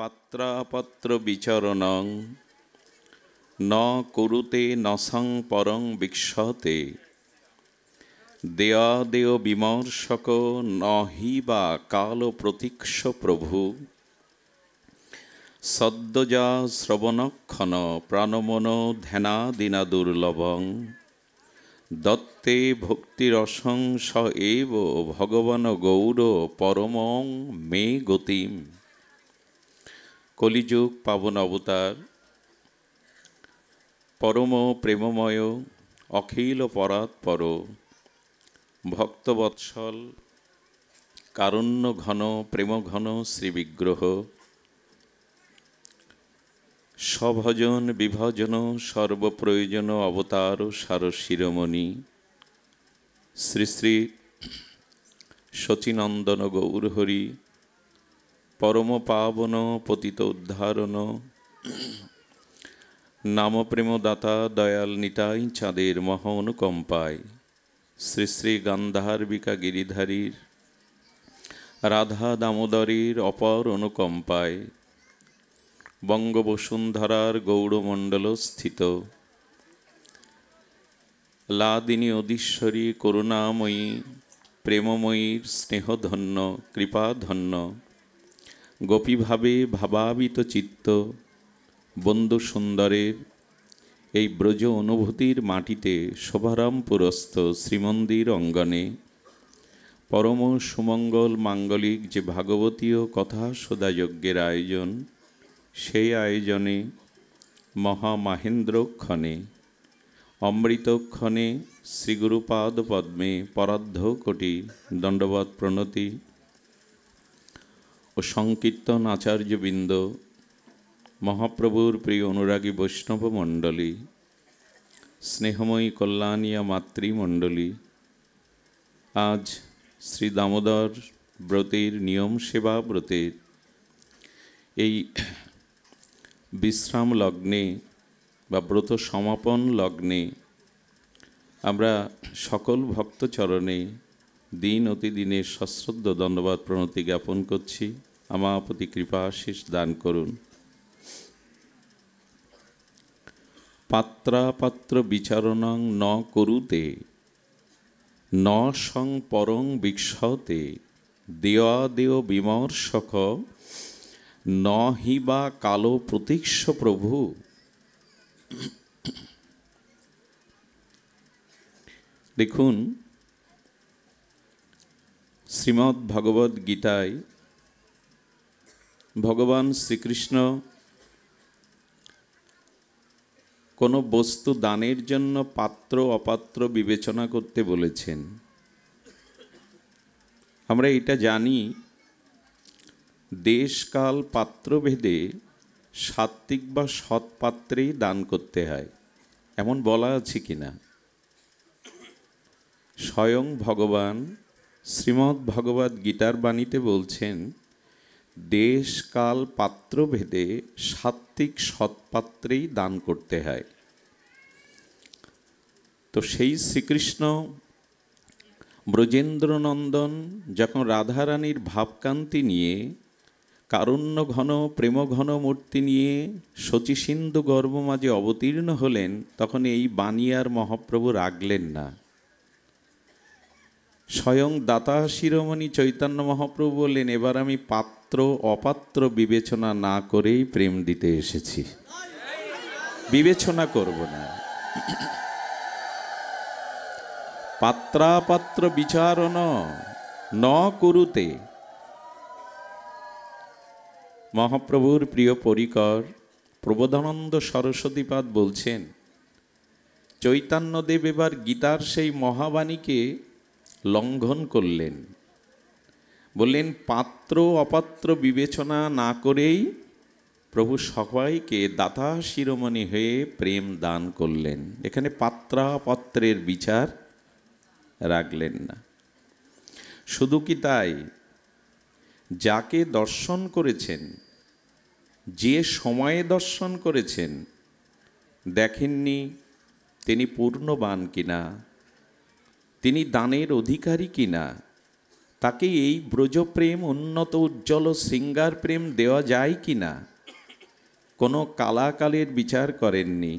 পাত্রাপত্র বিচরণং ন কুরুতে নসং পরং বিক্ষতে দেয়া দেয় বিমর্ষক নহি বা কাল প্রতীক্ষ প্রভু সদ্যজা শ্রবণক্ষণ প্রাণমন ধ্যানাদিনা দুর্লভং দত্তে ভক্তিরসং স এব ভগবান গৌর পরমং মে গতিম কলিযুগ পাবন অবতার পরম প্রেমময় অখিল পরাৎপর ভক্তবৎসল কারণ্য ঘন প্রেমঘন শ্রীবিগ্রহ স্বভজন বিভজন সর্বপ্রয়োজন অবতার সার শিরোমণি শ্রী শ্রী শচীনন্দন গৌরহরি পরম পাবন পতিত উদ্ধারণ নামপ্রেমদাতা দয়াল নিতাই চাঁদের মহ অনুকম্পায় শ্রী শ্রী গান্ধারবিকা গিরিধারীর রাধা দামোদরীর অপর অনুকম্পায় বঙ্গবসুন্ধরার গৌরমণ্ডল স্থিত লাদিনী অধীশ্বরী করুণাময়ী প্রেমময়ীর স্নেহধন্য কৃপাধন্য গোপীভাবে ভাবাবিত চিত্ত বন্ধু সুন্দরের এই ব্রজ অনুভূতির মাটিতে শোভারামপুরস্থ শ্রীমন্দির অঙ্গনে পরম সুমঙ্গল মাঙ্গলিক যে ভাগবতীয় কথা সদাযজ্ঞের আয়োজন সেই আয়োজনে মহামাহেন্দ্রক্ষণে অমৃতক্ষণে শ্রীগুরুপাদ পদ্মে পরাধ্য কোটি দণ্ডবত প্রণতি ও সংকীর্তন আচার্যবৃন্দ মহাপ্রভুর প্রিয় অনুরাগী বৈষ্ণব মণ্ডলী স্নেহময়ী কল্যাণীয়া মাতৃমণ্ডলী আজ শ্রী দামোদর ব্রতের নিয়ম সেবা ব্রতের এই বিশ্রাম লগ্নে বা ব্রত সমাপন লগ্নে আমরা সকল ভক্তচরণে দিন অতিদিনের সশ্রদ্ধ ধন্যবাদ প্রণতি জ্ঞাপন করছি আমা প্রতি কৃপা আশিস দান করুন পাত্রাপাত্র বিচারণং ন করুতে ন সং পরং বিক্ষতে দেওয়া দেয় বিমর্ষক ন হি বা কালো প্রতীক্ষ প্রভু দেখুন শ্রীমদ্ ভগবদ্ গীতায় ভগবান শ্রীকৃষ্ণ কোনো বস্তু দানের জন্য পাত্র অপাত্র বিবেচনা করতে বলেছেন আমরা এটা জানি দেশকাল পাত্রভেদে সাত্ত্বিক বা সৎ পাত্রেই দান করতে হয় এমন বলা আছে কি না স্বয়ং ভগবান শ্রীমদ্ ভগবত গীতার বাণীতে বলছেন দেশ কাল পাত্র ভেদে সাত্ত্বিক সৎপাত্রেই দান করতে হয় তো সেই শ্রীকৃষ্ণ ব্রজেন্দ্রনন্দন যখন রাধারানীর ভাবকান্তি নিয়ে কারুণ্য ঘন প্রেম ঘন মূর্তি নিয়ে শচীসিন্ধু গর্ব মাঝে অবতীর্ণ হলেন তখন এই বাণী আর মহাপ্রভু রাগলেন না স্বয়ং দাতা শিরোমণি চৈতন্য মহাপ্রভু বললেন এবার আমি পাত্র অপাত্র বিবেচনা না করেই প্রেম দিতে এসেছি বিবেচনা করব না পাত্রাপাত্র বিচারণ ন করুতে মহাপ্রভুর প্রিয় পরিকর প্রবোধানন্দ সরস্বতীপাদ বলছেন চৈতন্যদেব এবার গীতার সেই মহাবাণীকে লঙ্ঘন করলেন বললেন পাত্র অপাত্র বিবেচনা না করেই প্রভু সবাইকে দাতা শিরোমণি হয়ে প্রেম দান করলেন এখানে পাত্রাপত্রের বিচার রাখলেন না শুধু কি তাই যাকে দর্শন করেছেন যে সময়ে দর্শন করেছেন দেখেননি তিনি পূর্ণবান কিনা তিনি দানের অধিকারী কিনা তাকে এই ব্রজপ্রেম উন্নত উজ্জ্বল সিঙ্গার প্রেম দেওয়া যায় কি না কোনো কালাকালের বিচার করেননি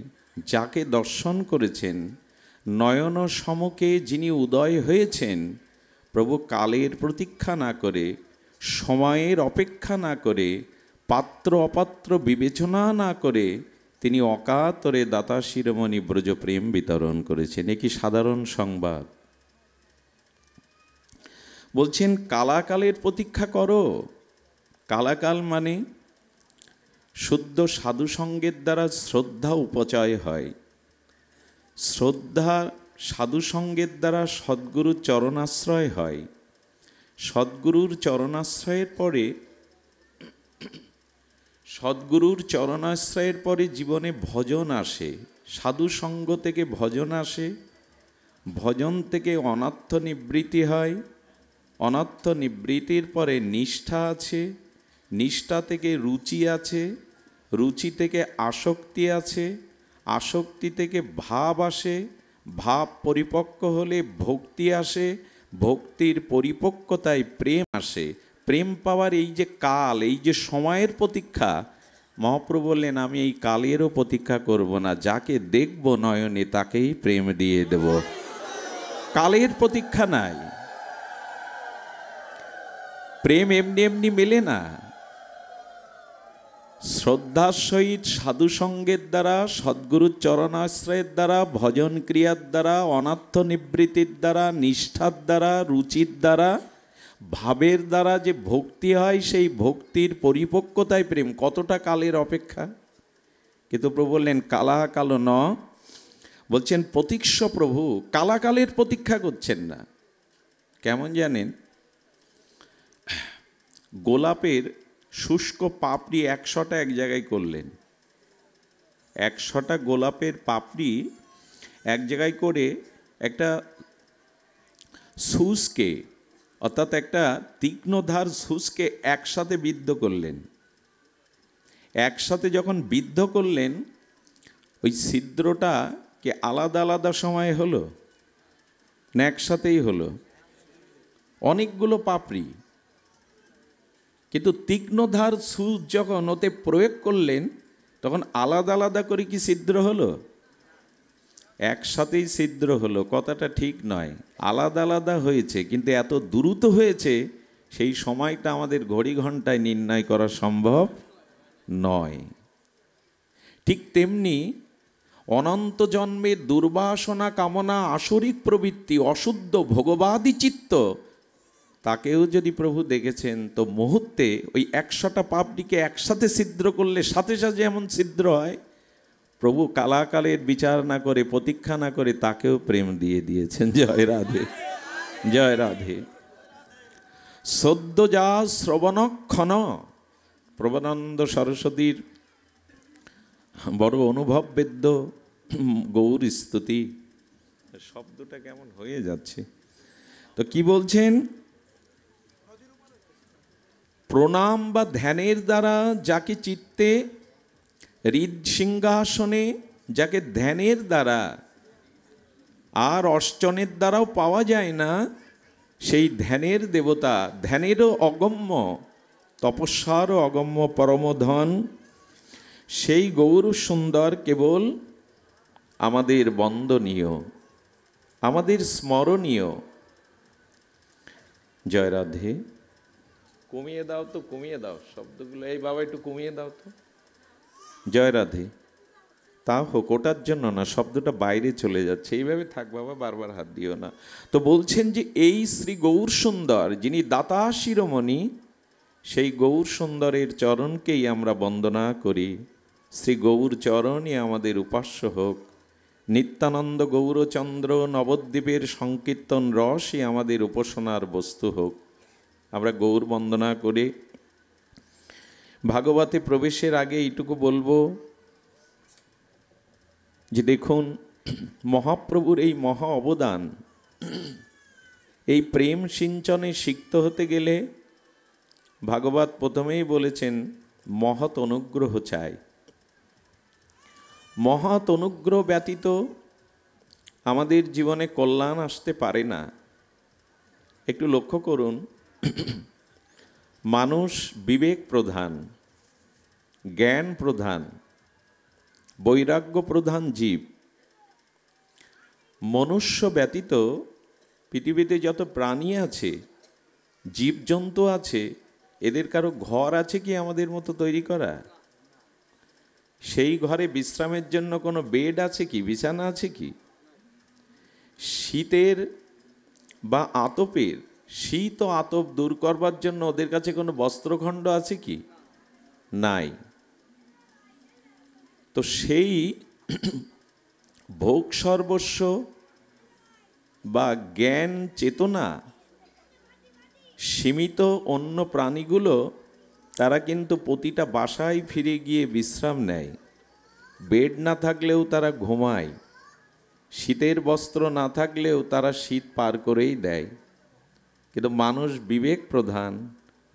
যাকে দর্শন করেছেন নয়ন সমকে যিনি উদয় হয়েছেন প্রভু কালের প্রতীক্ষা না করে সময়ের অপেক্ষা না করে পাত্র অপাত্র বিবেচনা না করে তিনি অকাতরে দাতা শিরোমণি ব্রজপ্রেম বিতরণ করেছেন একই সাধারণ সংবাদ বলছেন কালাকালের প্রতীক্ষা করো কালাকাল মানে শুদ্ধ সাধুসঙ্গের দ্বারা শ্রদ্ধা উপচয় হয় শ্রদ্ধা সাধুসঙ্গের দ্বারা সদ্গুরুর চরণাশ্রয় হয় সদ্গুরুর চরণাশ্রয়ের পরে সদ্গুরুর চরণাশ্রয়ের পরে জীবনে ভজন আসে সাধু সঙ্গ থেকে ভজন আসে ভজন থেকে অনাত্ম নিবৃত্তি হয় অনাত্ম নিবৃত্তির পরে নিষ্ঠা আছে নিষ্ঠা থেকে রুচি আছে রুচি থেকে আসক্তি আছে আসক্তি থেকে ভাব আসে ভাব পরিপক্ক হলে ভক্তি আসে ভক্তির পরিপক্কতায় প্রেম আসে প্রেম পাওয়ার এই যে কাল এই যে সময়ের প্রতীক্ষা মহাপ্রভু বললেন আমি এই কালেরও প্রতীক্ষা করব না যাকে দেখব নয়নে তাকেই প্রেম দিয়ে দেব কালের প্রতীক্ষা নাই প্রেম এমনি এমনি মেলে না শ্রদ্ধার সহিত সাধু সঙ্গের দ্বারা সদ্গুরুর চরণাশ্রয়ের দ্বারা ভজন ক্রিয়ার দ্বারা অনাত্ম নিবৃত্তির দ্বারা নিষ্ঠার দ্বারা রুচির দ্বারা ভাবের দ্বারা যে ভক্তি হয় সেই ভক্তির পরিপক্কতায় প্রেম কতটা কালের অপেক্ষা কিন্তু প্রভু বললেন কালা কালো ন বলছেন প্রতীক্ষ প্রভু কালাকালের প্রতীক্ষা করছেন না কেমন জানেন গোলাপের শুষ্ক পাপড়ি একশোটা এক জায়গায় করলেন একশোটা গোলাপের পাপড়ি এক জায়গায় করে একটা সুসকে অর্থাৎ একটা তীক্ষ্ণধার সুসকে একসাথে বিদ্ধ করলেন একসাথে যখন বিদ্ধ করলেন ওই ছিদ্রটা কি আলাদা আলাদা সময় হলো না একসাথেই হলো অনেকগুলো পাপড়ি কিন্তু তীক্ষ্ণধার সুচ যখন ওতে প্রয়োগ করলেন তখন আলাদা আলাদা করে কি ছিদ্র হলো একসাথেই ছিদ্র হলো কথাটা ঠিক নয় আলাদা আলাদা হয়েছে কিন্তু এত দ্রুত হয়েছে সেই সময়টা আমাদের ঘড়ি ঘন্টায় নির্ণয় করা সম্ভব নয় ঠিক তেমনি অনন্ত জন্মের দুর্বাসনা কামনা আসরিক প্রবৃত্তি অশুদ্ধ ভোগবাদী চিত্ত তাকেও যদি প্রভু দেখেছেন তো মুহূর্তে ওই একশোটা পাপটিকে একসাথে ছিদ্র করলে সাথে সাথে এমন ছিদ্র হয় প্রভু কালাকালের বিচার না করে প্রতীক্ষা না করে তাকেও প্রেম দিয়ে দিয়েছেন জয় রাধে জয় রাধে সদ্য যা শ্রবণক্ষণ প্রবানন্দ সরস্বতীর বড় অনুভব বেদ্য গৌর স্তুতি শব্দটা কেমন হয়ে যাচ্ছে তো কি বলছেন প্রণাম বা ধ্যানের দ্বারা যাকে চিত্তে হৃদ সিংহাসনে যাকে ধ্যানের দ্বারা আর অর্চনের দ্বারাও পাওয়া যায় না সেই ধ্যানের দেবতা ধ্যানেরও অগম্য তপস্যারও অগম্য পরমধন সেই গৌর সুন্দর কেবল আমাদের বন্দনীয় আমাদের স্মরণীয় জয়রাধে কমিয়ে দাও তো কমিয়ে দাও শব্দগুলো এই বাবা একটু কমিয়ে দাও তো জয় রাধে তা হোক ওটার জন্য না শব্দটা বাইরে চলে যাচ্ছে এইভাবে থাক বাবা বারবার হাত দিও না তো বলছেন যে এই শ্রী গৌর সুন্দর যিনি দাতা শিরোমণি সেই গৌর সুন্দরের চরণকেই আমরা বন্দনা করি শ্রী গৌর চরণই আমাদের উপাস্য হোক নিত্যানন্দ গৌরচন্দ্র নবদ্বীপের সংকীর্তন রসই আমাদের উপাসনার বস্তু হোক আমরা গৌর বন্দনা করে ভাগবতে প্রবেশের আগে এইটুকু বলবো যে দেখুন মহাপ্রভুর এই মহা অবদান এই প্রেম সিঞ্চনে সিক্ত হতে গেলে ভাগবত প্রথমেই বলেছেন মহৎ অনুগ্রহ চাই মহৎ অনুগ্রহ ব্যতীত আমাদের জীবনে কল্যাণ আসতে পারে না একটু লক্ষ্য করুন মানুষ বিবেক প্রধান জ্ঞান প্রধান বৈরাগ্য প্রধান জীব মনুষ্য ব্যতীত পৃথিবীতে যত প্রাণী আছে জীবজন্তু আছে এদের কারো ঘর আছে কি আমাদের মতো তৈরি করা সেই ঘরে বিশ্রামের জন্য কোনো বেড আছে কি বিছানা আছে কি শীতের বা আতপের শীত ও আতপ দূর করবার জন্য ওদের কাছে কোনো বস্ত্রখণ্ড আছে কি নাই তো সেই ভোগ সর্বস্ব বা জ্ঞান চেতনা সীমিত অন্য প্রাণীগুলো তারা কিন্তু প্রতিটা বাসায় ফিরে গিয়ে বিশ্রাম নেয় বেড না থাকলেও তারা ঘুমায় শীতের বস্ত্র না থাকলেও তারা শীত পার করেই দেয় কিন্তু মানুষ বিবেক প্রধান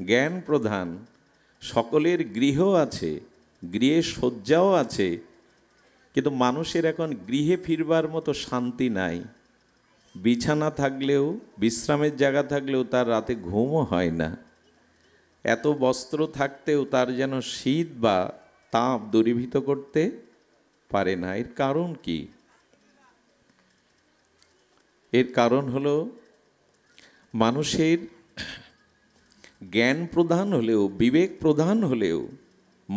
জ্ঞান প্রধান সকলের গৃহ আছে গৃহে শয্যাও আছে কিন্তু মানুষের এখন গৃহে ফিরবার মতো শান্তি নাই বিছানা থাকলেও বিশ্রামের জায়গা থাকলেও তার রাতে ঘুমও হয় না এত বস্ত্র থাকতেও তার যেন শীত বা তাপ দূরীভূত করতে পারে না এর কারণ কি এর কারণ হলো মানুষের জ্ঞান প্রধান হলেও বিবেক প্রধান হলেও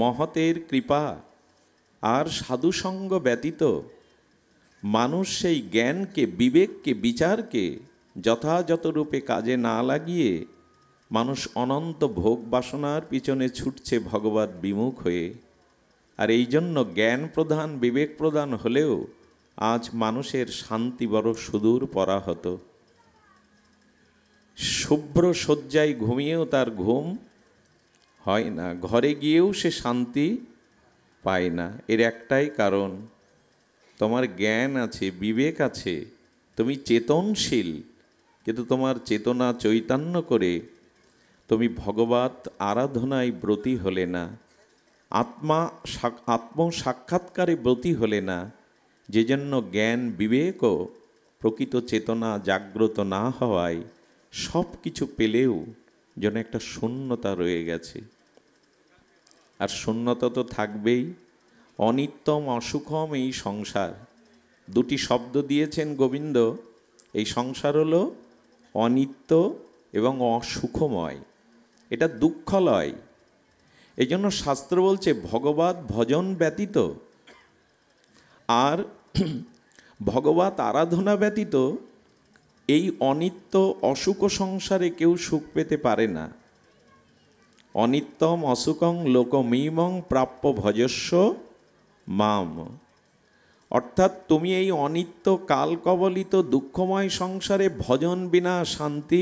মহতের কৃপা আর সাধুসঙ্গ ব্যতীত মানুষ সেই জ্ঞানকে বিবেককে বিচারকে যথাযথ রূপে কাজে না লাগিয়ে মানুষ অনন্ত ভোগ বাসনার পিছনে ছুটছে ভগবত বিমুখ হয়ে আর এই জন্য জ্ঞান প্রধান বিবেক প্রধান হলেও আজ মানুষের শান্তি বড় সুদূর হতো শুভ্র শয্যায় ঘুমিয়েও তার ঘুম হয় না ঘরে গিয়েও সে শান্তি পায় না এর একটাই কারণ তোমার জ্ঞান আছে বিবেক আছে তুমি চেতনশীল কিন্তু তোমার চেতনা চৈতন্য করে তুমি ভগবত আরাধনায় ব্রতী হলে না আত্মা আত্ম সাক্ষাৎকারে ব্রতী হলে না যে জন্য জ্ঞান বিবেকও প্রকৃত চেতনা জাগ্রত না হওয়ায় সব কিছু পেলেও যেন একটা শূন্যতা রয়ে গেছে আর শূন্যতা তো থাকবেই অনিত্যম অসুখম এই সংসার দুটি শব্দ দিয়েছেন গোবিন্দ এই সংসার হলো অনিত্য এবং অসুখময় এটা দুঃখলয় এই জন্য শাস্ত্র বলছে ভগবত ভজন ব্যতীত আর ভগবত আরাধনা ব্যতীত এই অনিত্য অসুখ সংসারে কেউ সুখ পেতে পারে না অনিত্যম অসুখং লোকমিমং প্রাপ্য ভজস্ব মাম অর্থাৎ তুমি এই অনিত্য কালকবলিত দুঃখময় সংসারে ভজন বিনা শান্তি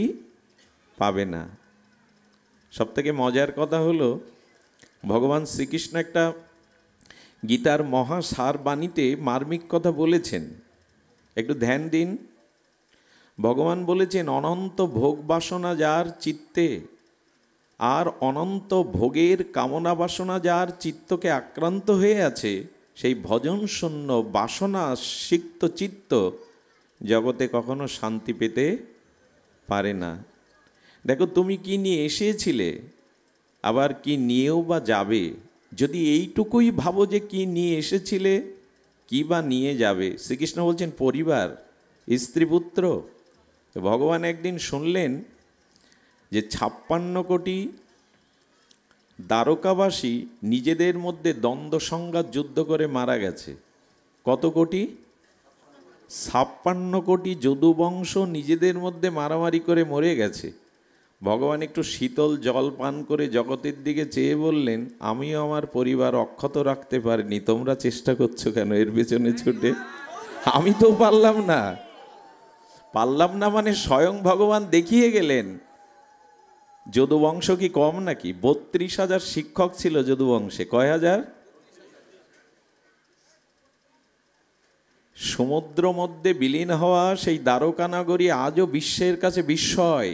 পাবে না সবথেকে মজার কথা হলো ভগবান শ্রীকৃষ্ণ একটা গীতার মহাসার বাণীতে মার্মিক কথা বলেছেন একটু ধ্যান দিন ভগবান বলেছেন অনন্ত ভোগ বাসনা যার চিত্তে আর অনন্ত ভোগের কামনা বাসনা যার চিত্তকে আক্রান্ত হয়ে আছে সেই ভজন শূন্য বাসনা সিক্ত চিত্ত জগতে কখনো শান্তি পেতে পারে না দেখো তুমি কি নিয়ে এসেছিলে আবার কি নিয়েও বা যাবে যদি এইটুকুই ভাবো যে কি নিয়ে এসেছিলে কি বা নিয়ে যাবে শ্রীকৃষ্ণ বলছেন পরিবার স্ত্রী পুত্র তো ভগবান একদিন শুনলেন যে ছাপ্পান্ন কোটি দ্বারকাবাসী নিজেদের মধ্যে দ্বন্দ্ব সংঘাত যুদ্ধ করে মারা গেছে কত কোটি ছাপ্পান্ন কোটি যদুবংশ নিজেদের মধ্যে মারামারি করে মরে গেছে ভগবান একটু শীতল জল পান করে জগতের দিকে চেয়ে বললেন আমিও আমার পরিবার অক্ষত রাখতে পারিনি তোমরা চেষ্টা করছো কেন এর পেছনে ছুটে আমি তো পারলাম না পারলাম না মানে স্বয়ং ভগবান দেখিয়ে গেলেন যদুবংশ কি কম নাকি বত্রিশ হাজার শিক্ষক ছিল যদুবংশে কয় হাজার সমুদ্র মধ্যে বিলীন হওয়া সেই দ্বারকানগরী আজও বিশ্বের কাছে বিস্ময়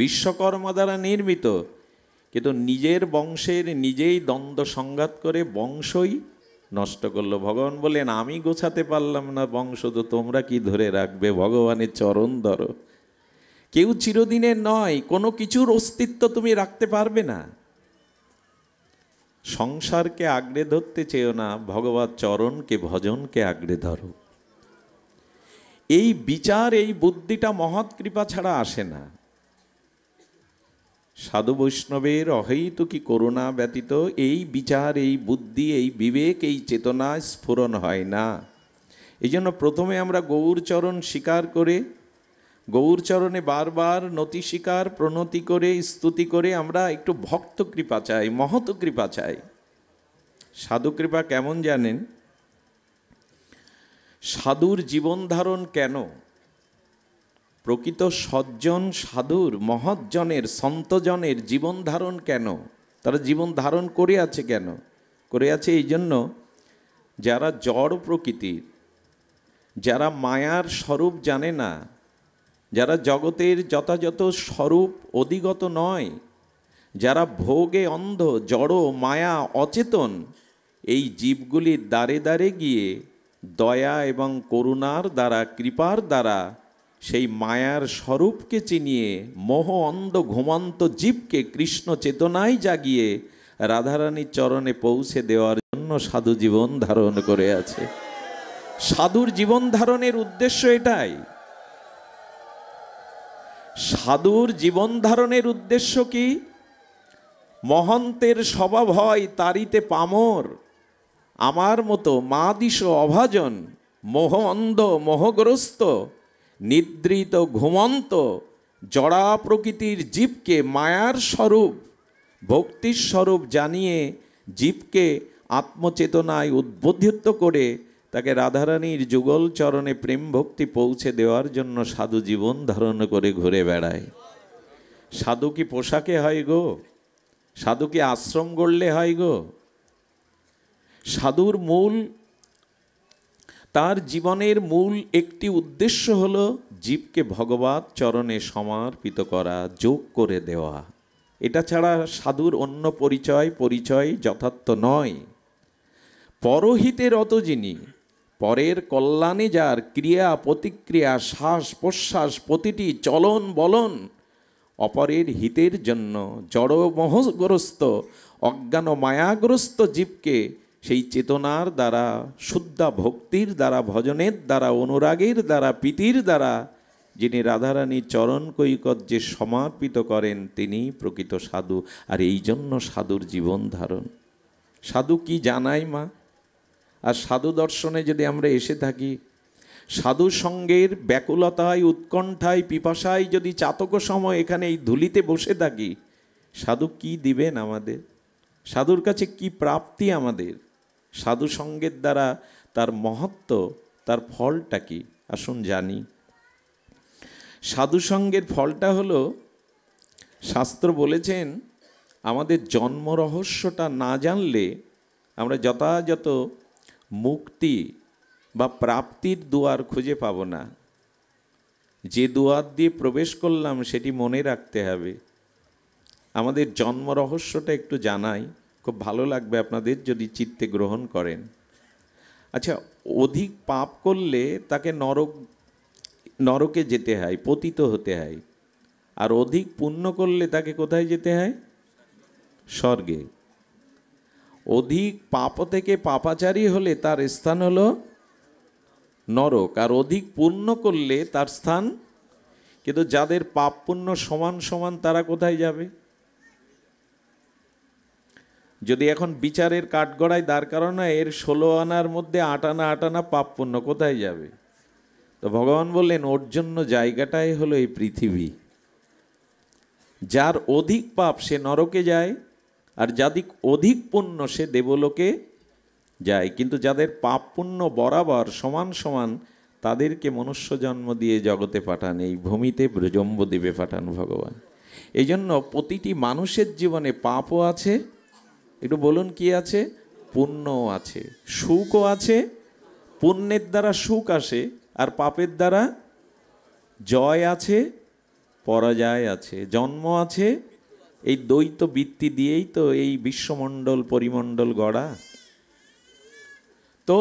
বিশ্বকর্মা দ্বারা নির্মিত কিন্তু নিজের বংশের নিজেই দ্বন্দ্ব সংঘাত করে বংশই নষ্ট করলো ভগবান বললেন আমি গোছাতে পারলাম না বংশ তো তোমরা কি ধরে রাখবে ভগবানের চরণ ধরো কেউ চিরদিনের নয় কোনো কিছুর অস্তিত্ব তুমি রাখতে পারবে না সংসারকে আগড়ে ধরতে চেয়েও না ভগবত চরণকে ভজনকে আগড়ে ধরো এই বিচার এই বুদ্ধিটা মহৎ কৃপা ছাড়া আসে না সাধু বৈষ্ণবের অহৈত কি করুণা ব্যতীত এই বিচার এই বুদ্ধি এই বিবেক এই চেতনা স্ফুরণ হয় না এই জন্য প্রথমে আমরা গৌরচরণ স্বীকার করে গৌরচরণে বারবার নতি স্বীকার প্রণতি করে স্তুতি করে আমরা একটু ভক্ত কৃপা চাই মহত কৃপা চাই সাধু কৃপা কেমন জানেন সাধুর জীবন ধারণ কেন প্রকৃত সজ্জন সাধুর মহৎজনের সন্তজনের জীবন ধারণ কেন তারা জীবন ধারণ করে আছে কেন করে আছে এই জন্য যারা জড় প্রকৃতির যারা মায়ার স্বরূপ জানে না যারা জগতের যথাযথ স্বরূপ অধিগত নয় যারা ভোগে অন্ধ জড় মায়া অচেতন এই জীবগুলির দ্বারে দ্বারে গিয়ে দয়া এবং করুণার দ্বারা কৃপার দ্বারা সেই মায়ার স্বরূপকে চিনিয়ে মোহ অন্ধ ঘুমন্ত জীবকে কৃষ্ণ চেতনায় জাগিয়ে রাধারানীর চরণে পৌঁছে দেওয়ার জন্য সাধু জীবন ধারণ করে আছে সাধুর জীবন ধারণের উদ্দেশ্য এটাই সাধুর জীবন ধারণের উদ্দেশ্য কি মহন্তের স্বভাব হয় তারিতে পামর আমার মতো মা দিশ অভাজন মোহ অন্ধ মোহগ্রস্ত নিদ্রিত ঘুমন্ত জড়া প্রকৃতির জীবকে মায়ার স্বরূপ ভক্তির স্বরূপ জানিয়ে জীবকে আত্মচেতনায় উদ্বোধিত করে তাকে রাধারানীর যুগল চরণে প্রেম ভক্তি পৌঁছে দেওয়ার জন্য সাধু জীবন ধারণ করে ঘুরে বেড়ায় সাধু কি পোশাকে হয় গো সাধু কি আশ্রম গড়লে হয় গো সাধুর মূল তার জীবনের মূল একটি উদ্দেশ্য হল জীবকে ভগবত চরণে সমর্পিত করা যোগ করে দেওয়া এটা ছাড়া সাধুর অন্য পরিচয় পরিচয় যথার্থ নয় পরহিতে অত যিনি পরের কল্যাণে যার ক্রিয়া প্রতিক্রিয়া শ্বাস প্রশ্বাস প্রতিটি চলন বলন অপরের হিতের জন্য মহগ্রস্ত অজ্ঞান মায়াগ্রস্ত জীবকে সেই চেতনার দ্বারা শুদ্ধা ভক্তির দ্বারা ভজনের দ্বারা অনুরাগের দ্বারা প্রীতির দ্বারা যিনি রাধারানী চরণ কৈকত যে সমর্পিত করেন তিনি প্রকৃত সাধু আর এই জন্য সাধুর জীবন ধারণ সাধু কি জানাই মা আর সাধু দর্শনে যদি আমরা এসে থাকি সাধু সঙ্গের ব্যাকুলতায় উৎকণ্ঠায় পিপাসায় যদি চাতক সময় এখানে এই ধুলিতে বসে থাকি সাধু কি দিবেন আমাদের সাধুর কাছে কি প্রাপ্তি আমাদের সাধু সঙ্গের দ্বারা তার মহত্ব তার ফলটা কি আসুন জানি সাধু সঙ্গের ফলটা হলো শাস্ত্র বলেছেন আমাদের জন্ম রহস্যটা না জানলে আমরা যথাযথ মুক্তি বা প্রাপ্তির দুয়ার খুঁজে পাব না যে দুয়ার দিয়ে প্রবেশ করলাম সেটি মনে রাখতে হবে আমাদের জন্ম রহস্যটা একটু জানাই খুব ভালো লাগবে আপনাদের যদি চিত্তে গ্রহণ করেন আচ্ছা অধিক পাপ করলে তাকে নরক নরকে যেতে হয় পতিত হতে হয় আর অধিক পুণ্য করলে তাকে কোথায় যেতে হয় স্বর্গে অধিক পাপ থেকে পাপাচারী হলে তার স্থান হল নরক আর অধিক পুণ্য করলে তার স্থান কিন্তু যাদের পাপ পুণ্য সমান সমান তারা কোথায় যাবে যদি এখন বিচারের কাঠগড়ায় দাঁড় কারণে এর ষোলো আনার মধ্যে আটানা আটানা পাপ পুণ্য কোথায় যাবে তো ভগবান বললেন ওর জন্য জায়গাটাই হলো এই পৃথিবী যার অধিক পাপ সে নরকে যায় আর যাদিক অধিক পুণ্য সে দেবলোকে যায় কিন্তু যাদের পাপ পুণ্য বরাবর সমান সমান তাদেরকে মনুষ্য জন্ম দিয়ে জগতে পাঠান এই ভূমিতে ব্রজম্ব দেবে পাঠান ভগবান এই জন্য প্রতিটি মানুষের জীবনে পাপও আছে একটু বলুন কি আছে পুণ্যও আছে সুখও আছে পুণ্যের দ্বারা সুখ আসে আর পাপের দ্বারা জয় আছে পরাজয় আছে জন্ম আছে এই দ্বৈত বৃত্তি দিয়েই তো এই বিশ্বমণ্ডল পরিমণ্ডল গড়া তো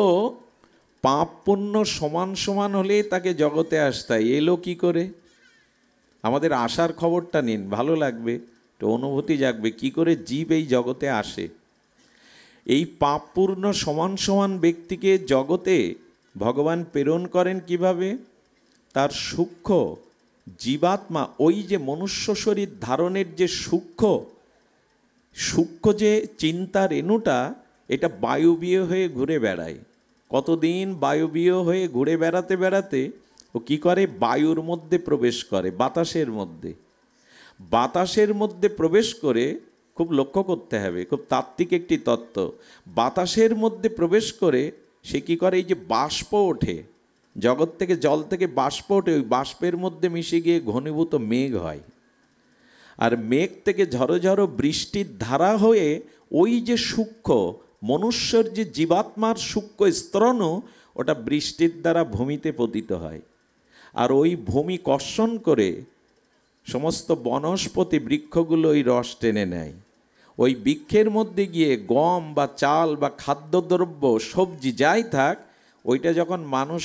পাপ পুণ্য সমান সমান হলে তাকে জগতে আসতাই এলো কি করে আমাদের আসার খবরটা নিন ভালো লাগবে তো অনুভূতি জাগবে কি করে জীব এই জগতে আসে এই পাপপূর্ণ সমান সমান ব্যক্তিকে জগতে ভগবান প্রেরণ করেন কিভাবে তার সূক্ষ্ম জীবাত্মা ওই যে মনুষ্য শরীর ধারণের যে সূক্ষ্ম সূক্ষ্ম যে চিন্তা রেণুটা এটা বায়ুবীয় হয়ে ঘুরে বেড়ায় কতদিন বায়ুবীয় হয়ে ঘুরে বেড়াতে বেড়াতে ও কি করে বায়ুর মধ্যে প্রবেশ করে বাতাসের মধ্যে বাতাসের মধ্যে প্রবেশ করে খুব লক্ষ্য করতে হবে খুব তাত্ত্বিক একটি তত্ত্ব বাতাসের মধ্যে প্রবেশ করে সে কী করে এই যে বাষ্প ওঠে জগৎ থেকে জল থেকে বাষ্প ওঠে ওই বাষ্পের মধ্যে মিশে গিয়ে ঘনীভূত মেঘ হয় আর মেঘ থেকে ঝরো ঝরো বৃষ্টির ধারা হয়ে ওই যে সূক্ষ্ম মনুষ্যর যে জীবাত্মার সূক্ষ্ম স্তরণও ওটা বৃষ্টির দ্বারা ভূমিতে পতিত হয় আর ওই ভূমি কর্ষণ করে সমস্ত বনস্পতি বৃক্ষগুলো ওই রস টেনে নেয় ওই বৃক্ষের মধ্যে গিয়ে গম বা চাল বা খাদ্যদ্রব্য সবজি যাই থাক ওইটা যখন মানুষ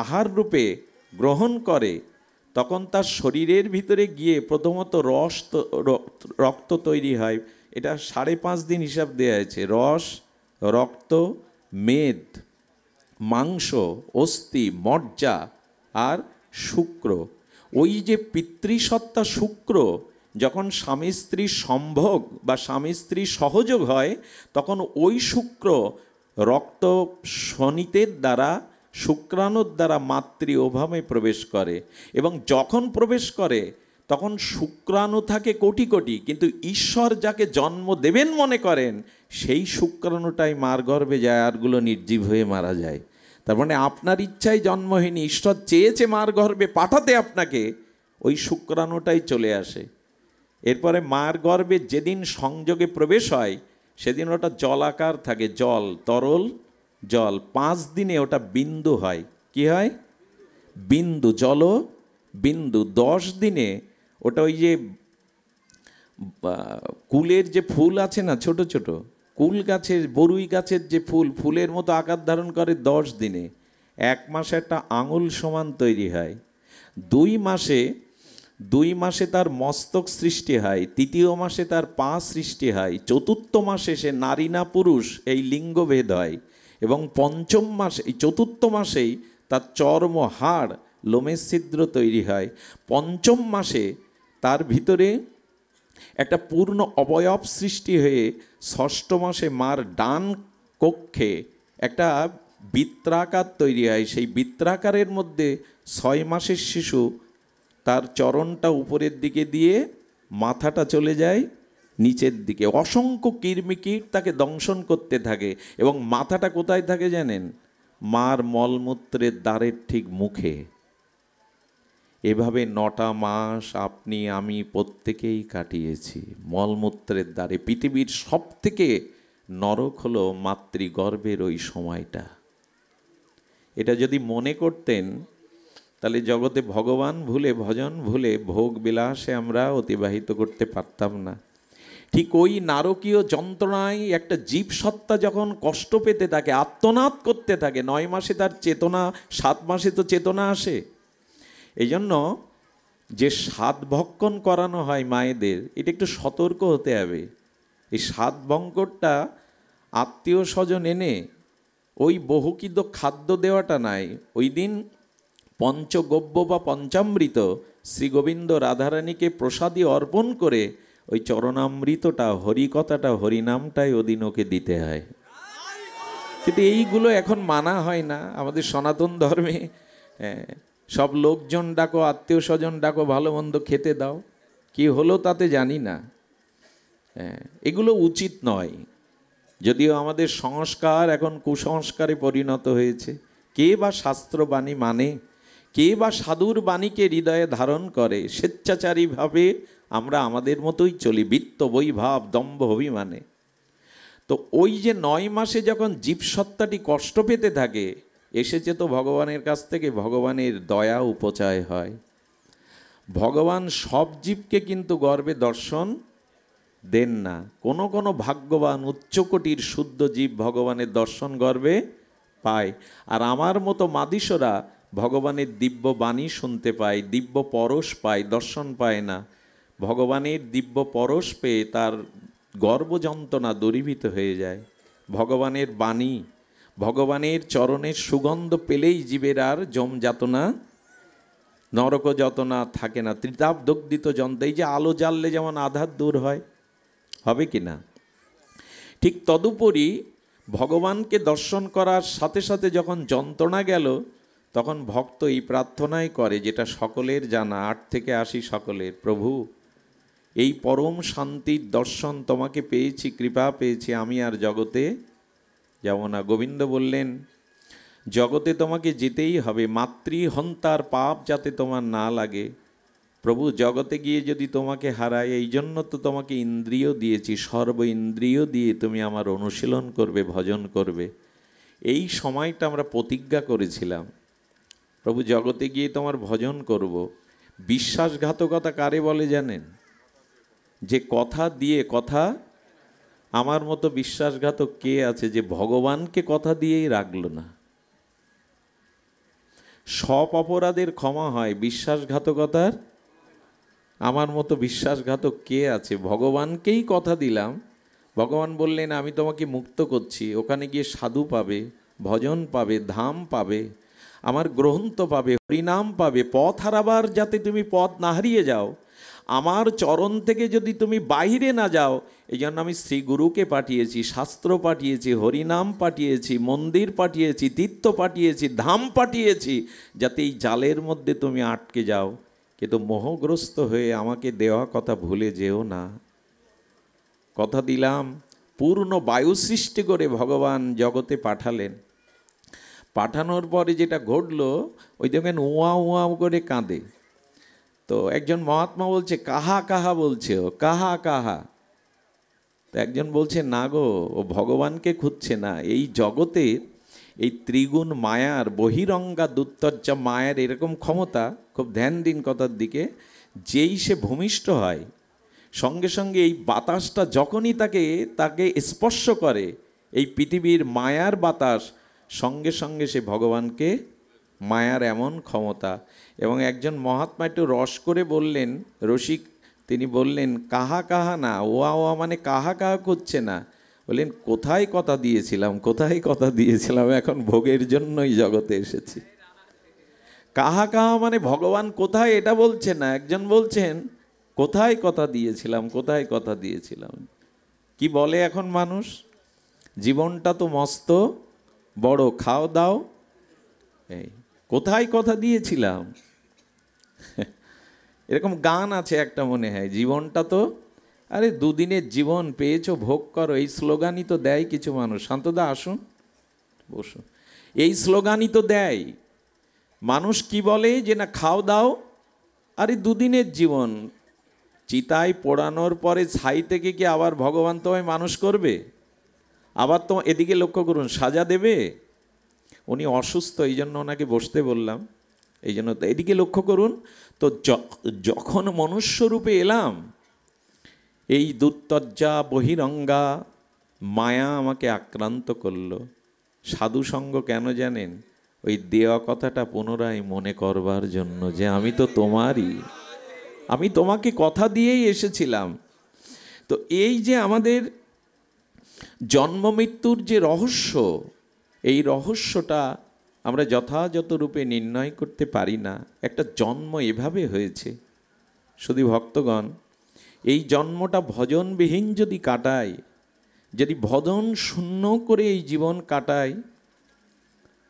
আহার রূপে গ্রহণ করে তখন তার শরীরের ভিতরে গিয়ে প্রথমত রস রক্ত তৈরি হয় এটা সাড়ে পাঁচ দিন হিসাব দেওয়া হয়েছে রস রক্ত মেদ মাংস অস্থি মজ্জা আর শুক্র ওই যে পিতৃসত্তা শুক্র যখন স্বামী স্ত্রী সম্ভোগ বা স্বামী স্ত্রী সহযোগ হয় তখন ওই শুক্র রক্ত শনিতের দ্বারা শুক্রাণুর দ্বারা মাতৃ ওভামে প্রবেশ করে এবং যখন প্রবেশ করে তখন শুক্রাণু থাকে কোটি কোটি কিন্তু ঈশ্বর যাকে জন্ম দেবেন মনে করেন সেই শুক্রাণুটাই মার গর্ভে যায় আরগুলো নির্জীব হয়ে মারা যায় তার মানে আপনার ইচ্ছায় জন্মহীনী ঈশ্বর চেয়েছে মার গর্ভে পাঠাতে আপনাকে ওই শুক্রাণুটাই চলে আসে এরপরে মার গর্ভে যেদিন সংযোগে প্রবেশ হয় সেদিন ওটা জলাকার থাকে জল তরল জল পাঁচ দিনে ওটা বিন্দু হয় কি হয় বিন্দু জল বিন্দু দশ দিনে ওটা ওই যে কুলের যে ফুল আছে না ছোট ছোট কুল গাছের বরুই গাছের যে ফুল ফুলের মতো আকার ধারণ করে দশ দিনে এক মাসে একটা আঙুল সমান তৈরি হয় দুই মাসে দুই মাসে তার মস্তক সৃষ্টি হয় তৃতীয় মাসে তার পা সৃষ্টি হয় চতুর্থ মাসে সে নারী না পুরুষ এই লিঙ্গভেদ হয় এবং পঞ্চম মাসে চতুর্থ মাসেই তার চর্ম হাড় লোমের ছিদ্র তৈরি হয় পঞ্চম মাসে তার ভিতরে একটা পূর্ণ অবয়ব সৃষ্টি হয়ে ষষ্ঠ মাসে মার ডান কক্ষে একটা বৃত্রাকার তৈরি হয় সেই বৃত্রাকারের মধ্যে ছয় মাসের শিশু তার চরণটা উপরের দিকে দিয়ে মাথাটা চলে যায় নিচের দিকে অসংখ্য কিরমিকির তাকে দংশন করতে থাকে এবং মাথাটা কোথায় থাকে জানেন মার মলমূত্রের দ্বারের ঠিক মুখে এভাবে নটা মাস আপনি আমি প্রত্যেকেই কাটিয়েছি মলমূত্রের দ্বারে পৃথিবীর সব থেকে নরক হলো মাতৃগর্ভের ওই সময়টা এটা যদি মনে করতেন তাহলে জগতে ভগবান ভুলে ভজন ভুলে ভোগ বিলাসে আমরা অতিবাহিত করতে পারতাম না ঠিক ওই নারকীয় যন্ত্রণায় একটা জীব সত্তা যখন কষ্ট পেতে থাকে আত্মনাদ করতে থাকে নয় মাসে তার চেতনা সাত মাসে তো চেতনা আসে এই জন্য যে স্বাদ ভক্ষণ করানো হয় মায়েদের এটা একটু সতর্ক হতে হবে এই স্বাদ ভঙ্করটা আত্মীয় স্বজন এনে ওই বহুকিত খাদ্য দেওয়াটা নাই ওই দিন পঞ্চগব্য বা পঞ্চামৃত শ্রীগোবিন্দ রাধারানীকে প্রসাদী অর্পণ করে ওই চরণামৃতটা হরিকথাটা হরিনামটাই ওদিন ওকে দিতে হয় কিন্তু এইগুলো এখন মানা হয় না আমাদের সনাতন ধর্মে হ্যাঁ সব লোকজন ডাকো আত্মীয় স্বজন ডাকো ভালো মন্দ খেতে দাও কি হলো তাতে জানি না হ্যাঁ, এগুলো উচিত নয় যদিও আমাদের সংস্কার এখন কুসংস্কারে পরিণত হয়েছে কে বা শাস্ত্রবাণী মানে কে বা সাধুর বাণীকে হৃদয়ে ধারণ করে স্বেচ্ছাচারীভাবে আমরা আমাদের মতোই চলি বিত্ত বৈভাব দম্ভ অভিমানে তো ওই যে নয় মাসে যখন জীবসত্তাটি কষ্ট পেতে থাকে এসেছে তো ভগবানের কাছ থেকে ভগবানের দয়া উপচয় হয় ভগবান সব জীবকে কিন্তু গর্বে দর্শন দেন না কোনো কোনো ভাগ্যবান উচ্চকোটির শুদ্ধ জীব ভগবানের দর্শন গর্বে পায় আর আমার মতো মাদিসরা ভগবানের দিব্য বাণী শুনতে পায় দিব্য পরশ পায় দর্শন পায় না ভগবানের দিব্য পরশ পেয়ে তার গর্ব যন্ত্রণা দূরীভূত হয়ে যায় ভগবানের বাণী ভগবানের চরণের সুগন্ধ পেলেই জীবের আর জম যাতনা নরক যতনা থাকে না ত্রিতাপ দগ্ধিত যন্ত্র এই যে আলো জ্বাললে যেমন আধার দূর হয় হবে কি না ঠিক তদুপরি ভগবানকে দর্শন করার সাথে সাথে যখন যন্ত্রণা গেল তখন ভক্ত এই প্রার্থনাই করে যেটা সকলের জানা আট থেকে আশি সকলের প্রভু এই পরম শান্তির দর্শন তোমাকে পেয়েছি কৃপা পেয়েছি আমি আর জগতে যমুনা গোবিন্দ বললেন জগতে তোমাকে যেতেই হবে মাতৃহন্তার পাপ যাতে তোমার না লাগে প্রভু জগতে গিয়ে যদি তোমাকে হারায় এই জন্য তো তোমাকে ইন্দ্রিয় দিয়েছি সর্ব ইন্দ্রিয় দিয়ে তুমি আমার অনুশীলন করবে ভজন করবে এই সময়টা আমরা প্রতিজ্ঞা করেছিলাম প্রভু জগতে গিয়ে তোমার ভজন করব। বিশ্বাসঘাতকতা কারে বলে জানেন যে কথা দিয়ে কথা আমার মতো বিশ্বাসঘাতক কে আছে যে ভগবানকে কথা দিয়েই রাখল না সব অপরাধের ক্ষমা হয় বিশ্বাসঘাতকতার আমার মতো বিশ্বাসঘাতক কে আছে ভগবানকেই কথা দিলাম ভগবান বললেন আমি তোমাকে মুক্ত করছি ওখানে গিয়ে সাধু পাবে ভজন পাবে ধাম পাবে আমার গ্রন্থ পাবে হরিনাম পাবে পথ হারাবার যাতে তুমি পথ না হারিয়ে যাও আমার চরণ থেকে যদি তুমি বাইরে না যাও এই জন্য আমি শ্রীগুরুকে পাঠিয়েছি শাস্ত্র পাঠিয়েছি হরিনাম পাঠিয়েছি মন্দির পাঠিয়েছি তীর্থ পাঠিয়েছি ধাম পাঠিয়েছি যাতে এই জালের মধ্যে তুমি আটকে যাও কিন্তু মোহগ্রস্ত হয়ে আমাকে দেওয়া কথা ভুলে যেও না কথা দিলাম পূর্ণ বায়ু সৃষ্টি করে ভগবান জগতে পাঠালেন পাঠানোর পরে যেটা ঘটল ওই দেখেন উঁয়া উঁয়া করে কাঁদে তো একজন মহাত্মা বলছে কাহা কাহা বলছে ও কাহা কাহা তো একজন বলছে না গো ও ভগবানকে খুঁজছে না এই জগতের এই ত্রিগুণ মায়ার বহিরঙ্গা দুত্তর্যা মায়ার এরকম ক্ষমতা খুব ধ্যান দিন কথার দিকে যেই সে ভূমিষ্ঠ হয় সঙ্গে সঙ্গে এই বাতাসটা যখনই তাকে তাকে স্পর্শ করে এই পৃথিবীর মায়ার বাতাস সঙ্গে সঙ্গে সে ভগবানকে মায়ার এমন ক্ষমতা এবং একজন মহাত্মা একটু রস করে বললেন রসিক তিনি বললেন কাহা কাহা না ওয়া ওয়া মানে কাহা কাহা করছে না বললেন কোথায় কথা দিয়েছিলাম কোথায় কথা দিয়েছিলাম এখন ভোগের জন্যই জগতে এসেছি কাহা কাহা মানে ভগবান কোথায় এটা বলছে না একজন বলছেন কোথায় কথা দিয়েছিলাম কোথায় কথা দিয়েছিলাম কি বলে এখন মানুষ জীবনটা তো মস্ত বড় খাও দাও এই কোথায় কথা দিয়েছিলাম এরকম গান আছে একটা মনে হয় জীবনটা তো আরে দুদিনের জীবন পেয়েছো ভোগ করো এই স্লোগানই তো দেয় কিছু মানুষ শান্তদা আসুন বসুন এই স্লোগানই তো দেয় মানুষ কি বলে যে না খাও দাও আরে দুদিনের জীবন চিতায় পোড়ানোর পরে ছাই থেকে কি আবার ভগবান তোমায় মানুষ করবে আবার তো এদিকে লক্ষ্য করুন সাজা দেবে উনি অসুস্থ এই জন্য ওনাকে বসতে বললাম এই জন্য এদিকে লক্ষ্য করুন তো যখন মনুষ্যরূপে এলাম এই দুত্তজ্জা বহিরঙ্গা মায়া আমাকে আক্রান্ত করল সাধুসঙ্গ কেন জানেন ওই দেওয়া কথাটা পুনরায় মনে করবার জন্য যে আমি তো তোমারই আমি তোমাকে কথা দিয়েই এসেছিলাম তো এই যে আমাদের জন্ম মৃত্যুর যে রহস্য এই রহস্যটা আমরা যথাযথ রূপে নির্ণয় করতে পারি না একটা জন্ম এভাবে হয়েছে শুধু ভক্তগণ এই জন্মটা ভজনবিহীন যদি কাটায় যদি ভজন শূন্য করে এই জীবন কাটাই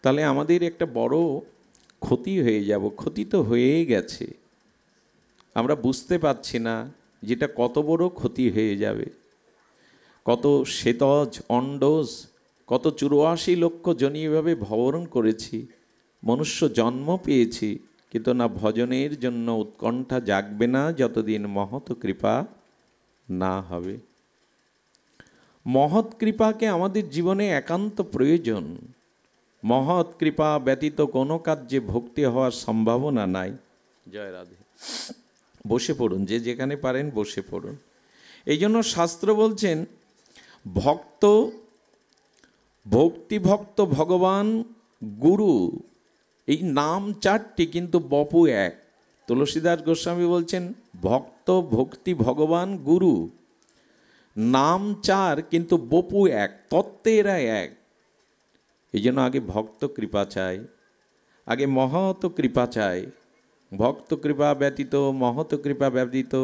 তাহলে আমাদের একটা বড় ক্ষতি হয়ে যাব ক্ষতি তো হয়েই গেছে আমরা বুঝতে পারছি না যেটা কত বড় ক্ষতি হয়ে যাবে কত শ্বেতজ অন্ডোজ কত চুরাশি লক্ষ এভাবে ভবরণ করেছি মনুষ্য জন্ম পেয়েছি কিন্তু না ভজনের জন্য উৎকণ্ঠা জাগবে না যতদিন মহৎ কৃপা না হবে মহৎ কৃপাকে আমাদের জীবনে একান্ত প্রয়োজন মহৎ কৃপা ব্যতীত কোনো কার্যে ভক্তি হওয়ার সম্ভাবনা নাই জয় রাধে বসে পড়ুন যে যেখানে পারেন বসে পড়ুন এই জন্য শাস্ত্র বলছেন ভক্ত ভক্তিভক্ত ভগবান গুরু এই নাম চারটি কিন্তু বপু এক তুলসীদাস গোস্বামী বলছেন ভক্ত ভক্তি ভগবান গুরু নাম চার কিন্তু বপু এক তত্ত্বে এরা এক এই জন্য আগে ভক্ত কৃপা চাই আগে মহত কৃপা চাই ভক্ত কৃপা ব্যতীত মহত কৃপা ব্যতীত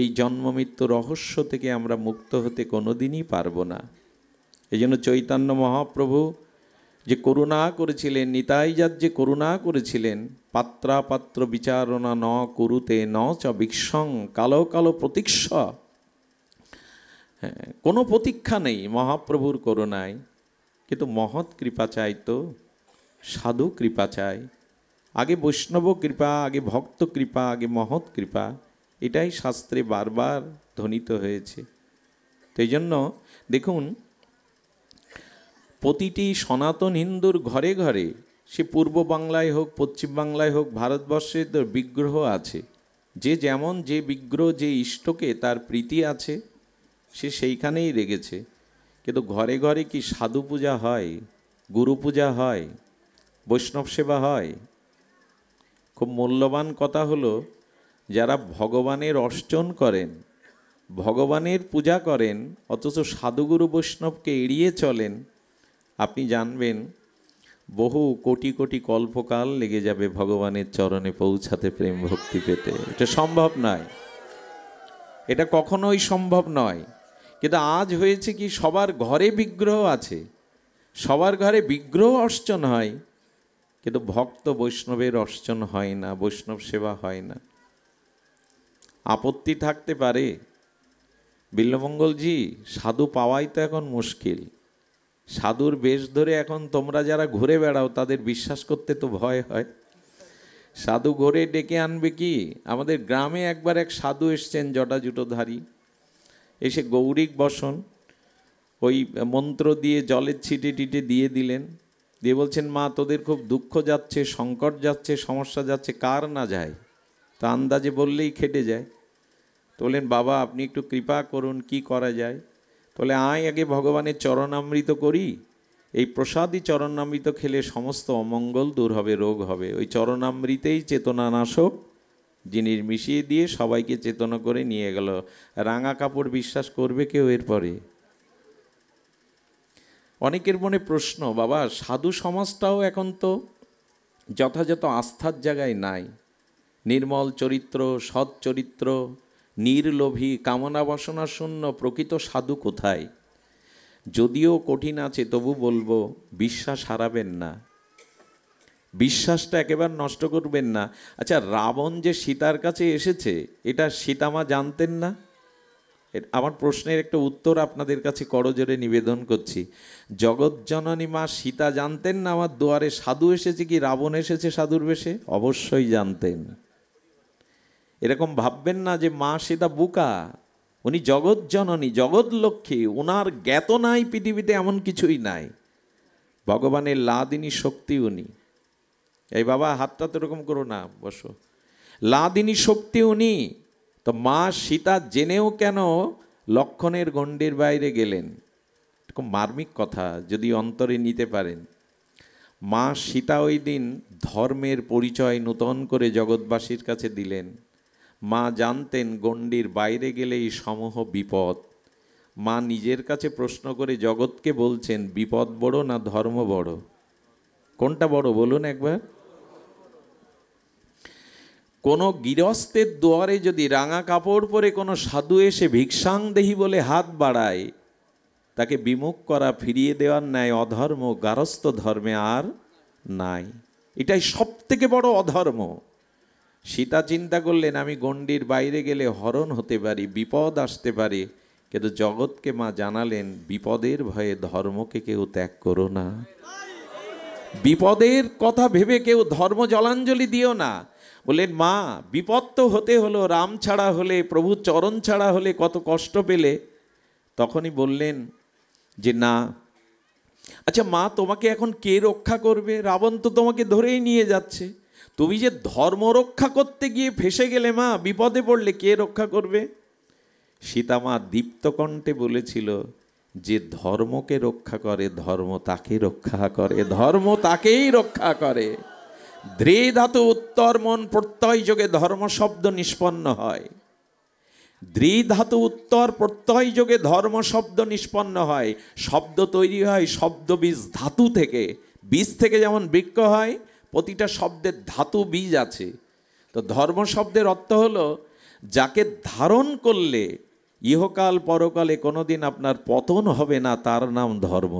এই জন্মমৃত্যু রহস্য থেকে আমরা মুক্ত হতে কোনোদিনই পারবো না এই জন্য চৈতন্য মহাপ্রভু যে করুণা করেছিলেন নিতাইজাত যে করুণা করেছিলেন পাত্রাপাত্র বিচারণা ন করুতে ন চ বিক্ষং কালো কালো প্রতীক্ষ হ্যাঁ কোনো প্রতীক্ষা নেই মহাপ্রভুর করুণায় কিন্তু মহৎ কৃপা চাই তো সাধু কৃপা চাই আগে বৈষ্ণব কৃপা আগে ভক্ত কৃপা আগে মহৎ কৃপা এটাই শাস্ত্রে বারবার ধ্বনিত হয়েছে তো এই জন্য দেখুন প্রতিটি সনাতন হিন্দুর ঘরে ঘরে সে পূর্ব বাংলায় হোক পশ্চিম বাংলায় হোক ভারতবর্ষে তো বিগ্রহ আছে যে যেমন যে বিগ্রহ যে ইষ্টকে তার প্রীতি আছে সে সেইখানেই রেগেছে কিন্তু ঘরে ঘরে কি সাধু পূজা হয় গুরু পূজা হয় বৈষ্ণব সেবা হয় খুব মূল্যবান কথা হলো যারা ভগবানের অর্চন করেন ভগবানের পূজা করেন অথচ সাধুগুরু বৈষ্ণবকে এড়িয়ে চলেন আপনি জানবেন বহু কোটি কোটি কল্পকাল লেগে যাবে ভগবানের চরণে পৌঁছাতে প্রেম ভক্তি পেতে এটা সম্ভব নয় এটা কখনোই সম্ভব নয় কিন্তু আজ হয়েছে কি সবার ঘরে বিগ্রহ আছে সবার ঘরে বিগ্রহ অর্চন হয় কিন্তু ভক্ত বৈষ্ণবের অর্চন হয় না বৈষ্ণব সেবা হয় না আপত্তি থাকতে পারে বিল্লমঙ্গলজি সাধু পাওয়াই তো এখন মুশকিল সাধুর বেশ ধরে এখন তোমরা যারা ঘুরে বেড়াও তাদের বিশ্বাস করতে তো ভয় হয় সাধু ঘরে ডেকে আনবে কি আমাদের গ্রামে একবার এক সাধু এসছেন জটাজুটোধারী এসে গৌরিক বসন ওই মন্ত্র দিয়ে জলের ছিটে টিটে দিয়ে দিলেন দিয়ে বলছেন মা তোদের খুব দুঃখ যাচ্ছে সংকট যাচ্ছে সমস্যা যাচ্ছে কার না যায় তা আন্দাজে বললেই খেটে যায় তো বললেন বাবা আপনি একটু কৃপা করুন কি করা যায় তাহলে আয় আগে ভগবানের চরণামৃত করি এই প্রসাদই চরণামৃত খেলে সমস্ত অমঙ্গল দূর হবে রোগ হবে ওই চরণামৃতেই চেতনানাশক জিনিস মিশিয়ে দিয়ে সবাইকে চেতনা করে নিয়ে গেল রাঙা কাপড় বিশ্বাস করবে কেউ এরপরে অনেকের মনে প্রশ্ন বাবা সাধু সমাজটাও এখন তো যথাযথ আস্থার জায়গায় নাই নির্মল চরিত্র সৎ চরিত্র নির্লোভী কামনা বাসনা শূন্য প্রকৃত সাধু কোথায় যদিও কঠিন আছে তবু বলবো বিশ্বাস হারাবেন না বিশ্বাসটা একেবার নষ্ট করবেন না আচ্ছা রাবণ যে সীতার কাছে এসেছে এটা সীতামা জানতেন না আমার প্রশ্নের একটা উত্তর আপনাদের কাছে করজোরে নিবেদন করছি জননী মা সীতা জানতেন না আমার দুয়ারে সাধু এসেছে কি রাবণ এসেছে সাধুর বেশে অবশ্যই জানতেন এরকম ভাববেন না যে মা সীতা বুকা উনি জগৎ জননী জগৎ লক্ষ্মী ওনার জ্ঞাত নাই পৃথিবীতে এমন কিছুই নাই ভগবানের লাদিনী শক্তি উনি এই বাবা হাতটা তো এরকম করো না বসো লাদিনী শক্তি উনি তো মা সীতা জেনেও কেন লক্ষণের গণ্ডের বাইরে গেলেন এরকম মার্মিক কথা যদি অন্তরে নিতে পারেন মা সীতা ওই দিন ধর্মের পরিচয় নূতন করে জগৎবাসীর কাছে দিলেন মা জানতেন গণ্ডির বাইরে গেলেই সমূহ বিপদ মা নিজের কাছে প্রশ্ন করে জগৎকে বলছেন বিপদ বড় না ধর্ম বড় কোনটা বড় বলুন একবার কোনো গৃহস্থের দুয়ারে যদি রাঙা কাপড় পরে কোনো সাধু এসে ভিক্ষাং দেহি বলে হাত বাড়ায় তাকে বিমুখ করা ফিরিয়ে দেওয়ার ন্যায় অধর্ম গারস্থ ধর্মে আর নাই এটাই সব থেকে বড় অধর্ম সীতা চিন্তা করলেন আমি গণ্ডির বাইরে গেলে হরণ হতে পারি বিপদ আসতে পারে কিন্তু জগৎকে মা জানালেন বিপদের ভয়ে ধর্মকে কেউ ত্যাগ করো না বিপদের কথা ভেবে কেউ ধর্ম জলাঞ্জলি দিও না বললেন মা বিপদ তো হতে হলো রাম ছাড়া হলে প্রভু চরণ ছাড়া হলে কত কষ্ট পেলে তখনই বললেন যে না আচ্ছা মা তোমাকে এখন কে রক্ষা করবে রাবণ তো তোমাকে ধরেই নিয়ে যাচ্ছে তুমি যে ধর্ম রক্ষা করতে গিয়ে ফেসে গেলে মা বিপদে পড়লে কে রক্ষা করবে সীতামা দীপ্তকণ্ঠে বলেছিল যে ধর্মকে রক্ষা করে ধর্ম তাকে রক্ষা করে ধর্ম তাকেই রক্ষা করে ধ্রে ধাতু উত্তর মন প্রত্যয় যোগে ধর্ম শব্দ নিষ্পন্ন হয় দ্রি ধাতু উত্তর প্রত্যয় যোগে ধর্ম শব্দ নিষ্পন্ন হয় শব্দ তৈরি হয় শব্দ বীজ ধাতু থেকে বীজ থেকে যেমন বৃক্ষ হয় প্রতিটা শব্দের ধাতু বীজ আছে তো ধর্ম শব্দের অর্থ হলো যাকে ধারণ করলে ইহকাল পরকালে কোনোদিন আপনার পতন হবে না তার নাম ধর্ম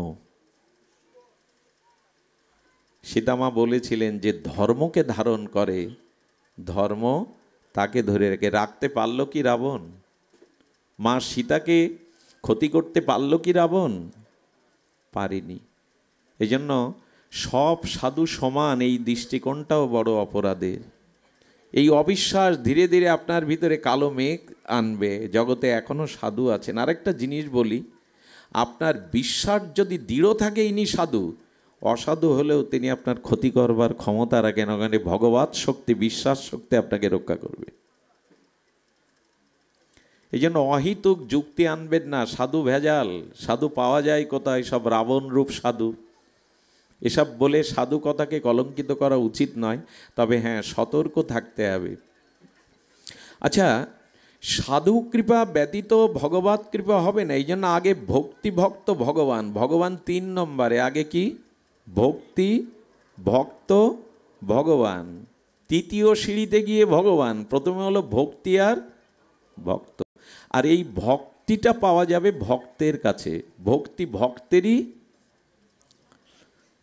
সীতামা বলেছিলেন যে ধর্মকে ধারণ করে ধর্ম তাকে ধরে রেখে রাখতে পারল কি রাবণ মা সীতাকে ক্ষতি করতে পারল কি রাবণ পারিনি এজন্য সব সাধু সমান এই দৃষ্টিকোণটাও বড় অপরাধের এই অবিশ্বাস ধীরে ধীরে আপনার ভিতরে কালো মেঘ আনবে জগতে এখনও সাধু আছেন আরেকটা জিনিস বলি আপনার বিশ্বাস যদি দৃঢ় থাকে ইনি সাধু অসাধু হলেও তিনি আপনার ক্ষতি করবার ক্ষমতা রাখেন ওখানে ভগবত শক্তি বিশ্বাস শক্তি আপনাকে রক্ষা করবে এই জন্য অহিতুক যুক্তি আনবেন না সাধু ভেজাল সাধু পাওয়া যায় কোথায় সব রাবণ রূপ সাধু এসব বলে সাধুকতাকে কলঙ্কিত করা উচিত নয় তবে হ্যাঁ সতর্ক থাকতে হবে আচ্ছা সাধু কৃপা ব্যতীত ভগবত কৃপা হবে না এই জন্য আগে ভক্তি ভক্ত ভগবান ভগবান তিন নম্বরে আগে কি ভক্তি ভক্ত ভগবান তৃতীয় সিঁড়িতে গিয়ে ভগবান প্রথমে হলো ভক্তি আর ভক্ত আর এই ভক্তিটা পাওয়া যাবে ভক্তের কাছে ভক্তি ভক্তেরই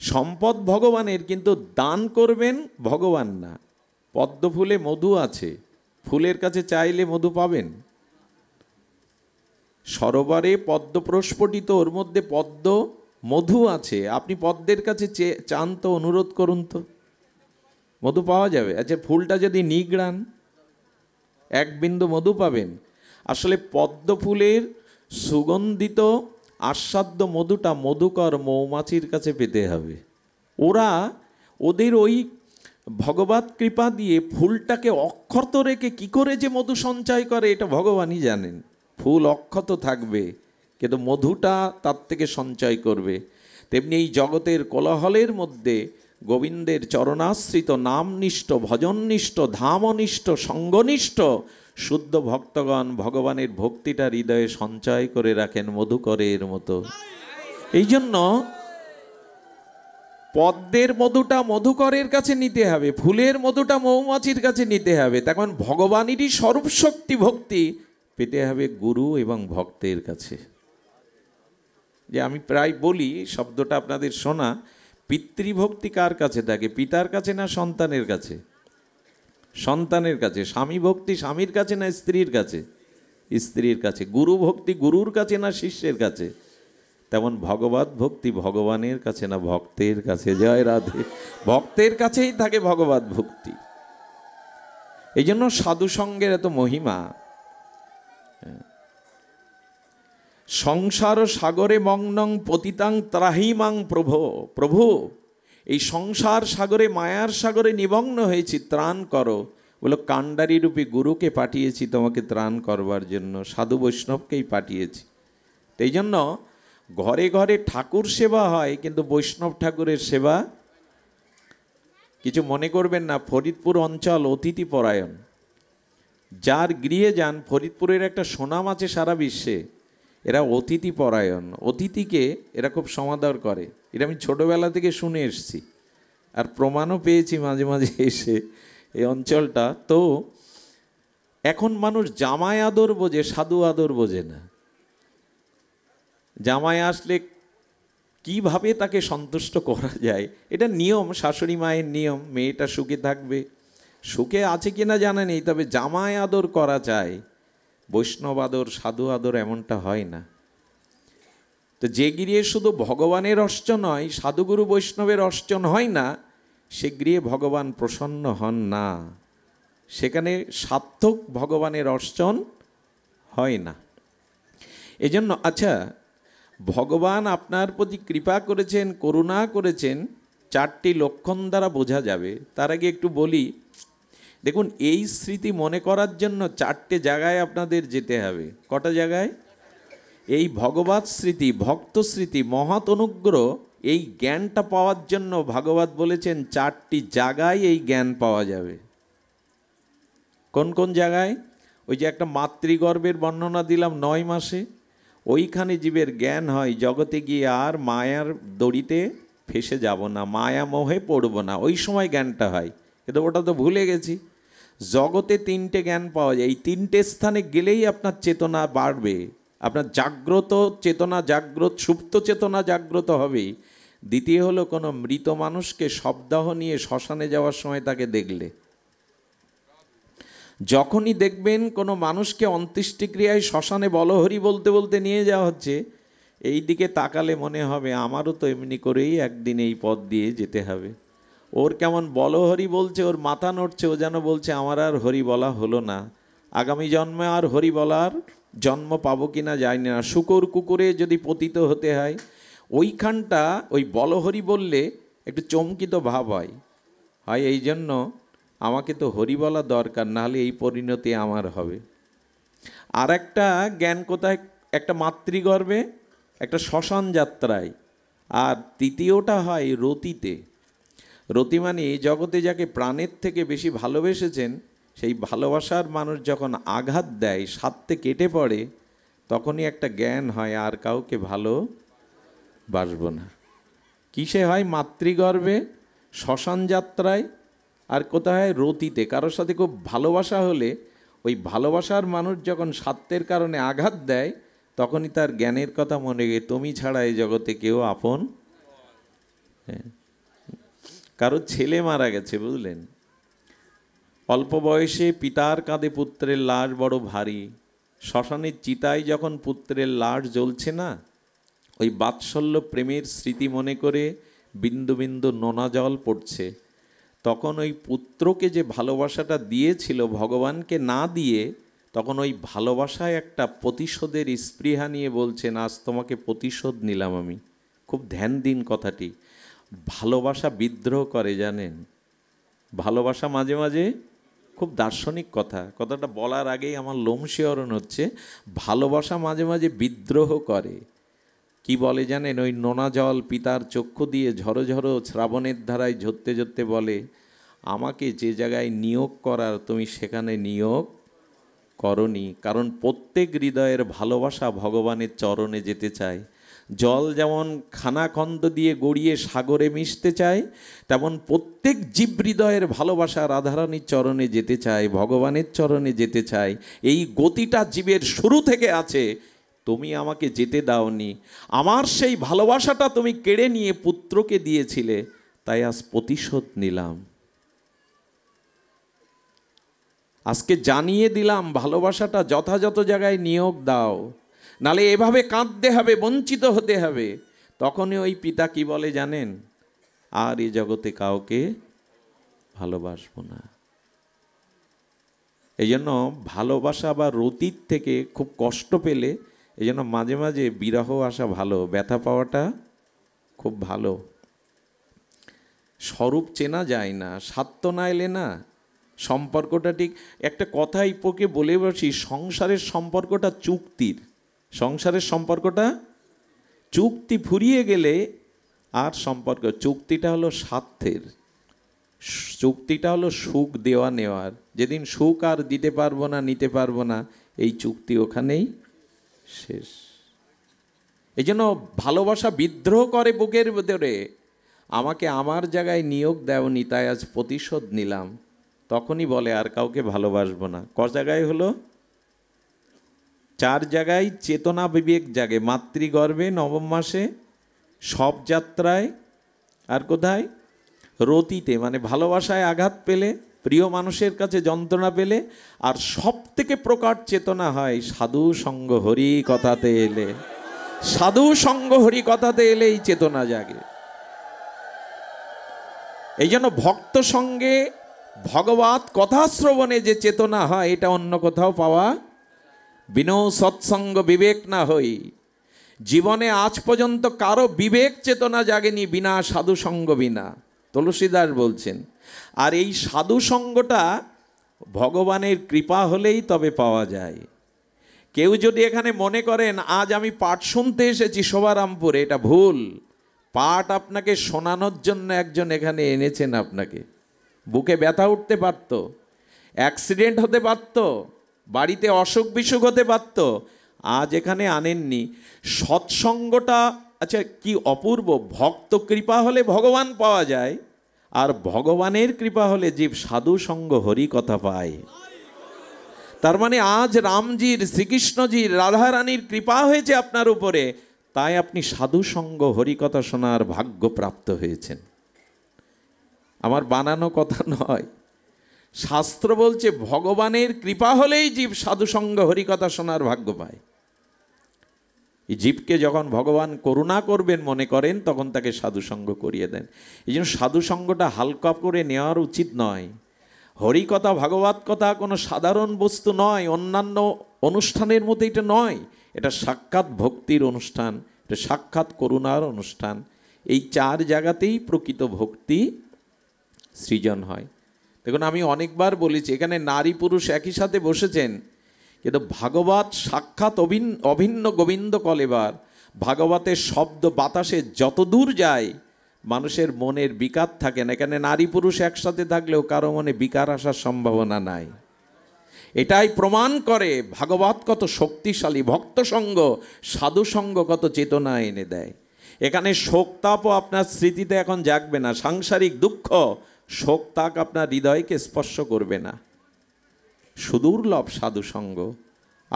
সম্পদ ভগবানের কিন্তু দান করবেন ভগবান না পদ্ম ফুলে মধু আছে ফুলের কাছে চাইলে মধু পাবেন সরোবরে পদ্ম প্রস্ফটিত ওর মধ্যে পদ্ম মধু আছে আপনি পদ্মের কাছে চান তো অনুরোধ করুন তো মধু পাওয়া যাবে আচ্ছা ফুলটা যদি নিগড়ান এক বিন্দু মধু পাবেন আসলে পদ্ম ফুলের সুগন্ধিত আস্বাদ্য মধুটা মধুকর মৌমাছির কাছে পেতে হবে ওরা ওদের ওই ভগবত কৃপা দিয়ে ফুলটাকে অক্ষত রেখে কি করে যে মধু সঞ্চয় করে এটা ভগবানই জানেন ফুল অক্ষত থাকবে কিন্তু মধুটা তার থেকে সঞ্চয় করবে তেমনি এই জগতের কোলাহলের মধ্যে গোবিন্দের চরণাশ্রিত নামনিষ্ঠ ভজননিষ্ঠ ধামনিষ্ঠ সঙ্গনিষ্ঠ শুদ্ধ ভক্তগণ ভগবানের ভক্তিটা হৃদয়ে সঞ্চয় করে রাখেন মধুকরের মতো এই জন্য পদ্মের মধুটা মধুকরের কাছে নিতে হবে ফুলের মধুটা মৌমাছির কাছে নিতে হবে তখন মানে ভগবানেরই সর্বশক্তি ভক্তি পেতে হবে গুরু এবং ভক্তের কাছে যে আমি প্রায় বলি শব্দটা আপনাদের শোনা পিতৃভক্তি কার কাছে থাকে পিতার কাছে না সন্তানের কাছে সন্তানের কাছে স্বামী ভক্তি স্বামীর কাছে না স্ত্রীর কাছে স্ত্রীর কাছে গুরু ভক্তি গুরুর কাছে না শিষ্যের কাছে তেমন ভগবত ভক্তি ভগবানের কাছে না ভক্তের কাছে জয় রাধে ভক্তের কাছেই থাকে ভগবত ভক্তি এই জন্য সাধুসঙ্গের এত মহিমা সংসার সাগরে মগ্নং পতিতাং ত্রাহিমাং প্রভো প্রভু এই সংসার সাগরে মায়ার সাগরে নিমগ্ন হয়েছি ত্রাণ করো বলো কাণ্ডারি রূপে গুরুকে পাঠিয়েছি তোমাকে ত্রাণ করবার জন্য সাধু বৈষ্ণবকেই পাঠিয়েছি এই জন্য ঘরে ঘরে ঠাকুর সেবা হয় কিন্তু বৈষ্ণব ঠাকুরের সেবা কিছু মনে করবেন না ফরিদপুর অঞ্চল অতিথি পরায়ণ যার গৃহে যান ফরিদপুরের একটা সুনাম আছে সারা বিশ্বে এরা অতিথি পরায়ণ অতিথিকে এরা খুব সমাদর করে এটা আমি ছোটোবেলা থেকে শুনে এসছি আর প্রমাণও পেয়েছি মাঝে মাঝে এসে এই অঞ্চলটা তো এখন মানুষ জামাই আদর বোঝে সাধু আদর বোঝে না জামাই আসলে কিভাবে তাকে সন্তুষ্ট করা যায় এটা নিয়ম শাশুড়ি মায়ের নিয়ম মেয়েটা সুখে থাকবে সুখে আছে কিনা জানা নেই তবে জামায় আদর করা যায় বৈষ্ণব আদর সাধু আদর এমনটা হয় না তো যে গৃহে শুধু ভগবানের অর্চ নয় সাধুগুরু বৈষ্ণবের অর্চন হয় না সে গৃহে ভগবান প্রসন্ন হন না সেখানে সার্থক ভগবানের অর্চন হয় না এজন্য আচ্ছা ভগবান আপনার প্রতি কৃপা করেছেন করুণা করেছেন চারটি লক্ষণ দ্বারা বোঝা যাবে তার আগে একটু বলি দেখুন এই স্মৃতি মনে করার জন্য চারটে জায়গায় আপনাদের যেতে হবে কটা জায়গায় এই ভগবত স্মৃতি ভক্ত স্মৃতি মহৎ অনুগ্রহ এই জ্ঞানটা পাওয়ার জন্য ভাগবত বলেছেন চারটি জায়গায় এই জ্ঞান পাওয়া যাবে কোন কোন জায়গায় ওই যে একটা মাতৃগর্ভের বর্ণনা দিলাম নয় মাসে ওইখানে জীবের জ্ঞান হয় জগতে গিয়ে আর মায়ার দড়িতে ফেসে যাব না মায়া মোহে পড়ব না ওই সময় জ্ঞানটা হয় কিন্তু ওটা তো ভুলে গেছি জগতে তিনটে জ্ঞান পাওয়া যায় এই তিনটে স্থানে গেলেই আপনার চেতনা বাড়বে আপনার জাগ্রত চেতনা জাগ্রত সুপ্ত চেতনা জাগ্রত হবে দ্বিতীয় হলো কোনো মৃত মানুষকে শবদাহ নিয়ে শ্মশানে যাওয়ার সময় তাকে দেখলে যখনই দেখবেন কোনো মানুষকে অন্ত্যেষ্টিক্রিয়ায় শ্মশানে বলহরি বলতে বলতে নিয়ে যাওয়া হচ্ছে এই দিকে তাকালে মনে হবে আমারও তো এমনি করেই একদিন এই পথ দিয়ে যেতে হবে ওর কেমন বলহরি বলছে ওর মাথা নড়ছে ও যেন বলছে আমার আর হরি বলা হলো না আগামী জন্মে আর হরি বলার জন্ম পাবো কি না যায় না শুকর কুকুরে যদি পতিত হতে হয় ওইখানটা ওই বলহরি বললে একটু চমকিত ভাব হয় হয় এই জন্য আমাকে তো হরি বলা দরকার নাহলে এই পরিণতি আমার হবে আর একটা জ্ঞান কোথায় একটা মাতৃগর্ভে একটা শ্মশান যাত্রায় আর তৃতীয়টা হয় রতিতে রতি মানে জগতে যাকে প্রাণের থেকে বেশি ভালোবেসেছেন সেই ভালোবাসার মানুষ যখন আঘাত দেয় সাততে কেটে পড়ে তখনই একটা জ্ঞান হয় আর কাউকে ভালো বাসব না কিসে হয় মাতৃগর্ভে শ্মশান যাত্রায় আর কোথায় রতিতে কারোর সাথে খুব ভালোবাসা হলে ওই ভালোবাসার মানুষ যখন স্বার্থের কারণে আঘাত দেয় তখনই তার জ্ঞানের কথা মনে গে তুমি ছাড়া এই জগতে কেউ আপন হ্যাঁ। কারোর ছেলে মারা গেছে বুঝলেন অল্প বয়সে পিতার কাঁধে পুত্রের লাশ বড় ভারী শ্মশানের চিতায় যখন পুত্রের লাশ জ্বলছে না ওই বাৎসল্য প্রেমের স্মৃতি মনে করে বিন্দু বিন্দু নোনা জল পড়ছে তখন ওই পুত্রকে যে ভালোবাসাটা দিয়েছিল ভগবানকে না দিয়ে তখন ওই ভালোবাসায় একটা প্রতিশোধের স্পৃহা নিয়ে বলছেন আজ তোমাকে প্রতিশোধ নিলাম আমি খুব ধ্যান দিন কথাটি ভালোবাসা বিদ্রোহ করে জানেন ভালোবাসা মাঝে মাঝে খুব দার্শনিক কথা কথাটা বলার আগেই আমার লোম শিহরণ হচ্ছে ভালোবাসা মাঝে মাঝে বিদ্রোহ করে কি বলে জানেন ওই নোনা জল পিতার চক্ষু দিয়ে ঝরো ঝরো শ্রাবণের ধারায় ঝরতে ঝরতে বলে আমাকে যে জায়গায় নিয়োগ করার তুমি সেখানে নিয়োগ করনি কারণ প্রত্যেক হৃদয়ের ভালোবাসা ভগবানের চরণে যেতে চায় জল যেমন খানাখন্দ দিয়ে গড়িয়ে সাগরে মিশতে চায় তেমন প্রত্যেক জীব হৃদয়ের ভালোবাসা রাধারানীর চরণে যেতে চায় ভগবানের চরণে যেতে চায় এই গতিটা জীবের শুরু থেকে আছে তুমি আমাকে যেতে দাওনি আমার সেই ভালোবাসাটা তুমি কেড়ে নিয়ে পুত্রকে দিয়েছিলে তাই আজ প্রতিশোধ নিলাম আজকে জানিয়ে দিলাম ভালোবাসাটা যথাযথ জায়গায় নিয়োগ দাও নালে এভাবে কাঁদতে হবে বঞ্চিত হতে হবে তখনই ওই পিতা কি বলে জানেন আর এ জগতে কাউকে ভালোবাসব না এই জন্য ভালোবাসা বা রতির থেকে খুব কষ্ট পেলে এই জন্য মাঝে মাঝে বিরহ আসা ভালো ব্যথা পাওয়াটা খুব ভালো স্বরূপ চেনা যায় না সাত্য না এলে না সম্পর্কটা ঠিক একটা কথা ইপোকে বলে বসি সংসারের সম্পর্কটা চুক্তির সংসারের সম্পর্কটা চুক্তি ফুরিয়ে গেলে আর সম্পর্ক চুক্তিটা হলো স্বার্থের চুক্তিটা হলো সুখ দেওয়া নেওয়ার যেদিন সুখ আর দিতে পারবো না নিতে পারবো না এই চুক্তি ওখানেই শেষ এই জন্য ভালোবাসা বিদ্রোহ করে বুকের ভেতরে আমাকে আমার জায়গায় নিয়োগ দেওনি তাই আজ প্রতিশোধ নিলাম তখনই বলে আর কাউকে ভালোবাসবো না ক জায়গায় হলো চার জায়গায় চেতনা বিবেক জাগে মাতৃগর্ভে নবম মাসে সব যাত্রায় আর কোথায় রতিতে মানে ভালোবাসায় আঘাত পেলে প্রিয় মানুষের কাছে যন্ত্রণা পেলে আর সব থেকে প্রকাট চেতনা হয় সাধু সঙ্গ হরি কথাতে এলে সাধু সঙ্গ হরি কথাতে এলে এই চেতনা জাগে এই জন্য ভক্ত সঙ্গে ভগবত কথা শ্রবণে যে চেতনা হয় এটা অন্য কোথাও পাওয়া বিনো সৎসঙ্গ বিবেক না হই জীবনে আজ পর্যন্ত কারো বিবেক চেতনা জাগেনি বিনা সাধুসঙ্গ বিনা তুলসীদাস বলছেন আর এই সাধুসঙ্গটা ভগবানের কৃপা হলেই তবে পাওয়া যায় কেউ যদি এখানে মনে করেন আজ আমি পাঠ শুনতে এসেছি শোভারামপুরে এটা ভুল পাঠ আপনাকে শোনানোর জন্য একজন এখানে এনেছেন আপনাকে বুকে ব্যথা উঠতে পারত অ্যাক্সিডেন্ট হতে পারতো বাড়িতে অসুখ বিসুখ হতে পারত আজ এখানে আনেননি সৎসঙ্গটা আচ্ছা কি অপূর্ব ভক্ত কৃপা হলে ভগবান পাওয়া যায় আর ভগবানের কৃপা হলে জীব সাধু সঙ্গ হরি কথা পায় তার মানে আজ রামজির শ্রীকৃষ্ণজির রাধারানীর কৃপা হয়েছে আপনার উপরে তাই আপনি সাধু সঙ্গ হরিকথা শোনার ভাগ্য প্রাপ্ত হয়েছেন আমার বানানো কথা নয় শাস্ত্র বলছে ভগবানের কৃপা হলেই জীব সাধুসঙ্গ হরিকথা শোনার ভাগ্য পায় জীবকে যখন ভগবান করুণা করবেন মনে করেন তখন তাকে সাধুসঙ্গ করিয়ে দেন এই জন্য সাধুসঙ্গটা হালকা করে নেওয়ার উচিত নয় হরিকথা ভাগবত কথা কোনো সাধারণ বস্তু নয় অন্যান্য অনুষ্ঠানের মতো এটা নয় এটা সাক্ষাৎ ভক্তির অনুষ্ঠান এটা সাক্ষাৎ করুণার অনুষ্ঠান এই চার জায়গাতেই প্রকৃত ভক্তি সৃজন হয় দেখুন আমি অনেকবার বলেছি এখানে নারী পুরুষ একই সাথে বসেছেন কিন্তু ভাগবত সাক্ষাৎ অভিন্ন অভিন্ন গোবিন্দ কলেবার ভাগবতের শব্দ বাতাসে যত দূর যায় মানুষের মনের বিকার থাকে না এখানে নারী পুরুষ একসাথে থাকলেও কারো মনে বিকার আসার সম্ভাবনা নাই এটাই প্রমাণ করে ভাগবত কত শক্তিশালী ভক্ত সঙ্গ সাধু সঙ্গ কত চেতনা এনে দেয় এখানে শোকতাপও আপনার স্মৃতিতে এখন জাগবে না সাংসারিক দুঃখ শোক তাক আপনার হৃদয়কে স্পর্শ করবে না সুদুর্লভ সাধুসঙ্গ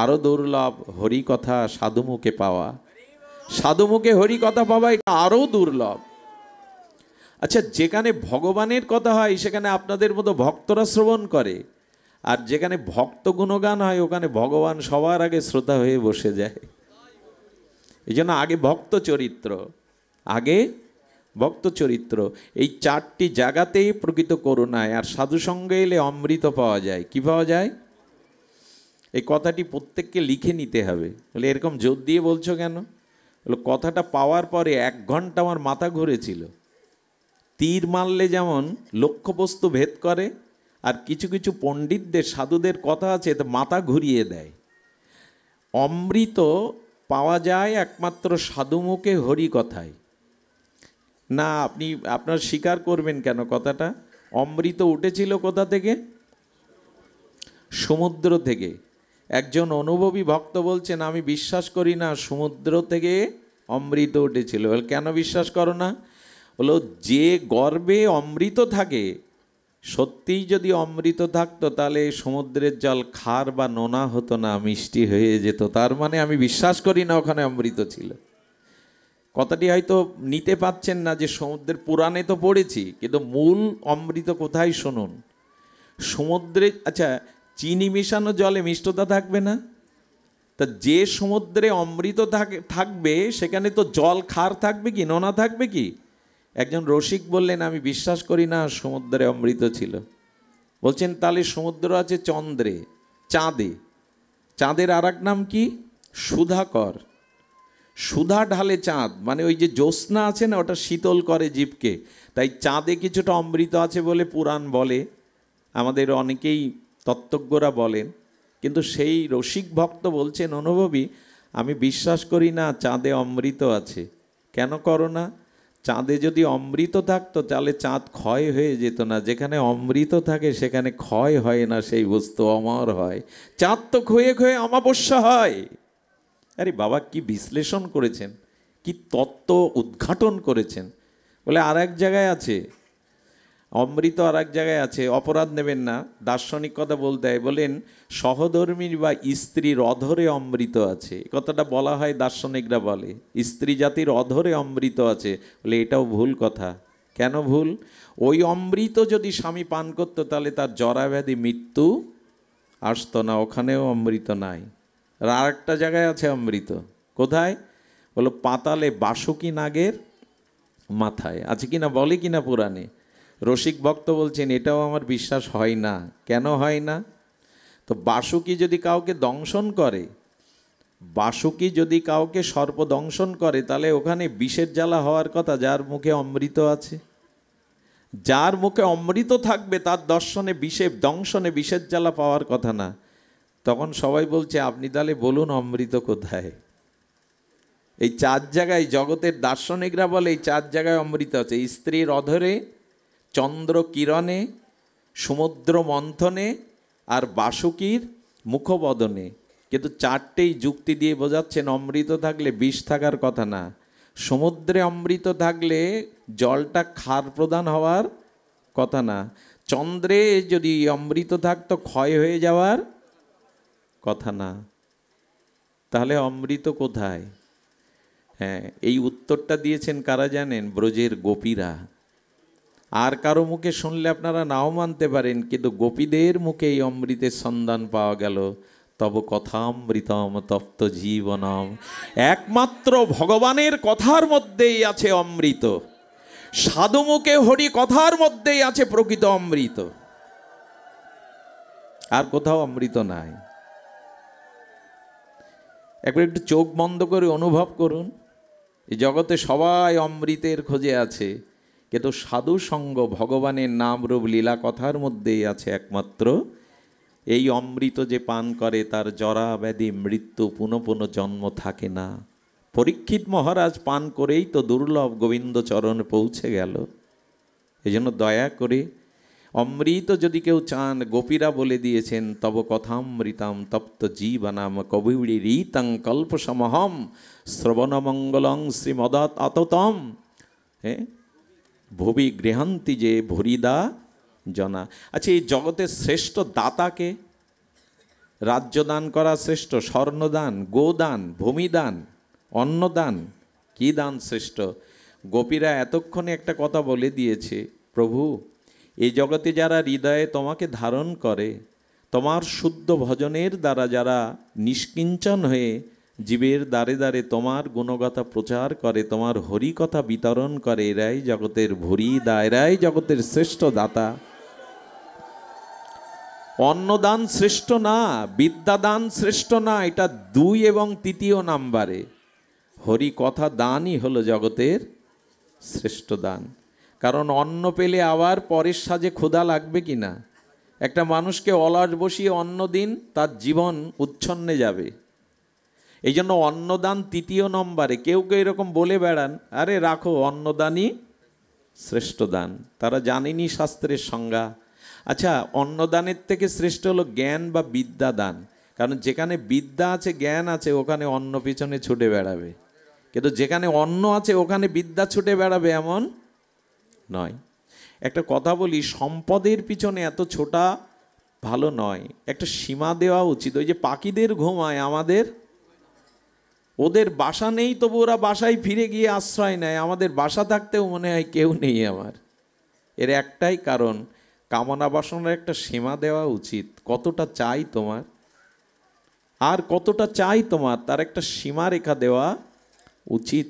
আরও দুর্লভ হরিকথা সাধুমুখে পাওয়া সাধুমুখে হরিকথা পাওয়া এটা আরও দুর্লভ আচ্ছা যেখানে ভগবানের কথা হয় সেখানে আপনাদের মতো ভক্তরা শ্রবণ করে আর যেখানে ভক্ত গুণগান হয় ওখানে ভগবান সবার আগে শ্রোতা হয়ে বসে যায় এই জন্য আগে ভক্ত চরিত্র আগে ভক্ত চরিত্র এই চারটি জায়গাতেই প্রকৃত করুণায় আর সাধুসঙ্গে এলে অমৃত পাওয়া যায় কি পাওয়া যায় এই কথাটি প্রত্যেককে লিখে নিতে হবে বলে এরকম জোর দিয়ে বলছো কেন বলে কথাটা পাওয়ার পরে এক ঘন্টা আমার মাথা ঘুরেছিল তীর মারলে যেমন লক্ষ্যবস্তু ভেদ করে আর কিছু কিছু পণ্ডিতদের সাধুদের কথা আছে তা মাথা ঘুরিয়ে দেয় অমৃত পাওয়া যায় একমাত্র সাধুমুখে হরি কথায় না আপনি আপনার স্বীকার করবেন কেন কথাটা অমৃত উঠেছিল কোথা থেকে সমুদ্র থেকে একজন অনুভবী ভক্ত বলছেন আমি বিশ্বাস করি না সমুদ্র থেকে অমৃত উঠেছিল কেন বিশ্বাস করো না হলো যে গর্বে অমৃত থাকে সত্যিই যদি অমৃত থাকতো তাহলে সমুদ্রের জল খার বা নোনা হতো না মিষ্টি হয়ে যেত তার মানে আমি বিশ্বাস করি না ওখানে অমৃত ছিল কথাটি হয়তো নিতে পাচ্ছেন না যে সমুদ্রের পুরাণে তো পড়েছি কিন্তু মূল অমৃত কোথায় শুনুন সমুদ্রে আচ্ছা চিনি মেশানো জলে মিষ্টতা থাকবে না তা যে সমুদ্রে অমৃত থাকবে সেখানে তো জল খার থাকবে কি নোনা থাকবে কি একজন রসিক বললেন আমি বিশ্বাস করি না সমুদ্রে অমৃত ছিল বলছেন তাহলে সমুদ্র আছে চন্দ্রে চাঁদে চাঁদের আর নাম কি সুধাকর সুধা ঢালে চাঁদ মানে ওই যে জ্যোৎস্না আছে না ওটা শীতল করে জীবকে তাই চাঁদে কিছুটা অমৃত আছে বলে পুরাণ বলে আমাদের অনেকেই তত্ত্বজ্ঞরা বলেন কিন্তু সেই রসিক ভক্ত বলছেন অনুভবী আমি বিশ্বাস করি না চাঁদে অমৃত আছে কেন করো না চাঁদে যদি অমৃত থাকতো তাহলে চাঁদ ক্ষয় হয়ে যেত না যেখানে অমৃত থাকে সেখানে ক্ষয় হয় না সেই বস্তু অমর হয় চাঁদ তো ক্ষয়ে ক্ষয়ে অমাবস্যা হয় আরে বাবা কি বিশ্লেষণ করেছেন কি তত্ত্ব উদ্ঘাটন করেছেন বলে আর এক জায়গায় আছে অমৃত আর এক জায়গায় আছে অপরাধ নেবেন না দার্শনিক কথা বলতে হয় বলেন সহধর্মীর বা স্ত্রীর অধরে অমৃত আছে এ কথাটা বলা হয় দার্শনিকরা বলে স্ত্রী জাতির অধরে অমৃত আছে বলে এটাও ভুল কথা কেন ভুল ওই অমৃত যদি স্বামী পান করতো তাহলে তার জরাব্যাধি মৃত্যু আসতো না ওখানেও অমৃত নাই আর একটা জায়গায় আছে অমৃত কোথায় বলো পাতালে বাসুকি নাগের মাথায় আছে কিনা বলে কিনা পুরাণে রসিক ভক্ত বলছেন এটাও আমার বিশ্বাস হয় না কেন হয় না তো বাসুকি যদি কাউকে দংশন করে বাসুকি যদি কাউকে সর্প দংশন করে তাহলে ওখানে বিষের জ্বালা হওয়ার কথা যার মুখে অমৃত আছে যার মুখে অমৃত থাকবে তার দর্শনে বিষে দংশনে বিষের জ্বালা পাওয়ার কথা না তখন সবাই বলছে আপনি তাহলে বলুন অমৃত কোথায় এই চার জায়গায় জগতের দার্শনিকরা বলে এই চার জায়গায় অমৃত আছে স্ত্রীর অধরে চন্দ্র কিরণে সমুদ্র মন্থনে আর বাসুকির মুখবদনে কিন্তু চারটেই যুক্তি দিয়ে বোঝাচ্ছেন অমৃত থাকলে বিষ থাকার কথা না সমুদ্রে অমৃত থাকলে জলটা ক্ষার প্রদান হওয়ার কথা না চন্দ্রে যদি অমৃত থাকতো ক্ষয় হয়ে যাওয়ার কথা না তাহলে অমৃত কোথায় হ্যাঁ এই উত্তরটা দিয়েছেন কারা জানেন ব্রজের গোপীরা আর কারো মুখে শুনলে আপনারা নাও মানতে পারেন কিন্তু গোপীদের মুখে এই অমৃতের সন্ধান পাওয়া গেল তব কথামৃতম তপ্ত জীবনম একমাত্র ভগবানের কথার মধ্যেই আছে অমৃত সাধুমুখে হরি কথার মধ্যেই আছে প্রকৃত অমৃত আর কোথাও অমৃত নাই একবার একটু চোখ বন্ধ করে অনুভব করুন এই জগতে সবাই অমৃতের খোঁজে আছে কিন্তু সাধু সঙ্গ ভগবানের নাম রূপ লীলা কথার মধ্যেই আছে একমাত্র এই অমৃত যে পান করে তার জরা ব্যাধি মৃত্যু পুনঃ পুনঃ জন্ম থাকে না পরীক্ষিত মহারাজ পান করেই তো দুর্লভ গোবিন্দচরণ পৌঁছে গেল এজন্য দয়া করে অমৃত যদি কেউ চান গোপীরা বলে দিয়েছেন তব কথামৃতাম তপ্ত জীবনাম কবিড়ি রীতাং কল্পসমহম শ্রবণমঙ্গলং শ্রীমদাত আততম হ্যাঁ ভবি গৃহান্তি যে ভরিদা জনা আচ্ছা এই জগতের শ্রেষ্ঠ দাতাকে রাজ্যদান করা শ্রেষ্ঠ স্বর্ণদান গোদান ভূমিদান অন্নদান কী দান শ্রেষ্ঠ গোপীরা এতক্ষণে একটা কথা বলে দিয়েছে প্রভু এই জগতে যারা হৃদয়ে তোমাকে ধারণ করে তোমার শুদ্ধ ভজনের দ্বারা যারা নিষ্কিঞ্চন হয়ে জীবের দ্বারে দ্বারে তোমার গুণগতা প্রচার করে তোমার হরিকথা বিতরণ করে এরাই জগতের ভরি দা এরাই জগতের শ্রেষ্ঠ দাতা অন্নদান শ্রেষ্ঠ না বিদ্যাদান শ্রেষ্ঠ না এটা দুই এবং তৃতীয় নাম্বারে হরি কথা দানই হলো জগতের শ্রেষ্ঠ দান কারণ অন্ন পেলে আবার পরের সাজে ক্ষুধা লাগবে কি না একটা মানুষকে অলস বসিয়ে অন্ন দিন তার জীবন উচ্ছন্নে যাবে এই জন্য অন্নদান তৃতীয় নম্বরে কেউ কেউ এরকম বলে বেড়ান আরে রাখো অন্নদানই শ্রেষ্ঠ দান তারা জানেনি শাস্ত্রের সংজ্ঞা আচ্ছা অন্নদানের থেকে শ্রেষ্ঠ হলো জ্ঞান বা বিদ্যা দান কারণ যেখানে বিদ্যা আছে জ্ঞান আছে ওখানে অন্ন পিছনে ছুটে বেড়াবে কিন্তু যেখানে অন্ন আছে ওখানে বিদ্যা ছুটে বেড়াবে এমন নয় একটা কথা বলি সম্পদের পিছনে এত ছোটা ভালো নয় একটা সীমা দেওয়া উচিত ওই যে পাখিদের ঘুমায় আমাদের ওদের বাসা নেই তবু ওরা বাসায় ফিরে গিয়ে আশ্রয় নেয় আমাদের বাসা থাকতেও মনে হয় কেউ নেই আমার এর একটাই কারণ কামনা বাসনার একটা সীমা দেওয়া উচিত কতটা চাই তোমার আর কতটা চাই তোমার তার একটা সীমারেখা দেওয়া উচিত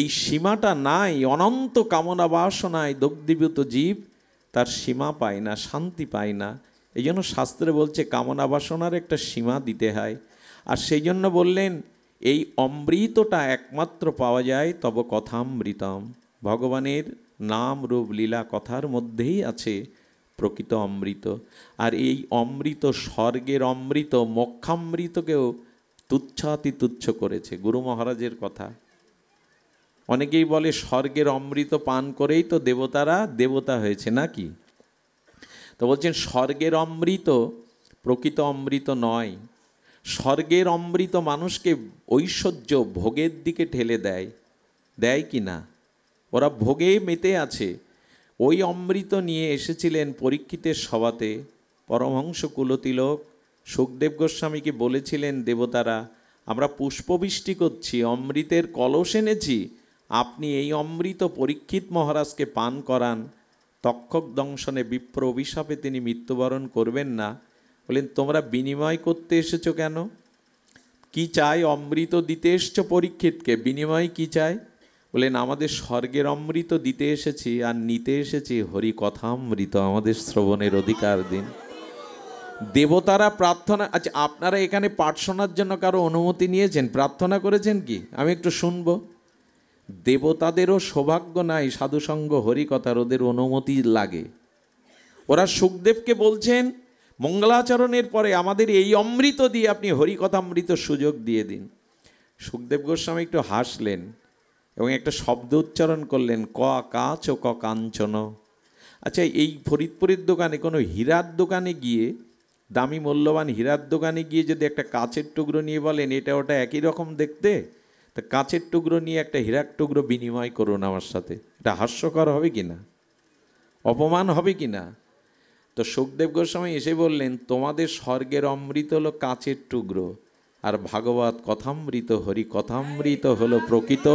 এই সীমাটা নাই অনন্ত কামনা বাসনায় দগ্ধীভূত জীব তার সীমা পায় না শান্তি পায় না এই জন্য শাস্ত্রে বলছে কামনা বাসনার একটা সীমা দিতে হয় আর সেই জন্য বললেন এই অমৃতটা একমাত্র পাওয়া যায় তব কথামৃতম ভগবানের নাম রূপ লীলা কথার মধ্যেই আছে প্রকৃত অমৃত আর এই অমৃত স্বর্গের অমৃত মক্ষামৃতকেও তুচ্ছাতি তুচ্ছ করেছে গুরু মহারাজের কথা অনেকেই বলে স্বর্গের অমৃত পান করেই তো দেবতারা দেবতা হয়েছে নাকি তো বলছেন স্বর্গের অমৃত প্রকৃত অমৃত নয় স্বর্গের অমৃত মানুষকে ঐশ্বর্য ভোগের দিকে ঠেলে দেয় দেয় কি না ওরা ভোগে মেতে আছে ওই অমৃত নিয়ে এসেছিলেন পরীক্ষিতের সভাতে পরমহংস কুলতিলক সুখদেব গোস্বামীকে বলেছিলেন দেবতারা আমরা পুষ্পবৃষ্টি করছি অমৃতের কলস এনেছি আপনি এই অমৃত পরীক্ষিত মহারাজকে পান করান তক্ষক দংশনে বিপ্র অভিশাপে তিনি মৃত্যুবরণ করবেন না বলেন তোমরা বিনিময় করতে এসেছ কেন কি চাই অমৃত দিতে এসছো পরীক্ষিতকে বিনিময় কি চাই বলেন আমাদের স্বর্গের অমৃত দিতে এসেছি আর নিতে এসেছি হরি অমৃত আমাদের শ্রবণের অধিকার দিন দেবতারা প্রার্থনা আচ্ছা আপনারা এখানে প্রার্থনার জন্য কারো অনুমতি নিয়েছেন প্রার্থনা করেছেন কি আমি একটু শুনবো দেবতাদেরও সৌভাগ্য নাই সাধুসঙ্গ হরিকথার ওদের অনুমতি লাগে ওরা সুখদেবকে বলছেন মঙ্গলাচরণের পরে আমাদের এই অমৃত দিয়ে আপনি হরিকথামৃত সুযোগ দিয়ে দিন সুখদেব গোস্বামী একটু হাসলেন এবং একটা শব্দ উচ্চারণ করলেন ক কাচ ও ক কাঞ্চন আচ্ছা এই ফরিদপুরের দোকানে কোনো হীরার দোকানে গিয়ে দামি মূল্যবান হীরার দোকানে গিয়ে যদি একটা কাচের টুকরো নিয়ে বলেন এটা ওটা একই রকম দেখতে তা কাঁচের টুকরো নিয়ে একটা হীরার টুকরো বিনিময় করুন আমার সাথে এটা হাস্যকর হবে কি না অপমান হবে কি না তো সুখদেব গোস্বামী এসে বললেন তোমাদের স্বর্গের অমৃত হলো কাঁচের টুকরো আর ভাগবত কথামৃত হরি কথামৃত হলো প্রকৃত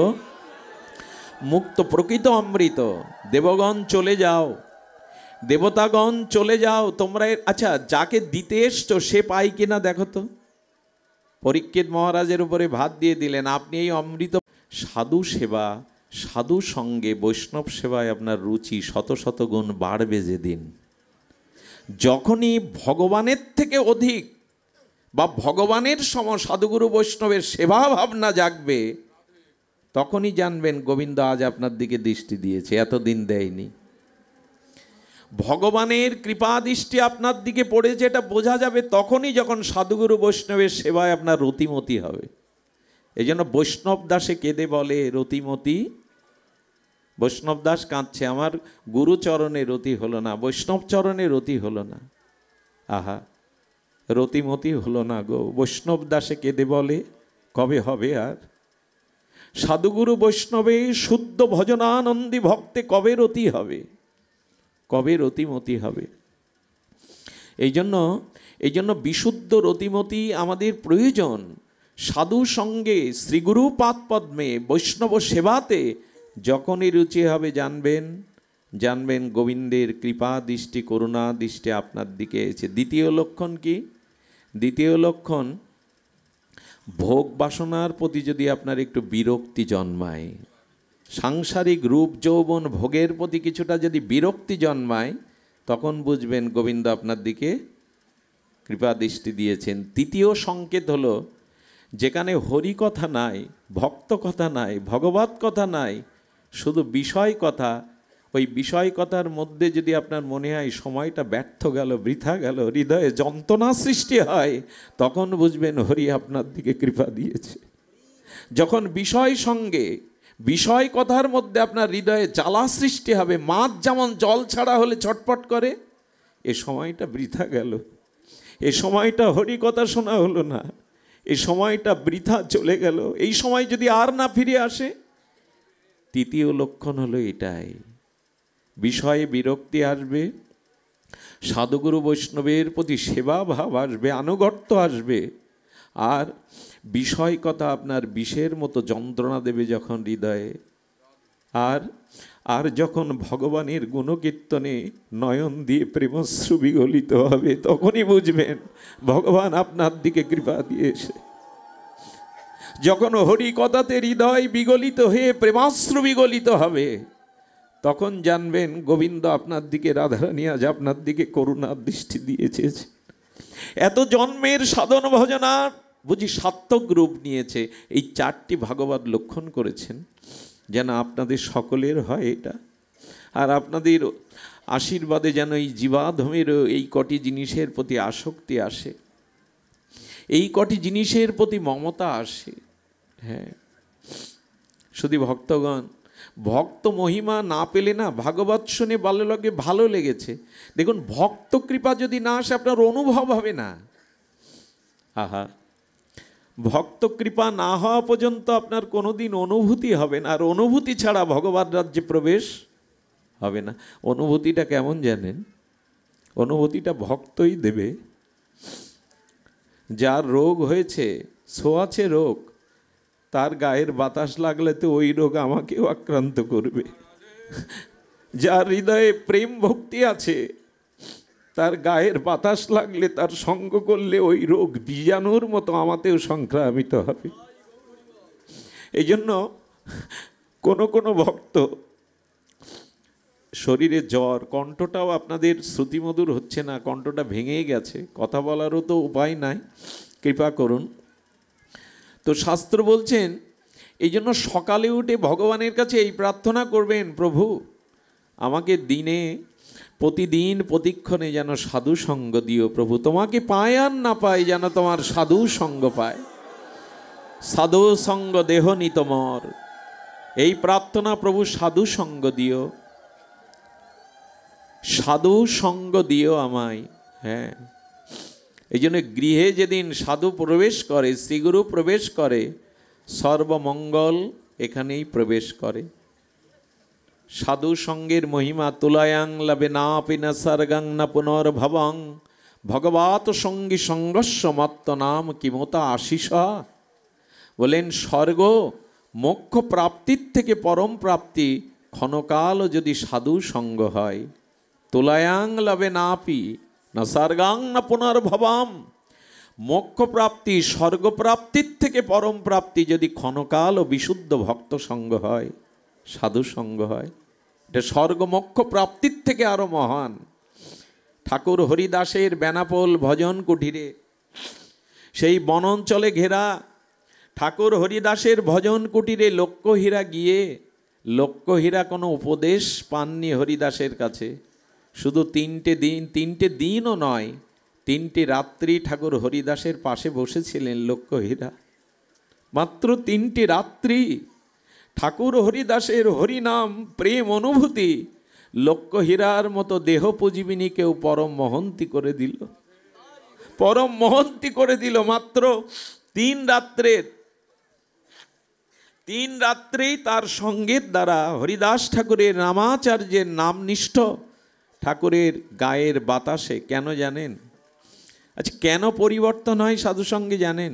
মুক্ত প্রকৃত অমৃত দেবগণ চলে যাও দেবতাগণ চলে যাও তোমরা আচ্ছা যাকে দিতে এসছো সে পাই কিনা দেখো তো পরীক্ষিত মহারাজের উপরে ভাত দিয়ে দিলেন আপনি এই অমৃত সাধু সেবা সাধু সঙ্গে বৈষ্ণব সেবায় আপনার রুচি শত শত গুণ বাড়বে যেদিন যখনই ভগবানের থেকে অধিক বা ভগবানের সম সাধুগুরু বৈষ্ণবের সেবা ভাবনা জাগবে তখনই জানবেন গোবিন্দ আজ আপনার দিকে দৃষ্টি দিয়েছে এতদিন দেয়নি ভগবানের কৃপা দৃষ্টি আপনার দিকে পড়েছে এটা বোঝা যাবে তখনই যখন সাধুগুরু বৈষ্ণবের সেবায় আপনার রতিমতি হবে এই জন্য বৈষ্ণব দাসে কেঁদে বলে রতিমতি বৈষ্ণব দাস কাঁদছে আমার গুরুচরণে রতি হলো না বৈষ্ণব চরণে রতি হলো না আহা রতিমতি হলো না গো বৈষ্ণব দাসে কেঁদে বলে কবে হবে আর সাধুগুরু বৈষ্ণবে শুদ্ধ ভজনানন্দী ভক্তে কবে রতি হবে কবে রতিমতি হবে এই জন্য এই জন্য বিশুদ্ধ রতিমতি আমাদের প্রয়োজন সাধু সঙ্গে শ্রীগুরু পদ্মে বৈষ্ণব সেবাতে যখনই রুচি হবে জানবেন জানবেন গোবিন্দের কৃপা দৃষ্টি করুণা দৃষ্টি আপনার দিকে এসে দ্বিতীয় লক্ষণ কি দ্বিতীয় লক্ষণ ভোগ বাসনার প্রতি যদি আপনার একটু বিরক্তি জন্মায় সাংসারিক রূপ যৌবন ভোগের প্রতি কিছুটা যদি বিরক্তি জন্মায় তখন বুঝবেন গোবিন্দ আপনার দিকে কৃপা দৃষ্টি দিয়েছেন তৃতীয় সংকেত হলো যেখানে হরি কথা নাই ভক্ত কথা নাই ভগবত কথা নাই শুধু বিষয় কথা ওই বিষয় কথার মধ্যে যদি আপনার মনে হয় সময়টা ব্যর্থ গেল বৃথা গেল হৃদয়ে যন্ত্রণা সৃষ্টি হয় তখন বুঝবেন হরি আপনার দিকে কৃপা দিয়েছে যখন বিষয় সঙ্গে বিষয় কথার মধ্যে আপনার হৃদয়ে জ্বালা সৃষ্টি হবে মাছ যেমন জল ছাড়া হলে ছটপট করে এ সময়টা বৃথা গেল এ সময়টা হরি কথা শোনা হলো না এ সময়টা বৃথা চলে গেল এই সময় যদি আর না ফিরে আসে তৃতীয় লক্ষণ হলো এটাই বিষয়ে বিরক্তি আসবে সাধুগুরু বৈষ্ণবের প্রতি সেবা ভাব আসবে আনুগত্য আসবে আর বিষয়কতা আপনার বিষের মতো যন্ত্রণা দেবে যখন হৃদয়ে আর আর যখন ভগবানের গুণকীর্তনে নয়ন দিয়ে প্রেমশ্রু বিগলিত হবে তখনই বুঝবেন ভগবান আপনার দিকে কৃপা দিয়েছে যখন কথাতে হৃদয় বিগলিত হয়ে প্রেমাশ্রু বিগলিত হবে তখন জানবেন গোবিন্দ আপনার দিকে রাধারানী আজ আপনার দিকে করুণার দৃষ্টি দিয়েছে এত জন্মের সাধন ভজনার বুঝি সাত্ত্বক রূপ নিয়েছে এই চারটি ভাগবত লক্ষণ করেছেন যেন আপনাদের সকলের হয় এটা আর আপনাদের আশীর্বাদে যেন এই জীবাধমের এই কটি জিনিসের প্রতি আসক্তি আসে এই কটি জিনিসের প্রতি মমতা আসে হ্যাঁ শুধু ভক্তগণ ভক্ত মহিমা না পেলে না ভাগবত শুনে বাল্যলকে ভালো লেগেছে দেখুন ভক্ত কৃপা যদি না আসে আপনার অনুভব হবে না আহা ভক্ত কৃপা না হওয়া পর্যন্ত আপনার কোনো দিন অনুভূতি হবে না আর অনুভূতি ছাড়া ভগবান রাজ্যে প্রবেশ হবে না অনুভূতিটা কেমন জানেন অনুভূতিটা ভক্তই দেবে যার রোগ হয়েছে সোয়াছে রোগ তার গায়ের বাতাস লাগলে তো ওই রোগ আমাকেও আক্রান্ত করবে যার হৃদয়ে প্রেম ভক্তি আছে তার গায়ের বাতাস লাগলে তার সঙ্গ করলে ওই রোগ বীজাণুর মতো আমাতেও সংক্রামিত হবে এই জন্য কোনো কোনো ভক্ত শরীরে জ্বর কণ্ঠটাও আপনাদের শ্রুতিমধুর হচ্ছে না কণ্ঠটা ভেঙে গেছে কথা বলারও তো উপায় নাই কৃপা করুন তো শাস্ত্র বলছেন এই জন্য সকালে উঠে ভগবানের কাছে এই প্রার্থনা করবেন প্রভু আমাকে দিনে প্রতিদিন প্রতিক্ষণে যেন সাধু সঙ্গ দিও প্রভু তোমাকে পায় আর না পায় যেন তোমার সাধু সঙ্গ পায় সাধু সঙ্গ দেহ নিতমর এই প্রার্থনা প্রভু সাধু সঙ্গ দিও সাধু সঙ্গ দিও আমায় হ্যাঁ এই জন্য গৃহে যেদিন সাধু প্রবেশ করে শ্রীগুরু প্রবেশ করে সর্বমঙ্গল এখানেই প্রবেশ করে সাধু সঙ্গের মহিমা তুলায়াং লাভে না পিনা সারগাং না পুনর্ভবং ভগবাত সঙ্গী সংঘর্ষ মত্ত নাম কিমতা আশিস বলেন স্বর্গ মোক্ষ প্রাপ্তির থেকে পরম প্রাপ্তি ক্ষণকাল যদি সাধু সঙ্গ হয় তুলায়াং লাভে না পি না সারগাং না পুনর্ভবাম মোক্ষ প্রাপ্তি স্বর্গপ্রাপ্তির থেকে পরম প্রাপ্তি যদি ক্ষণকাল ও বিশুদ্ধ ভক্ত সঙ্গ হয় সাধু সঙ্গ হয় এটা স্বর্গমক্ষ প্রাপ্তির থেকে আরও মহান ঠাকুর হরিদাসের বেনাপোল ভজন কুঠিরে সেই বনঞ্চলে ঘেরা ঠাকুর হরিদাসের ভজন কুটিরে লক্ষ্যহীরা গিয়ে লক্ষ্যহীরা কোনো উপদেশ পাননি হরিদাসের কাছে শুধু তিনটে দিন তিনটে দিনও নয় তিনটি রাত্রি ঠাকুর হরিদাসের পাশে বসেছিলেন লক্ষ্যহীরা মাত্র তিনটি রাত্রি ঠাকুর হরিদাসের হরিনাম প্রেম অনুভূতি লক্ষ হীরার মতো দেহ পুঁজিবিনী কেউ পরম মহন্তি করে দিল পরম মহন্তি করে দিল মাত্র তিন রাত্রের তিন রাত্রেই তার সঙ্গের দ্বারা হরিদাস ঠাকুরের রামাচার্যের নামনিষ্ঠ ঠাকুরের গায়ের বাতাসে কেন জানেন আচ্ছা কেন পরিবর্তন হয় সাধু সঙ্গে জানেন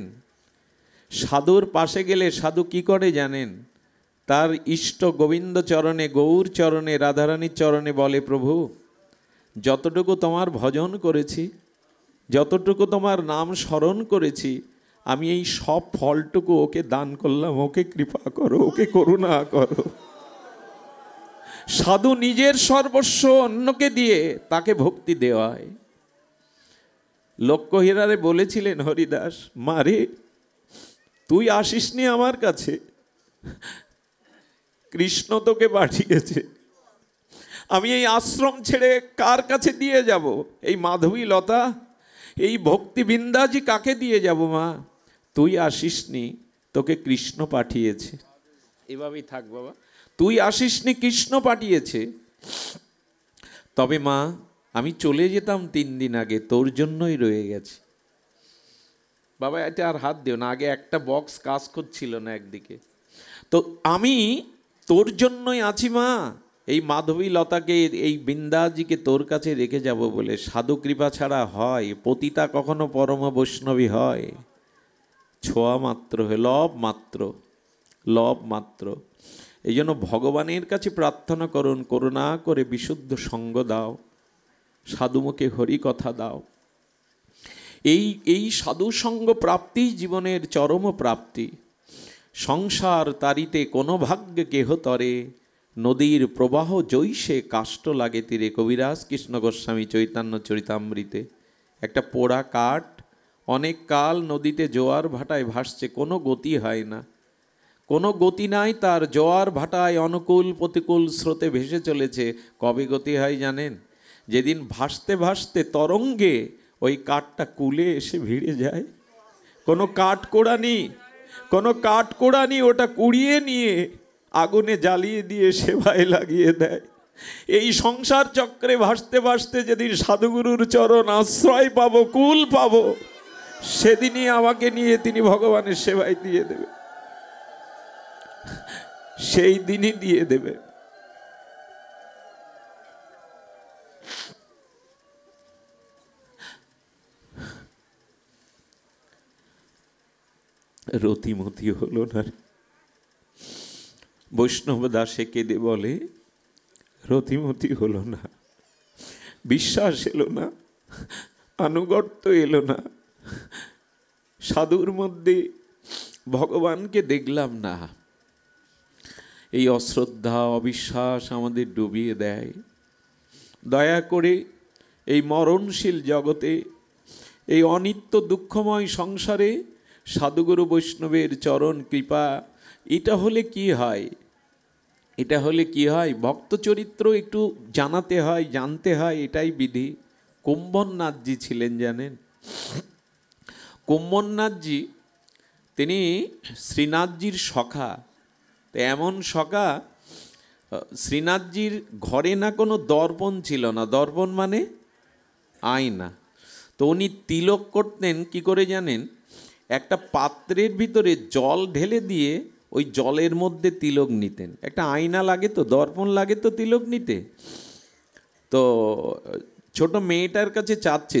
সাধুর পাশে গেলে সাধু কি করে জানেন তার ইষ্ট গোবিন্দ চরণে গৌর চরণে রাধারানীর চরণে বলে প্রভু যতটুকু তোমার ভজন করেছি যতটুকু তোমার নাম স্মরণ করেছি আমি এই সব ফলটুকু ওকে দান করলাম ওকে কৃপা করো ওকে করুণা করো সাধু নিজের সর্বস্ব অন্যকে দিয়ে তাকে ভক্তি দেওয়ায় লক্ষ্যহীরারে বলেছিলেন হরিদাস মারে তুই আসিসনি আমার কাছে কৃষ্ণ তোকে পাঠিয়েছে আমি এই আশ্রম ছেড়ে কার কাছে দিয়ে যাব এই মাধবী লতা এই ভক্তি কাকে দিয়ে যাব মা তুই আসিসনি তোকে কৃষ্ণ পাঠিয়েছে এভাবেই থাক বাবা তুই আসিসনি কৃষ্ণ পাঠিয়েছে তবে মা আমি চলে যেতাম তিন দিন আগে তোর জন্যই রয়ে গেছে বাবা এটা আর হাত দিও না আগে একটা বক্স কাজ করছিল না একদিকে তো আমি তোর জন্যই আছি মা এই মাধবী লতাকে এই বৃন্দাজিকে তোর কাছে রেখে যাব বলে সাধু কৃপা ছাড়া হয় পতিতা কখনো পরম বৈষ্ণবী হয় ছোঁয়া মাত্র লব মাত্র লব মাত্র এই জন্য ভগবানের কাছে প্রার্থনা করুন করুণা করে বিশুদ্ধ সঙ্গ দাও সাধুমুখে হরি কথা দাও এই এই সাধু সঙ্গ প্রাপ্তি জীবনের চরম প্রাপ্তি সংসার তারিতে কোনো ভাগ্য কেহ তরে নদীর প্রবাহ জৈসে কাষ্ট লাগে তীরে কবিরাজ কৃষ্ণ গোস্বামী চৈতন্য চরিতামৃতে একটা পোড়া কাঠ অনেক কাল নদীতে জোয়ার ভাটায় ভাসছে কোনো গতি হয় না কোনো গতি নাই তার জোয়ার ভাটায় অনুকূল প্রতিকূল স্রোতে ভেসে চলেছে কবে গতি হয় জানেন যেদিন ভাসতে ভাসতে তরঙ্গে ওই কাঠটা কুলে এসে ভিড়ে যায় কোনো কাঠ কোড়া নেই কোনো নিয়ে ওটা কুড়িয়ে নিয়ে আগুনে জ্বালিয়ে দিয়ে সেবায় লাগিয়ে দেয় এই সংসার চক্রে ভাসতে ভাসতে যেদিন সাধুগুরুর চরণ আশ্রয় পাবো কুল পাবো সেদিনই আমাকে নিয়ে তিনি ভগবানের সেবায় দিয়ে দেবে সেই দিনই দিয়ে দেবে রতিমতি হলো না বৈষ্ণব দাসে কেঁদে বলে রতিমতি হলো না বিশ্বাস এলো না আনুগত্য এলো না সাধুর মধ্যে ভগবানকে দেখলাম না এই অশ্রদ্ধা অবিশ্বাস আমাদের ডুবিয়ে দেয় দয়া করে এই মরণশীল জগতে এই অনিত্য দুঃখময় সংসারে সাধুগুরু বৈষ্ণবের চরণ কৃপা এটা হলে কি হয় এটা হলে কি হয় ভক্ত চরিত্র একটু জানাতে হয় জানতে হয় এটাই বিধি কুম্ভনাথজি ছিলেন জানেন কুম্ভনাথজি তিনি শ্রীনাথজির সখা তো এমন সখা শ্রীনাথজির ঘরে না কোনো দর্পণ ছিল না দর্পণ মানে আয়না তো উনি তিলক করতেন কি করে জানেন একটা পাত্রের ভিতরে জল ঢেলে দিয়ে ওই জলের মধ্যে তিলক নিতেন একটা আয়না লাগে তো দর্পণ লাগে তো তিলক নিতে তো ছোট মেয়েটার কাছে চাচ্ছে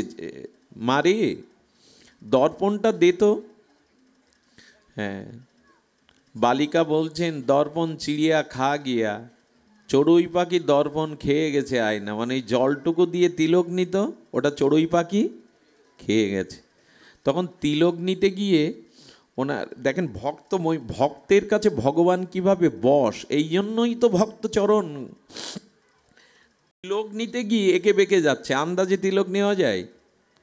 মারে দর্পণটা দে তো হ্যাঁ বালিকা বলছেন দর্পণ চিড়িয়া খা গিয়া চড়ুই পাখি দর্পণ খেয়ে গেছে আয়না মানে জলটুকু দিয়ে তিলক নিত ওটা চড়ুই পাখি খেয়ে গেছে তখন তিলক নিতে গিয়ে ওনার দেখেন ভক্ত ভক্তের কাছে ভগবান কিভাবে বস এই জন্যই তো ভক্তচরণ তিলক নিতে গিয়ে একে বেঁকে যাচ্ছে আন্দাজে তিলক নেওয়া যায়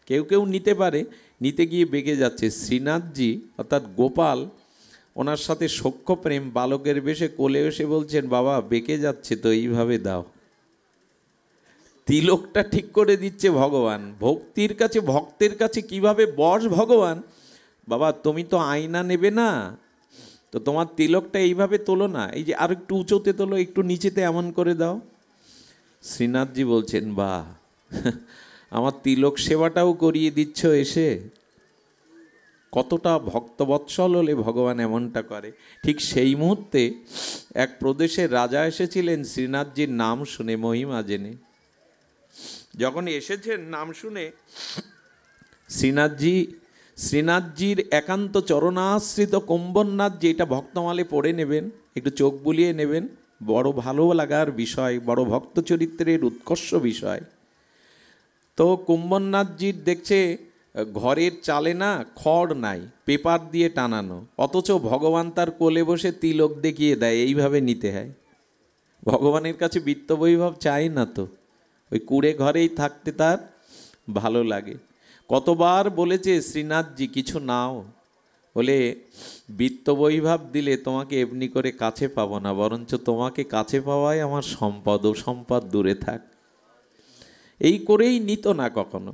কেউ কেউ নিতে পারে নিতে গিয়ে বেঁকে যাচ্ছে শ্রীনাথজি অর্থাৎ গোপাল ওনার সাথে সখ্য প্রেম বালকের বেশে কোলে এসে বলছেন বাবা বেঁকে যাচ্ছে তো এইভাবে দাও তিলকটা ঠিক করে দিচ্ছে ভগবান ভক্তির কাছে ভক্তের কাছে কিভাবে বস ভগবান বাবা তুমি তো আয়না নেবে না তো তোমার তিলকটা এইভাবে তোলো না এই যে আর একটু উঁচোতে তোলো একটু নিচেতে এমন করে দাও শ্রীনাথজি বলছেন বা আমার তিলক সেবাটাও করিয়ে দিচ্ছ এসে কতটা ভক্তবৎসল হলে ভগবান এমনটা করে ঠিক সেই মুহূর্তে এক প্রদেশের রাজা এসেছিলেন শ্রীনাথজির নাম শুনে মহিমা জেনে যখন এসেছেন নাম শুনে শ্রীনাথজি শ্রীনাথজির একান্ত চরণাশ্রিত কম্বননাথ যেটা ভক্তমালে পড়ে নেবেন একটু চোখ বুলিয়ে নেবেন বড় ভালো লাগার বিষয় বড় ভক্ত চরিত্রের উৎকর্ষ বিষয় তো কুম্বননাথজির দেখছে ঘরের চালে না খড় নাই পেপার দিয়ে টানানো অথচ ভগবান তার কোলে বসে তিলক দেখিয়ে দেয় এইভাবে নিতে হয় ভগবানের কাছে বিত্ত বৈভব চাই না তো ওই কুড়ে ঘরেই থাকতে তার ভালো লাগে কতবার বলেছে শ্রীনাথজি কিছু নাও বলে বৃত্ত বৈভাব দিলে তোমাকে এমনি করে কাছে পাবো না বরঞ্চ তোমাকে কাছে পাওয়াই আমার সম্পদ ও সম্পদ দূরে থাক এই করেই নিত না কখনো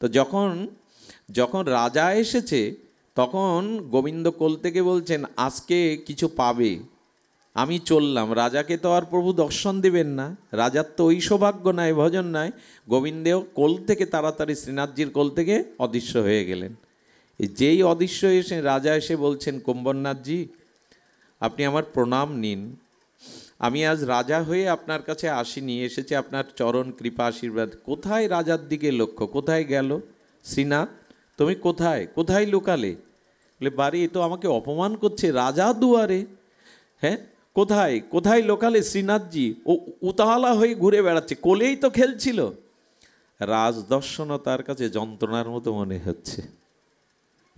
তো যখন যখন রাজা এসেছে তখন গোবিন্দ কোল থেকে বলছেন আজকে কিছু পাবে আমি চললাম রাজাকে তো আর প্রভু দর্শন দেবেন না রাজার তো ওই সৌভাগ্য নয় ভজন নয় গোবিন্দেও কোল থেকে তাড়াতাড়ি শ্রীনাথজির কোল থেকে অদৃশ্য হয়ে গেলেন যেই অদৃশ্য এসে রাজা এসে বলছেন কুম্বরনাথজি আপনি আমার প্রণাম নিন আমি আজ রাজা হয়ে আপনার কাছে আসিনি এসেছে আপনার চরণ কৃপা আশীর্বাদ কোথায় রাজার দিকে লক্ষ্য কোথায় গেল শ্রীনাথ তুমি কোথায় কোথায় লুকালে বলে বাড়ি তো আমাকে অপমান করছে রাজা দুয়ারে হ্যাঁ কোথায় কোথায় লোকালে শ্রীনাথজি ও উতালা হয়ে ঘুরে বেড়াচ্ছে কোলেই তো খেলছিল রাজদর্শনও তার কাছে যন্ত্রণার মতো মনে হচ্ছে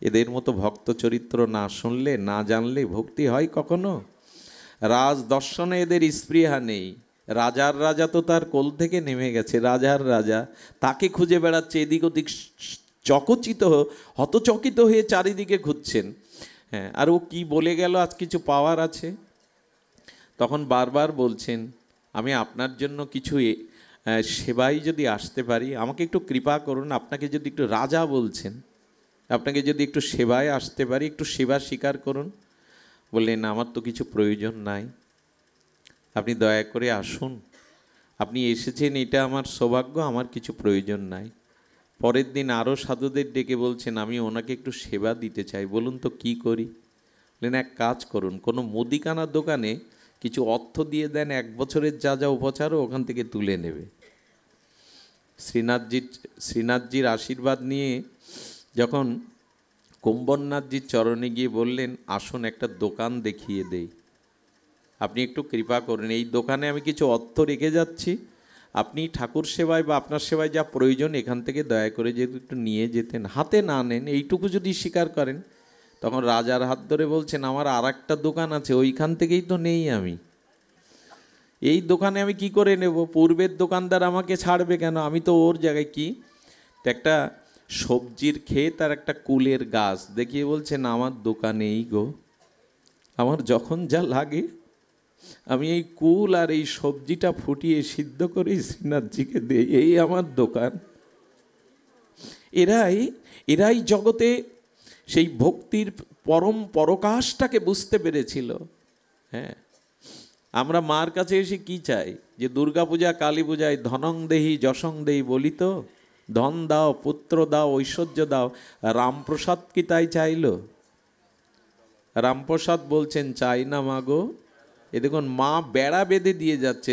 এদের মতো ভক্ত চরিত্র না শুনলে না জানলে ভক্তি হয় কখনো রাজদর্শনে এদের স্পৃহা নেই রাজার রাজা তো তার কোল থেকে নেমে গেছে রাজার রাজা তাকে খুঁজে বেড়াচ্ছে এদিক ওদিক চকচিত হতচকিত হয়ে চারিদিকে খুঁজছেন হ্যাঁ আর ও কি বলে গেল আজ কিছু পাওয়ার আছে তখন বারবার বলছেন আমি আপনার জন্য কিছু সেবাই যদি আসতে পারি আমাকে একটু কৃপা করুন আপনাকে যদি একটু রাজা বলছেন আপনাকে যদি একটু সেবায় আসতে পারি একটু সেবা স্বীকার করুন বললেন আমার তো কিছু প্রয়োজন নাই আপনি দয়া করে আসুন আপনি এসেছেন এটা আমার সৌভাগ্য আমার কিছু প্রয়োজন নাই পরের দিন আরও সাধুদের ডেকে বলছেন আমি ওনাকে একটু সেবা দিতে চাই বলুন তো কি করি বললেন এক কাজ করুন কোনো মুদিখানার দোকানে কিছু অর্থ দিয়ে দেন এক বছরের যা যা উপচারও ওখান থেকে তুলে নেবে শ্রীনাথজির শ্রীনাথজির আশীর্বাদ নিয়ে যখন কুম্বরনাথজির চরণে গিয়ে বললেন আসুন একটা দোকান দেখিয়ে দেই আপনি একটু কৃপা করেন এই দোকানে আমি কিছু অর্থ রেখে যাচ্ছি আপনি ঠাকুর সেবায় বা আপনার সেবায় যা প্রয়োজন এখান থেকে দয়া করে যেহেতু একটু নিয়ে যেতেন হাতে না নেন এইটুকু যদি স্বীকার করেন তখন রাজার হাত ধরে বলছেন আমার আর একটা দোকান আছে ওইখান থেকেই তো নেই আমি এই দোকানে আমি কি করে নেব পূর্বের দোকানদার আমাকে ছাড়বে কেন আমি তো ওর জায়গায় কি একটা সবজির ক্ষেত আর একটা কুলের গাছ দেখিয়ে বলছেন আমার দোকানেই গো আমার যখন যা লাগে আমি এই কুল আর এই সবজিটা ফুটিয়ে সিদ্ধ করে শ্রীনাথজিকে দেই এই আমার দোকান এরাই এরাই জগতে সেই ভক্তির পরম পরকাশটাকে বুঝতে পেরেছিল হ্যাঁ আমরা মার কাছে এসে কি চাই যে দুর্গাপূজা কালী পূজায় ধনং দেহি যশং দেহি বলিত ধন দাও পুত্র দাও ঐশ্বর্য দাও রামপ্রসাদ কি তাই চাইল রামপ্রসাদ বলছেন চাই না মাগো এ দেখুন মা বেড়া বেঁধে দিয়ে যাচ্ছে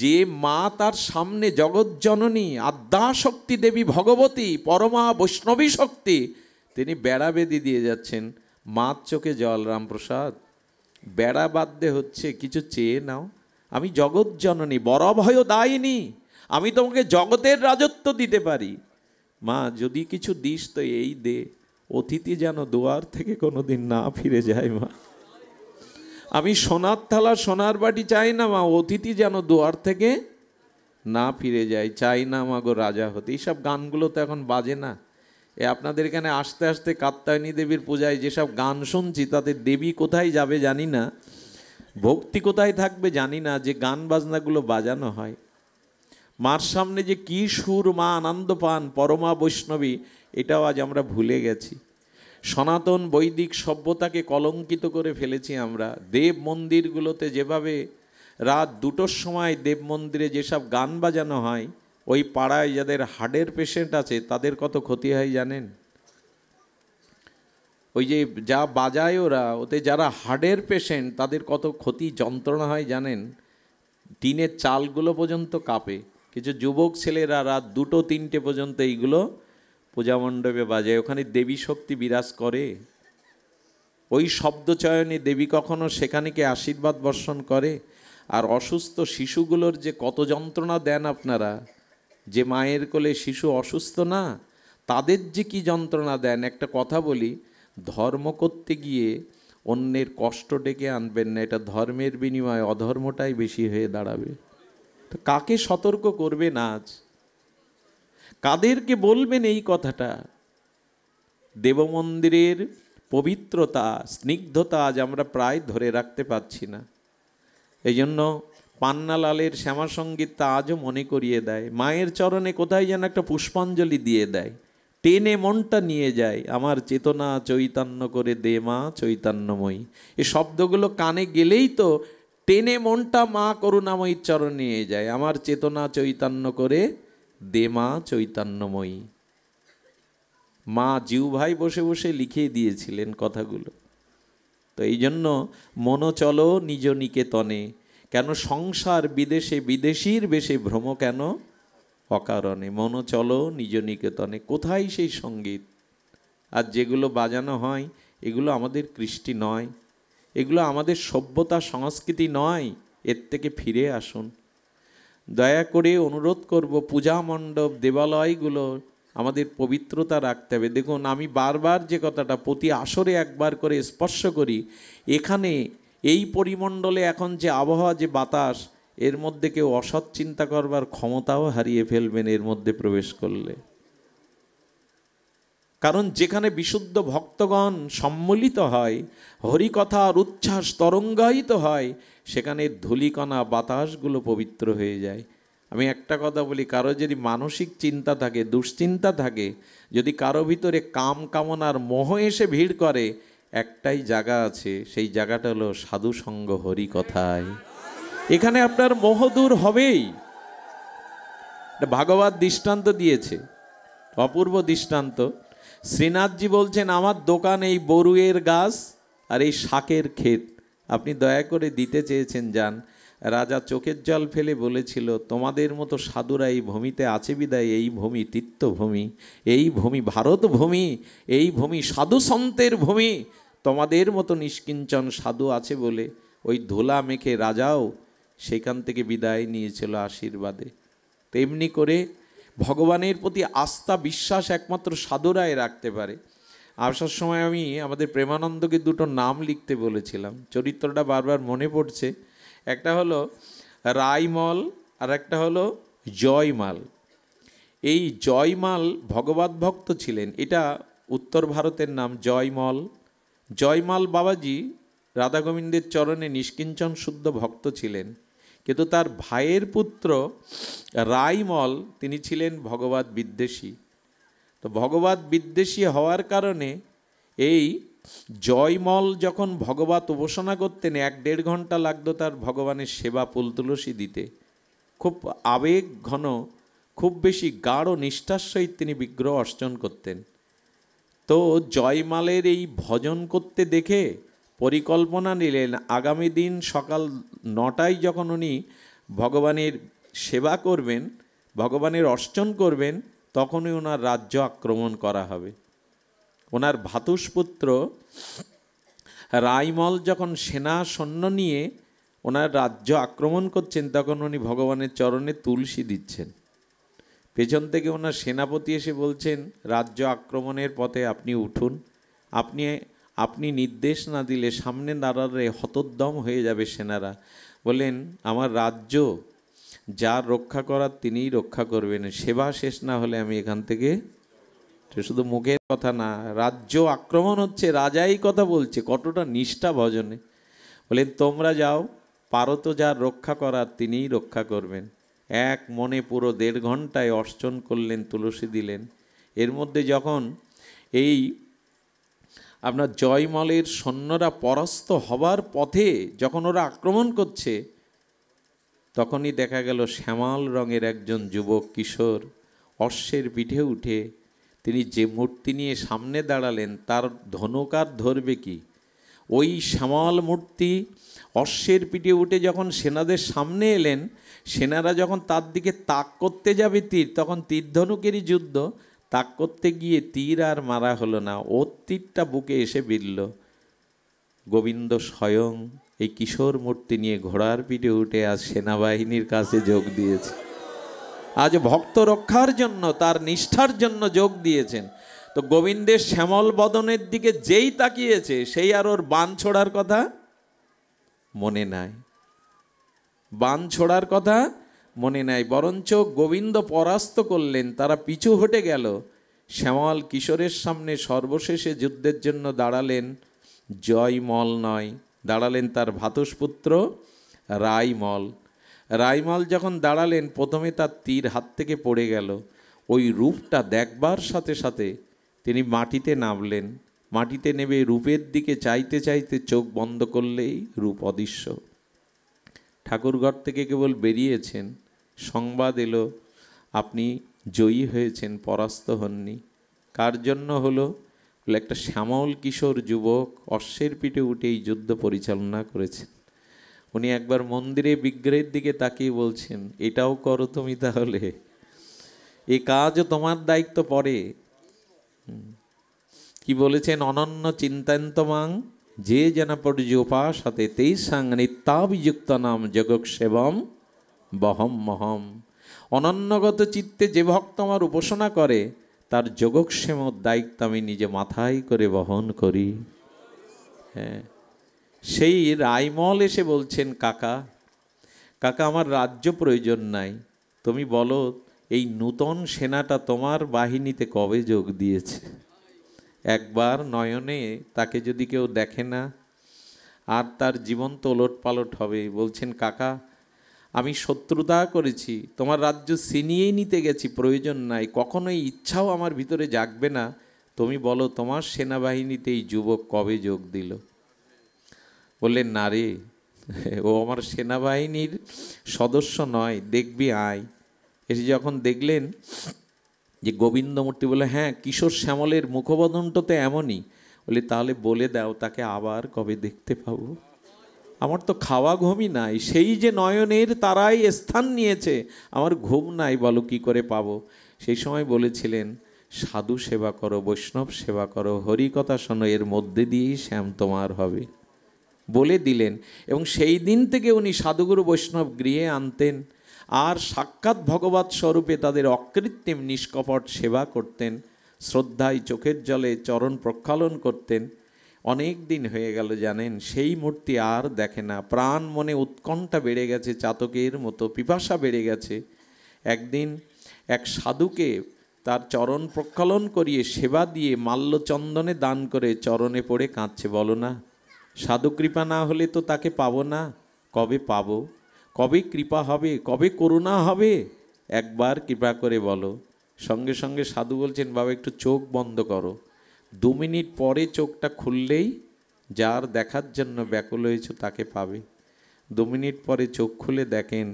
যে মা তার সামনে জগৎজননী আদ্যাশক্তি দেবী ভগবতী পরমা বৈষ্ণবী শক্তি তিনি বেড়া বেঁধে দিয়ে যাচ্ছেন মাত চোখে জল রামপ্রসাদ বেড়া বাদ্যে হচ্ছে কিছু চেয়ে নাও আমি জগৎ জননী বড়ভয় দায়নি আমি তোমাকে জগতের রাজত্ব দিতে পারি মা যদি কিছু দিস তো এই দে অতিথি যেন দুয়ার থেকে কোনো দিন না ফিরে যায় মা আমি সোনার থালা সোনার বাটি চাই না মা অতিথি যেন দুয়ার থেকে না ফিরে যায় চাই না মা গো রাজা হতে এইসব গানগুলো তো এখন বাজে না এ আপনাদের এখানে আসতে আসতে কাত্তায়নী দেবীর পূজায় যেসব গান শুনছি তাতে দেবী কোথায় যাবে জানি না ভক্তি কোথায় থাকবে জানি না যে গান বাজনাগুলো বাজানো হয় মার সামনে যে কী সুর মা আনন্দ পান পরমা বৈষ্ণবী এটাও আজ আমরা ভুলে গেছি সনাতন বৈদিক সভ্যতাকে কলঙ্কিত করে ফেলেছি আমরা দেব মন্দিরগুলোতে যেভাবে রাত দুটোর সময় দেব মন্দিরে যেসব গান বাজানো হয় ওই পাড়ায় যাদের হার্টের পেশেন্ট আছে তাদের কত ক্ষতি হয় জানেন ওই যে যা বাজায় ওরা ওতে যারা হার্টের পেশেন্ট তাদের কত ক্ষতি যন্ত্রণা হয় জানেন টিনের চালগুলো পর্যন্ত কাঁপে কিছু যুবক ছেলেরা রাত দুটো তিনটে পর্যন্ত এইগুলো পূজামণ্ডপে বাজায় ওখানে দেবী শক্তি বিরাজ করে ওই শব্দচয়নে দেবী কখনো সেখানেকে আশীর্বাদ বর্ষণ করে আর অসুস্থ শিশুগুলোর যে কত যন্ত্রণা দেন আপনারা যে মায়ের কোলে শিশু অসুস্থ না তাদের যে কি যন্ত্রণা দেন একটা কথা বলি ধর্ম করতে গিয়ে অন্যের কষ্ট ডেকে আনবেন না এটা ধর্মের বিনিময়ে অধর্মটাই বেশি হয়ে দাঁড়াবে তো কাকে সতর্ক করবেন আজ কাদেরকে বলবেন এই কথাটা দেবমন্দিরের পবিত্রতা স্নিগ্ধতা আজ আমরা প্রায় ধরে রাখতে পারছি না এই জন্য পান্নালালের শ্যামাসঙ্গীত তা আজও মনে করিয়ে দেয় মায়ের চরণে কোথায় যেন একটা পুষ্পাঞ্জলি দিয়ে দেয় টেনে মনটা নিয়ে যায় আমার চেতনা চৈতান্য করে দে মা চৈতান্যময়ী এ শব্দগুলো কানে গেলেই তো টেনে মনটা মা করুণাময়ীর চরণে নিয়ে যায় আমার চেতনা চৈতান্য করে দে মা চৈতান্যময়ী মা জিউ ভাই বসে বসে লিখিয়ে দিয়েছিলেন কথাগুলো তো এই জন্য মনোচল নিজ নিকেতনে কেন সংসার বিদেশে বিদেশির বেশে ভ্রম কেন অকারণে মন চলো নিজ নিকেতনে কোথায় সেই সঙ্গীত আর যেগুলো বাজানো হয় এগুলো আমাদের কৃষ্টি নয় এগুলো আমাদের সভ্যতা সংস্কৃতি নয় এর থেকে ফিরে আসুন দয়া করে অনুরোধ করব পূজা মণ্ডপ দেবালয়গুলো আমাদের পবিত্রতা রাখতে হবে দেখুন আমি বারবার যে কথাটা প্রতি আসরে একবার করে স্পর্শ করি এখানে এই পরিমণ্ডলে এখন যে আবহাওয়া যে বাতাস এর মধ্যে কেউ অসৎ চিন্তা করবার ক্ষমতাও হারিয়ে ফেলবেন এর মধ্যে প্রবেশ করলে কারণ যেখানে বিশুদ্ধ ভক্তগণ সম্মিলিত হয় হরিকথার উচ্ছ্বাস তরঙ্গায়িত হয় সেখানে ধুলিকণা বাতাসগুলো পবিত্র হয়ে যায় আমি একটা কথা বলি কারো যদি মানসিক চিন্তা থাকে দুশ্চিন্তা থাকে যদি কারো ভিতরে কাম কামনার মোহ এসে ভিড় করে একটাই জায়গা আছে সেই জায়গাটা হলো সাধুসঙ্গ হরি কথায় এখানে আপনার মহদূর হবেই ভাগবত দৃষ্টান্ত দিয়েছে অপূর্ব দৃষ্টান্ত শ্রীনাথজি বলছেন আমার দোকান এই বরুয়ের গাছ আর এই শাকের ক্ষেত আপনি দয়া করে দিতে চেয়েছেন যান রাজা চোখের জল ফেলে বলেছিল তোমাদের মতো সাধুরা এই ভূমিতে আছে বিদায় এই ভূমি তীর্থভূমি এই ভূমি ভারত ভূমি এই ভূমি সাধু সন্তের ভূমি তোমাদের মতো নিষ্কিঞ্চন সাধু আছে বলে ওই ধোলা মেখে রাজাও সেখান থেকে বিদায় নিয়েছিল আশীর্বাদে তেমনি করে ভগবানের প্রতি আস্থা বিশ্বাস একমাত্র সাধুরাই রাখতে পারে আসার সময় আমি আমাদের প্রেমানন্দকে দুটো নাম লিখতে বলেছিলাম চরিত্রটা বারবার মনে পড়ছে একটা হলো রাইমল আর একটা হলো জয়মাল এই জয়মাল ভগবত ভক্ত ছিলেন এটা উত্তর ভারতের নাম জয়মল জয়মাল বাবাজি রাধা গোবিন্দের চরণে নিষ্কিঞ্চন শুদ্ধ ভক্ত ছিলেন কিন্তু তার ভাইয়ের পুত্র রাইমল তিনি ছিলেন ভগবত বিদ্বেষী তো ভগবত বিদ্বেষী হওয়ার কারণে এই জয়মল যখন ভগবত উপাসনা করতেন এক দেড় ঘন্টা লাগতো তার ভগবানের সেবা পুলতুলসী দিতে খুব আবেগ ঘন খুব বেশি গাঢ় নিষ্ঠার সহিত তিনি বিগ্রহ অর্জন করতেন তো জয়মালের এই ভজন করতে দেখে পরিকল্পনা নিলেন আগামী দিন সকাল নটায় যখন উনি ভগবানের সেবা করবেন ভগবানের অর্চন করবেন তখনই ওনার রাজ্য আক্রমণ করা হবে ওনার ভাতুষপুত্র রাইমল যখন সেনা সৈন্য নিয়ে ওনার রাজ্য আক্রমণ করছেন তখন উনি ভগবানের চরণে তুলসী দিচ্ছেন পেছন থেকে ওনার সেনাপতি এসে বলছেন রাজ্য আক্রমণের পথে আপনি উঠুন আপনি আপনি নির্দেশ না দিলে সামনে দাঁড়ালে হতোদ্দম হয়ে যাবে সেনারা বলেন আমার রাজ্য যার রক্ষা করার তিনিই রক্ষা করবেন সেবা শেষ না হলে আমি এখান থেকে শুধু মুখের কথা না রাজ্য আক্রমণ হচ্ছে রাজাই কথা বলছে কতটা নিষ্ঠা ভজনে বলেন তোমরা যাও পারত যার রক্ষা করার তিনিই রক্ষা করবেন এক মনে পুরো দেড় ঘন্টায় অর্চন করলেন তুলসী দিলেন এর মধ্যে যখন এই আপনার জয়মলের সৈন্যরা পরাস্ত হবার পথে যখন ওরা আক্রমণ করছে তখনই দেখা গেল শ্যামাল রঙের একজন যুবক কিশোর অশ্বের পিঠে উঠে তিনি যে মূর্তি নিয়ে সামনে দাঁড়ালেন তার ধনুকার ধরবে কি ওই শ্যামল মূর্তি অশ্বের পিঠে উঠে যখন সেনাদের সামনে এলেন সেনারা যখন তার দিকে তাক করতে যাবে তীর তখন তীর ধনুকেরই যুদ্ধ তাক করতে গিয়ে তীর আর মারা হলো না ওর তীরটা বুকে এসে বিরল গোবিন্দ স্বয়ং এই কিশোর মূর্তি নিয়ে ঘোড়ার পিঠে উঠে আর সেনাবাহিনীর কাছে যোগ দিয়েছে আজ ভক্ত রক্ষার জন্য তার নিষ্ঠার জন্য যোগ দিয়েছেন তো গোবিন্দের শ্যামল বদনের দিকে যেই তাকিয়েছে সেই আর ওর বান ছোড়ার কথা মনে নাই বান ছোড়ার কথা মনে নাই বরঞ্চ গোবিন্দ পরাস্ত করলেন তারা পিছু হটে গেল শ্যামল কিশোরের সামনে সর্বশেষে যুদ্ধের জন্য দাঁড়ালেন জয়মল নয় দাঁড়ালেন তার ভাতুষপুত্র রাইমল রাইমাল যখন দাঁড়ালেন প্রথমে তার তীর হাত থেকে পড়ে গেল ওই রূপটা দেখবার সাথে সাথে তিনি মাটিতে নামলেন মাটিতে নেমে রূপের দিকে চাইতে চাইতে চোখ বন্ধ করলেই রূপ অদৃশ্য ঠাকুরঘর থেকে কেবল বেরিয়েছেন সংবাদ এলো আপনি জয়ী হয়েছেন পরাস্ত হননি কার জন্য হলো একটা শ্যামল কিশোর যুবক অশ্বের পিঠে উঠেই যুদ্ধ পরিচালনা করেছেন উনি একবার মন্দিরে বিগ্রহের দিকে তাকিয়ে বলছেন এটাও করো তুমি তাহলে এ কাজও তোমার দায়িত্ব পরে কি বলেছেন অনন্য চিন্তান্তমাং যে যেন পর্যুপাসাতে তেই সাং নিত্যাভিযুক্ত নাম জগৎ সেবম বহম মহম অনন্যগত চিত্তে যে ভক্ত আমার উপাসনা করে তার যোগক্ষেমর দায়িত্ব আমি নিজে মাথায় করে বহন করি হ্যাঁ সেই রাইমল এসে বলছেন কাকা কাকা আমার রাজ্য প্রয়োজন নাই তুমি বলো এই নূতন সেনাটা তোমার বাহিনীতে কবে যোগ দিয়েছে একবার নয়নে তাকে যদি কেউ দেখে না আর তার জীবন তো ওলট পালট হবে বলছেন কাকা আমি শত্রুতা করেছি তোমার রাজ্য সিনিয়েই নিতে গেছি প্রয়োজন নাই কখনোই ইচ্ছাও আমার ভিতরে জাগবে না তুমি বলো তোমার সেনাবাহিনীতে এই যুবক কবে যোগ দিল বললেন না রে ও আমার সেনাবাহিনীর সদস্য নয় দেখবি আয় এসে যখন দেখলেন যে গোবিন্দমূর্তি বলে হ্যাঁ কিশোর শ্যামলের মুখবদনটা তো এমনই বলি তাহলে বলে দাও তাকে আবার কবে দেখতে পাবো আমার তো খাওয়া ঘুমই নাই সেই যে নয়নের তারাই স্থান নিয়েছে আমার ঘুম নাই বলো কী করে পাবো সেই সময় বলেছিলেন সাধু সেবা করো বৈষ্ণব সেবা করো হরিকথা শোনো এর মধ্যে দিয়েই শ্যাম তোমার হবে বলে দিলেন এবং সেই দিন থেকে উনি সাধুগুরু বৈষ্ণব গৃহে আনতেন আর সাক্ষাৎ ভগবত স্বরূপে তাদের অকৃত্রিম নিষ্কপট সেবা করতেন শ্রদ্ধায় চোখের জলে চরণ প্রক্ষালন করতেন অনেক দিন হয়ে গেল জানেন সেই মূর্তি আর দেখে না প্রাণ মনে উৎকণ্ঠা বেড়ে গেছে চাতকের মতো পিপাসা বেড়ে গেছে একদিন এক সাধুকে তার চরণ প্রক্ষালন করিয়ে সেবা দিয়ে মাল্যচন্দনে দান করে চরণে পড়ে কাঁদছে বলো না সাধুকৃপা না হলে তো তাকে পাবো না কবে পাব কবে কৃপা হবে কবে করুণা হবে একবার কৃপা করে বলো সঙ্গে সঙ্গে সাধু বলছেন বাবা একটু চোখ বন্ধ করো দু মিনিট পরে চোখটা খুললেই যার দেখার জন্য ব্যাকুল হয়েছ তাকে পাবে দু মিনিট পরে চোখ খুলে দেখেন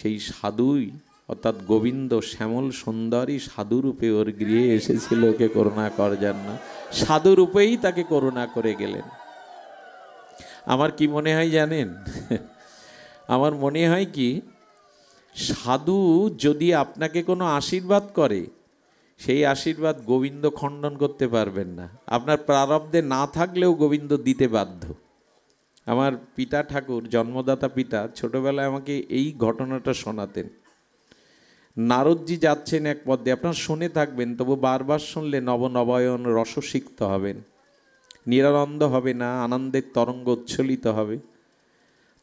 সেই সাধুই অর্থাৎ গোবিন্দ শ্যামল সুন্দরী সাধুরূপে ওর গৃহে এসেছিল ওকে করুণা করার জন্য সাধুরূপেই তাকে করুণা করে গেলেন আমার কি মনে হয় জানেন আমার মনে হয় কি সাধু যদি আপনাকে কোনো আশীর্বাদ করে সেই আশীর্বাদ গোবিন্দ খণ্ডন করতে পারবেন না আপনার প্রারব্ধে না থাকলেও গোবিন্দ দিতে বাধ্য আমার পিতা ঠাকুর জন্মদাতা পিতা ছোটবেলায় আমাকে এই ঘটনাটা শোনাতেন নারদজি যাচ্ছেন এক পদ্মে আপনার শুনে থাকবেন তবু বারবার শুনলে নবনবায়ন রসসিক্ত হবেন নিরানন্দ হবে না আনন্দের তরঙ্গ উচ্ছ্বলিত হবে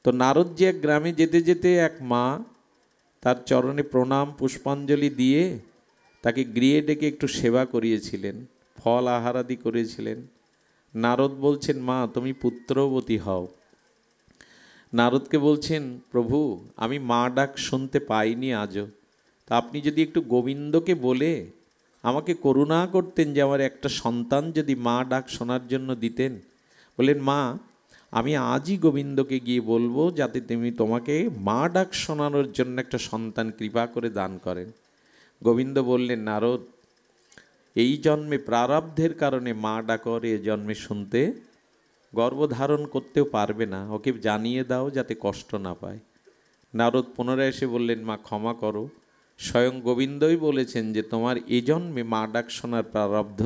তো নারদ যে এক গ্রামে যেতে যেতে এক মা তার চরণে প্রণাম পুষ্পাঞ্জলি দিয়ে তাকে গৃহে ডেকে একটু সেবা করিয়েছিলেন ফল আহারাদি করেছিলেন নারদ বলছেন মা তুমি পুত্রবতী হও নারদকে বলছেন প্রভু আমি মা ডাক শুনতে পাইনি আজও তা আপনি যদি একটু গোবিন্দকে বলে আমাকে করুণা করতেন যে আমার একটা সন্তান যদি মা ডাক শোনার জন্য দিতেন বললেন মা আমি আজই গোবিন্দকে গিয়ে বলবো যাতে তুমি তোমাকে মা ডাক শোনানোর জন্য একটা সন্তান কৃপা করে দান করেন গোবিন্দ বললেন নারদ এই জন্মে প্রারব্ধের কারণে মা ডাকর এ জন্মে শুনতে গর্ভধারণ করতেও পারবে না ওকে জানিয়ে দাও যাতে কষ্ট না পায় নারদ পুনরায় এসে বললেন মা ক্ষমা করো স্বয়ং গোবিন্দই বলেছেন যে তোমার এ জন্মে মা ডাক শোনার প্রারব্ধ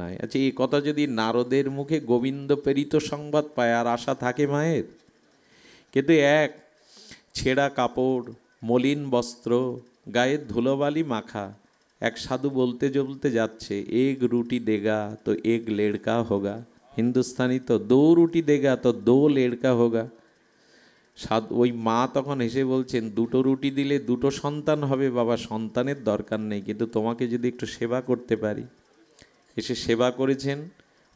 নাই আচ্ছা এই কথা যদি নারদের মুখে গোবিন্দ প্রেরিত সংবাদ পায় আর আশা থাকে মায়ের কিন্তু এক ছেঁড়া কাপড় মলিন বস্ত্র গায়ে ধুলোবালি মাখা এক সাধু বলতে জ্বলতে যাচ্ছে এগ রুটি দেগা তো এগ লেড়কা হোগা হিন্দুস্তানি তো দো রুটি দেগা তো দো লেড়কা হোগা সাদ ওই মা তখন এসে বলছেন দুটো রুটি দিলে দুটো সন্তান হবে বাবা সন্তানের দরকার নেই কিন্তু তোমাকে যদি একটু সেবা করতে পারি এসে সেবা করেছেন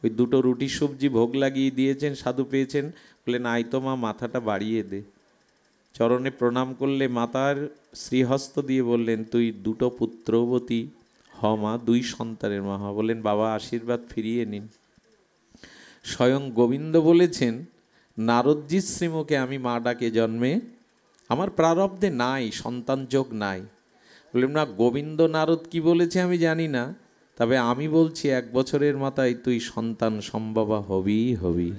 ওই দুটো রুটি সবজি ভোগ লাগিয়ে দিয়েছেন সাধু পেয়েছেন বললেন আয়তো মা মাথাটা বাড়িয়ে দে চরণে প্রণাম করলে মাতার শ্রীহস্ত দিয়ে বললেন তুই দুটো পুত্রবতী হ মা দুই সন্তানের মা হ বললেন বাবা আশীর্বাদ ফিরিয়ে নিন স্বয়ং গোবিন্দ বলেছেন নারদজি শ্রীমুখে আমি মা ডাকে জন্মে আমার প্রারব্ধে নাই সন্তান যোগ নাই বললাম না গোবিন্দ নারদ কি বলেছে আমি জানি না তবে আমি বলছি এক বছরের মাথায় তুই সন্তান সম্ভবা হবি হবি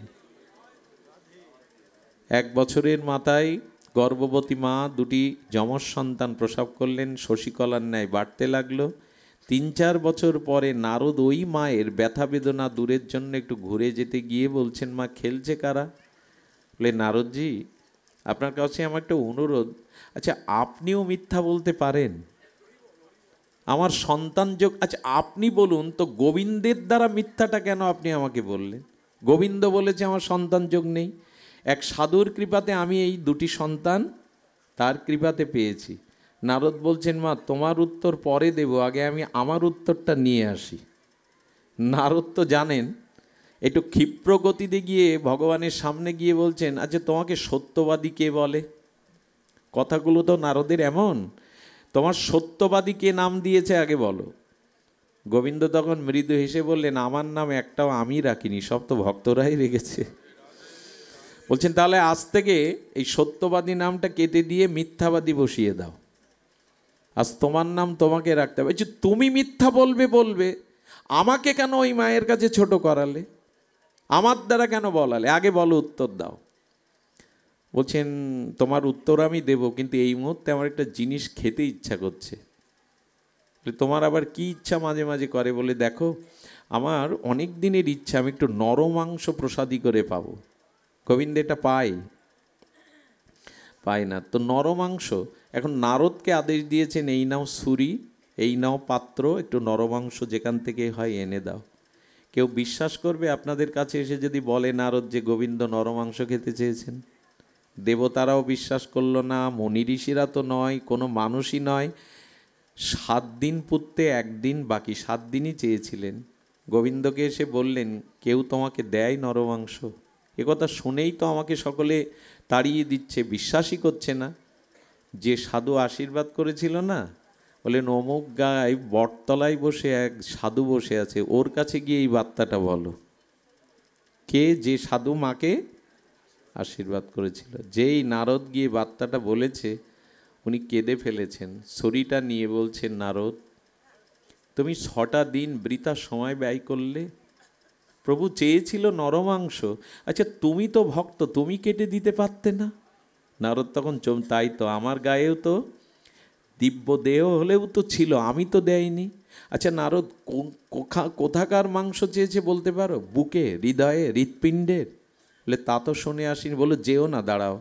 এক বছরের মাথায় গর্ভবতী মা দুটি যমজ সন্তান প্রসব করলেন শশীকলার ন্যায় বাড়তে লাগলো তিন চার বছর পরে নারদ ওই মায়ের ব্যথা বেদনা দূরের জন্য একটু ঘুরে যেতে গিয়ে বলছেন মা খেলছে কারা বলে নারদজি আপনার কাছে আমার একটা অনুরোধ আচ্ছা আপনিও মিথ্যা বলতে পারেন আমার সন্তান যোগ আচ্ছা আপনি বলুন তো গোবিন্দের দ্বারা মিথ্যাটা কেন আপনি আমাকে বললেন গোবিন্দ বলেছে আমার সন্তান যোগ নেই এক সাধুর কৃপাতে আমি এই দুটি সন্তান তার কৃপাতে পেয়েছি নারদ বলছেন মা তোমার উত্তর পরে দেব আগে আমি আমার উত্তরটা নিয়ে আসি নারদ তো জানেন একটু ক্ষিপ্র গতিতে গিয়ে ভগবানের সামনে গিয়ে বলছেন আচ্ছা তোমাকে সত্যবাদী কে বলে কথাগুলো তো নারদের এমন তোমার সত্যবাদী কে নাম দিয়েছে আগে বলো গোবিন্দ তখন মৃদু হেসে বললেন আমার নাম একটাও আমি রাখিনি সব তো ভক্তরাই রেখেছে বলছেন তাহলে আজ থেকে এই সত্যবাদী নামটা কেটে দিয়ে মিথ্যাবাদী বসিয়ে দাও আজ তোমার নাম তোমাকে রাখতে হবে যে আচ্ছা, তুমি মিথ্যা বলবে বলবে আমাকে কেন ওই মায়ের কাছে ছোট করালে আমার দ্বারা কেন বলালে আগে বলো উত্তর দাও বলছেন তোমার উত্তর আমি দেব কিন্তু এই মুহূর্তে আমার একটা জিনিস খেতে ইচ্ছা করছে তোমার আবার কি ইচ্ছা মাঝে মাঝে করে বলে দেখো আমার অনেক দিনের ইচ্ছা আমি একটু নরমাংস প্রসাদী করে পাবো গোবিন্দ এটা পায় পায় না তো নরমাংস এখন নারদকে আদেশ দিয়েছেন এই নাও সুরি এই নাও পাত্র একটু নরমাংস যেখান থেকে হয় এনে দাও কেউ বিশ্বাস করবে আপনাদের কাছে এসে যদি বলে নারদ যে গোবিন্দ নরমাংস খেতে চেয়েছেন দেবতারাও বিশ্বাস করলো না মনি ঋষিরা তো নয় কোনো মানুষই নয় সাত দিন পুততে একদিন বাকি সাত দিনই চেয়েছিলেন গোবিন্দকে এসে বললেন কেউ তোমাকে দেয় নরমাংস কথা শুনেই তো আমাকে সকলে তাড়িয়ে দিচ্ছে বিশ্বাসই করছে না যে সাধু আশীর্বাদ করেছিল না বলেন অমুক গায়ে বটতলায় বসে এক সাধু বসে আছে ওর কাছে গিয়ে এই বার্তাটা বলো কে যে সাধু মাকে আশীর্বাদ করেছিল যেই নারদ গিয়ে বার্তাটা বলেছে উনি কেঁদে ফেলেছেন ছড়িটা নিয়ে বলছেন নারদ তুমি ছটা দিন বৃথা সময় ব্যয় করলে প্রভু চেয়েছিল নরমাংস আচ্ছা তুমি তো ভক্ত তুমি কেটে দিতে পারতে না নারদ তখন চম তাই তো আমার গায়েও তো দিব্য দেহ হলেও তো ছিল আমি তো দেয়নি আচ্ছা নারদ কোখা কোথাকার মাংস চেয়েছে বলতে পারো বুকে হৃদয়ে হৃৎপিণ্ডের বলে তা তো শুনে আসিনি বলো যেও না দাঁড়াও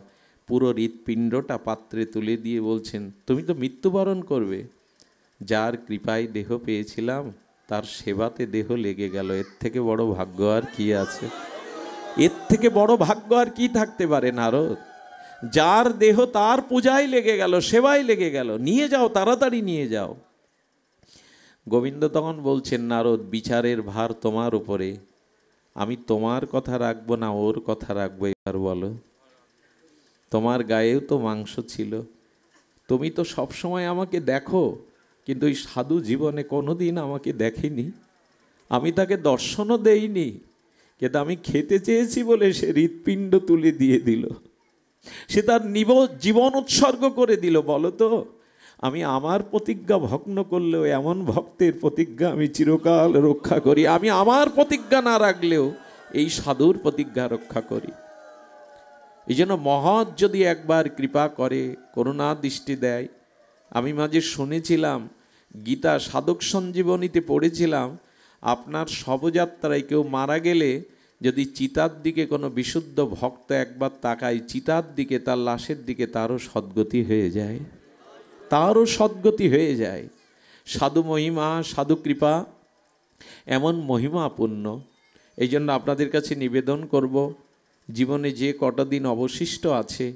পুরো হৃৎপিণ্ডটা পাত্রে তুলে দিয়ে বলছেন তুমি তো মৃত্যুবরণ করবে যার কৃপায় দেহ পেয়েছিলাম তার সেবাতে দেহ লেগে গেল এর থেকে বড় ভাগ্য আর কি আছে এর থেকে বড় ভাগ্য আর কি থাকতে পারে নারদ যার দেহ তার পূজায় লেগে গেল সেবায় লেগে গেল নিয়ে যাও তাড়াতাড়ি নিয়ে যাও গোবিন্দ তখন বলছেন নারদ বিচারের ভার তোমার উপরে আমি তোমার কথা রাখবো না ওর কথা রাখবো এবার বলো তোমার গায়েও তো মাংস ছিল তুমি তো সবসময় আমাকে দেখো কিন্তু ওই সাধু জীবনে কোনো দিন আমাকে দেখেনি আমি তাকে দর্শনও দেইনি কিন্তু আমি খেতে চেয়েছি বলে সে হৃৎপিণ্ড তুলে দিয়ে দিল সে তার নিব জীবন উৎসর্গ করে দিল বলো তো আমি আমার প্রতিজ্ঞা ভগ্ন করলেও এমন ভক্তের প্রতিজ্ঞা আমি চিরকাল রক্ষা করি আমি আমার প্রতিজ্ঞা না রাখলেও এই সাধুর প্রতিজ্ঞা রক্ষা করি এই জন্য মহৎ যদি একবার কৃপা করে করুণা দৃষ্টি দেয় আমি মাঝে শুনেছিলাম গীতা সাধক সঞ্জীবনীতে পড়েছিলাম আপনার শবযাত্রায় কেউ মারা গেলে যদি চিতার দিকে কোনো বিশুদ্ধ ভক্ত একবার তাকায় চিতার দিকে তার লাশের দিকে তারও সদ্গতি হয়ে যায় তারও সদ্গতি হয়ে যায় সাধু মহিমা সাধু কৃপা এমন মহিমাপূর্ণ এই জন্য আপনাদের কাছে নিবেদন করব জীবনে যে কটা দিন অবশিষ্ট আছে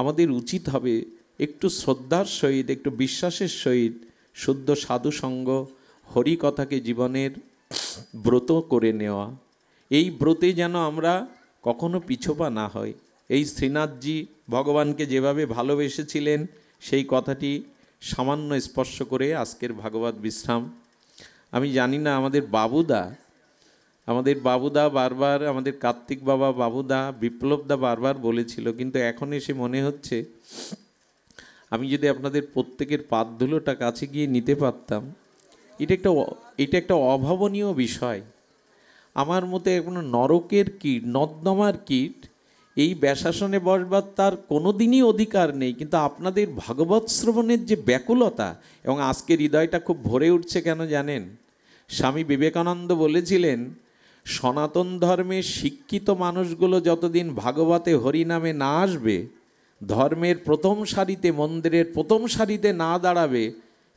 আমাদের উচিত হবে একটু শ্রদ্ধার সহিত একটু বিশ্বাসের সহিত শুদ্ধ সাধুসঙ্গ হরিকথাকে জীবনের ব্রত করে নেওয়া এই ব্রতে যেন আমরা কখনো পিছোপা না হয় এই শ্রীনাথজি ভগবানকে যেভাবে ভালোবেসেছিলেন সেই কথাটি সামান্য স্পর্শ করে আজকের ভাগবত বিশ্রাম আমি জানি না আমাদের বাবুদা আমাদের বাবুদা বারবার আমাদের কার্তিক বাবা বাবুদা বিপ্লবদা বারবার বলেছিল কিন্তু এখন এসে মনে হচ্ছে আমি যদি আপনাদের প্রত্যেকের পাতধুলোটা কাছে গিয়ে নিতে পারতাম এটা একটা এটা একটা অভাবনীয় বিষয় আমার মতে কোনো নরকের কীট নর্দমার কীট এই ব্যাশাসনে বসবার তার কোনো দিনই অধিকার নেই কিন্তু আপনাদের ভাগবত শ্রবণের যে ব্যাকুলতা এবং আজকের হৃদয়টা খুব ভরে উঠছে কেন জানেন স্বামী বিবেকানন্দ বলেছিলেন সনাতন ধর্মের শিক্ষিত মানুষগুলো যতদিন ভাগবতে হরিনামে না আসবে ধর্মের প্রথম সারিতে মন্দিরের প্রথম সারিতে না দাঁড়াবে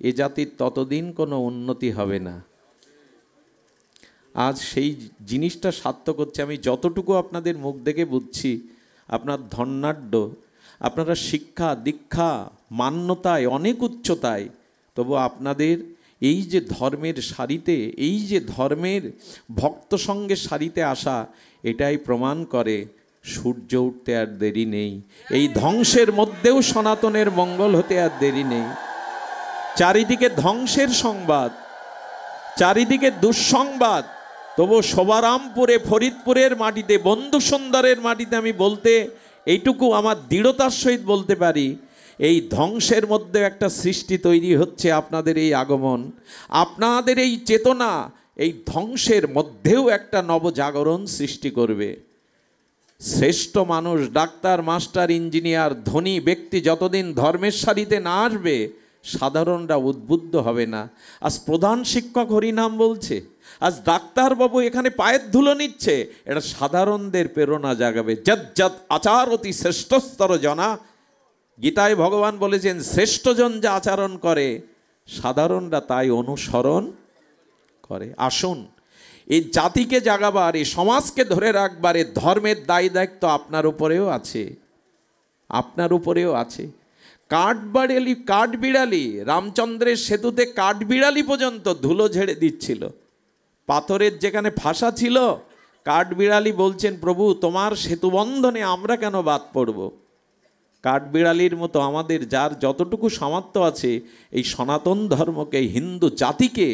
এ জাতির ততদিন কোনো উন্নতি হবে না আজ সেই জিনিসটা সার্থক হচ্ছে আমি যতটুকু আপনাদের মুখ দেখে বুঝছি আপনার ধর্নাঢ্য আপনারা শিক্ষা দীক্ষা মান্যতায় অনেক উচ্চতায় তবু আপনাদের এই যে ধর্মের সারিতে এই যে ধর্মের ভক্ত সঙ্গে সারিতে আসা এটাই প্রমাণ করে সূর্য উঠতে আর দেরি নেই এই ধ্বংসের মধ্যেও সনাতনের মঙ্গল হতে আর দেরি নেই চারিদিকে ধ্বংসের সংবাদ চারিদিকে দুঃসংবাদ তবু সবারামপুরে ফরিদপুরের মাটিতে বন্ধু সুন্দরের মাটিতে আমি বলতে এইটুকু আমার দৃঢ়তার সহিত বলতে পারি এই ধ্বংসের মধ্যে একটা সৃষ্টি তৈরি হচ্ছে আপনাদের এই আগমন আপনাদের এই চেতনা এই ধ্বংসের মধ্যেও একটা নবজাগরণ সৃষ্টি করবে শ্রেষ্ঠ মানুষ ডাক্তার মাস্টার ইঞ্জিনিয়ার ধনী ব্যক্তি যতদিন ধর্মের সারিতে না আসবে সাধারণরা উদ্বুদ্ধ হবে না আজ প্রধান শিক্ষক হরিনাম বলছে আজ ডাক্তারবাবু এখানে পায়ের ধুলো নিচ্ছে এটা সাধারণদের প্রেরণা জাগাবে যত যত আচার অতি শ্রেষ্ঠস্তর জনা গীতায় ভগবান বলেছেন শ্রেষ্ঠজন যা আচরণ করে সাধারণরা তাই অনুসরণ করে আসুন এই জাতিকে জাগাবার এই সমাজকে ধরে রাখবার এই ধর্মের দায় দায়িত্ব আপনার উপরেও আছে আপনার উপরেও আছে কাঠবাড়ালি কাঠবিড়ালি রামচন্দ্রের সেতুতে কাঠবিড়ালি পর্যন্ত ধুলো ঝেড়ে দিচ্ছিল পাথরের যেখানে ভাষা ছিল কাঠবিড়ালি বলছেন প্রভু তোমার সেতুবন্ধনে আমরা কেন বাদ পড়ব কাঠবিড়ালির মতো আমাদের যার যতটুকু সামর্থ্য আছে এই সনাতন ধর্মকে হিন্দু জাতিকে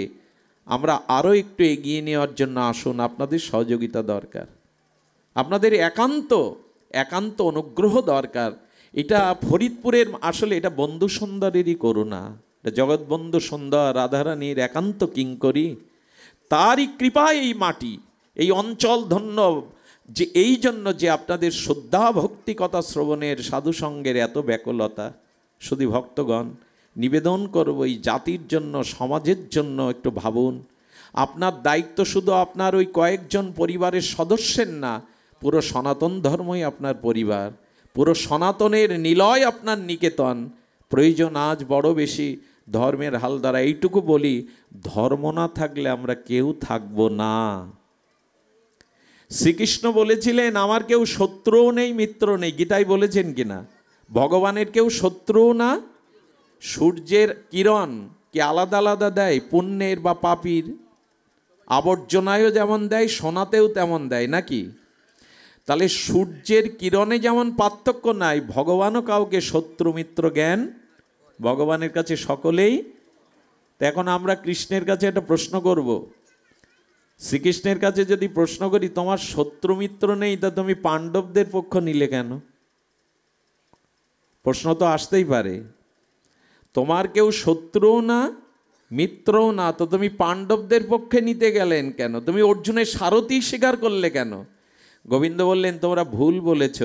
আমরা আরও একটু এগিয়ে নেওয়ার জন্য আসুন আপনাদের সহযোগিতা দরকার আপনাদের একান্ত একান্ত অনুগ্রহ দরকার এটা ফরিদপুরের আসলে এটা বন্ধু সুন্দরেরই করুণা এটা জগৎবন্ধু সুন্দর রাধারানীর একান্ত কিঙ্করী তারই কৃপায় এই মাটি এই অঞ্চল ধন্য যে এই জন্য যে আপনাদের শ্রদ্ধা ভক্তিকতা শ্রবণের সাধুসঙ্গের এত ব্যাকুলতা শুধু ভক্তগণ নিবেদন করব এই জাতির জন্য সমাজের জন্য একটু ভাবুন আপনার দায়িত্ব শুধু আপনার ওই কয়েকজন পরিবারের সদস্যের না পুরো সনাতন ধর্মই আপনার পরিবার পুরো সনাতনের নিলয় আপনার নিকেতন প্রয়োজন আজ বড় বেশি ধর্মের হাল দ্বারা এইটুকু বলি ধর্ম না থাকলে আমরা কেউ থাকব না শ্রীকৃষ্ণ বলেছিলেন আমার কেউ শত্রুও নেই মিত্র নেই গীতাই বলেছেন কিনা ভগবানের কেউ শত্রুও না সূর্যের কিরণ কি আলাদা আলাদা দেয় পুণ্যের বা পাপির আবর্জনায়ও যেমন দেয় সোনাতেও তেমন দেয় নাকি তাহলে সূর্যের কিরণে যেমন পার্থক্য নাই ভগবানও কাউকে শত্রু মিত্র জ্ঞান ভগবানের কাছে সকলেই তো এখন আমরা কৃষ্ণের কাছে একটা প্রশ্ন করব শ্রীকৃষ্ণের কাছে যদি প্রশ্ন করি তোমার শত্রু মিত্র নেই তা তুমি পাণ্ডবদের পক্ষ নিলে কেন প্রশ্ন তো আসতেই পারে তোমার কেউ শত্রুও না মিত্রও না তো তুমি পাণ্ডবদের পক্ষে নিতে গেলেন কেন তুমি অর্জুনের সারথি স্বীকার করলে কেন গোবিন্দ বললেন তোমরা ভুল বলেছ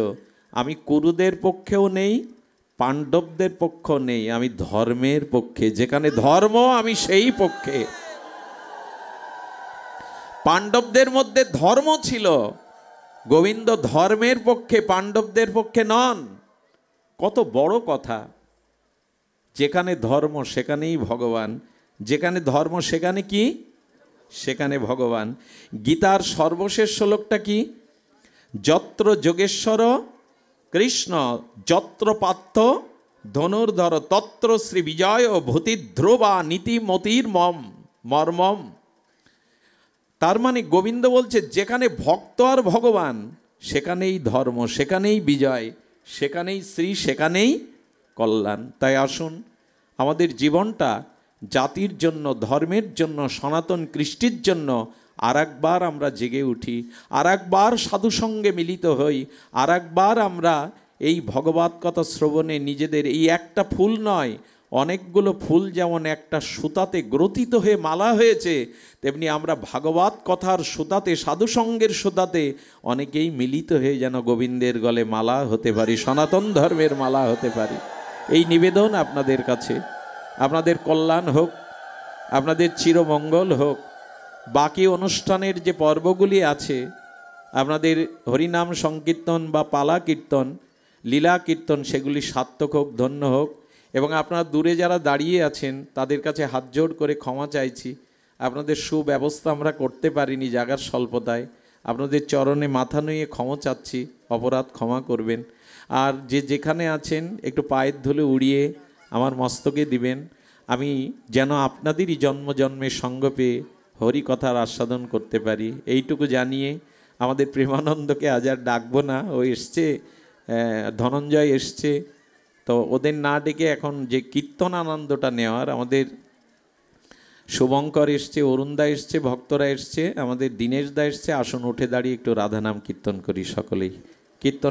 আমি কুরুদের পক্ষেও নেই পাণ্ডবদের পক্ষ নেই আমি ধর্মের পক্ষে যেখানে ধর্ম আমি সেই পক্ষে পাণ্ডবদের মধ্যে ধর্ম ছিল গোবিন্দ ধর্মের পক্ষে পাণ্ডবদের পক্ষে নন কত বড় কথা যেখানে ধর্ম সেখানেই ভগবান যেখানে ধর্ম সেখানে কি সেখানে ভগবান গীতার সর্বশেষ শ্লোকটা কি যত্র যোগেশ্বর কৃষ্ণ যত্রপাত্র ধনুর্ধর তত্র শ্রী বিজয় ভূতিধ্রুবা নীতিমতির মম মর্মম তার মানে গোবিন্দ বলছে যেখানে ভক্ত আর ভগবান সেখানেই ধর্ম সেখানেই বিজয় সেখানেই শ্রী সেখানেই কল্যাণ তাই আসুন আমাদের জীবনটা জাতির জন্য ধর্মের জন্য সনাতন কৃষ্টির জন্য আর একবার আমরা জেগে উঠি আর একবার সাধুসঙ্গে মিলিত হই আর একবার আমরা এই ভগবত কথা শ্রবণে নিজেদের এই একটা ফুল নয় অনেকগুলো ফুল যেমন একটা সুতাতে গ্রথিত হয়ে মালা হয়েছে তেমনি আমরা ভাগবত কথার সুতাতে সাধুসঙ্গের সুতাতে অনেকেই মিলিত হয়ে যেন গোবিন্দের গলে মালা হতে পারি সনাতন ধর্মের মালা হতে পারি এই নিবেদন আপনাদের কাছে আপনাদের কল্যাণ হোক আপনাদের চিরমঙ্গল হোক বাকি অনুষ্ঠানের যে পর্বগুলি আছে আপনাদের হরিনাম সংকীর্তন বা পালা কীর্তন লীলা কীর্তন সেগুলি সার্থক হোক ধন্য হোক এবং আপনারা দূরে যারা দাঁড়িয়ে আছেন তাদের কাছে হাত জোর করে ক্ষমা চাইছি আপনাদের সুব্যবস্থা আমরা করতে পারিনি জাগার স্বল্পতায় আপনাদের চরণে মাথা নুয়ে ক্ষমা চাচ্ছি অপরাধ ক্ষমা করবেন আর যে যেখানে আছেন একটু পায়ের ধুলে উড়িয়ে আমার মস্তকে দিবেন আমি যেন আপনাদেরই জন্ম সঙ্গ পেয়ে হরি কথার আস্বাদন করতে পারি এইটুকু জানিয়ে আমাদের প্রেমানন্দকে আজ আর ডাকবো না ও এসছে ধনঞ্জয় এসছে তো ওদের না ডেকে এখন যে কীর্তন আনন্দটা নেওয়ার আমাদের শুভঙ্কর এসছে অরুণদা এসছে ভক্তরা এসছে আমাদের দীনেশদা এসছে আসুন উঠে দাঁড়িয়ে একটু রাধানাম কীর্তন করি সকলেই কীর্তন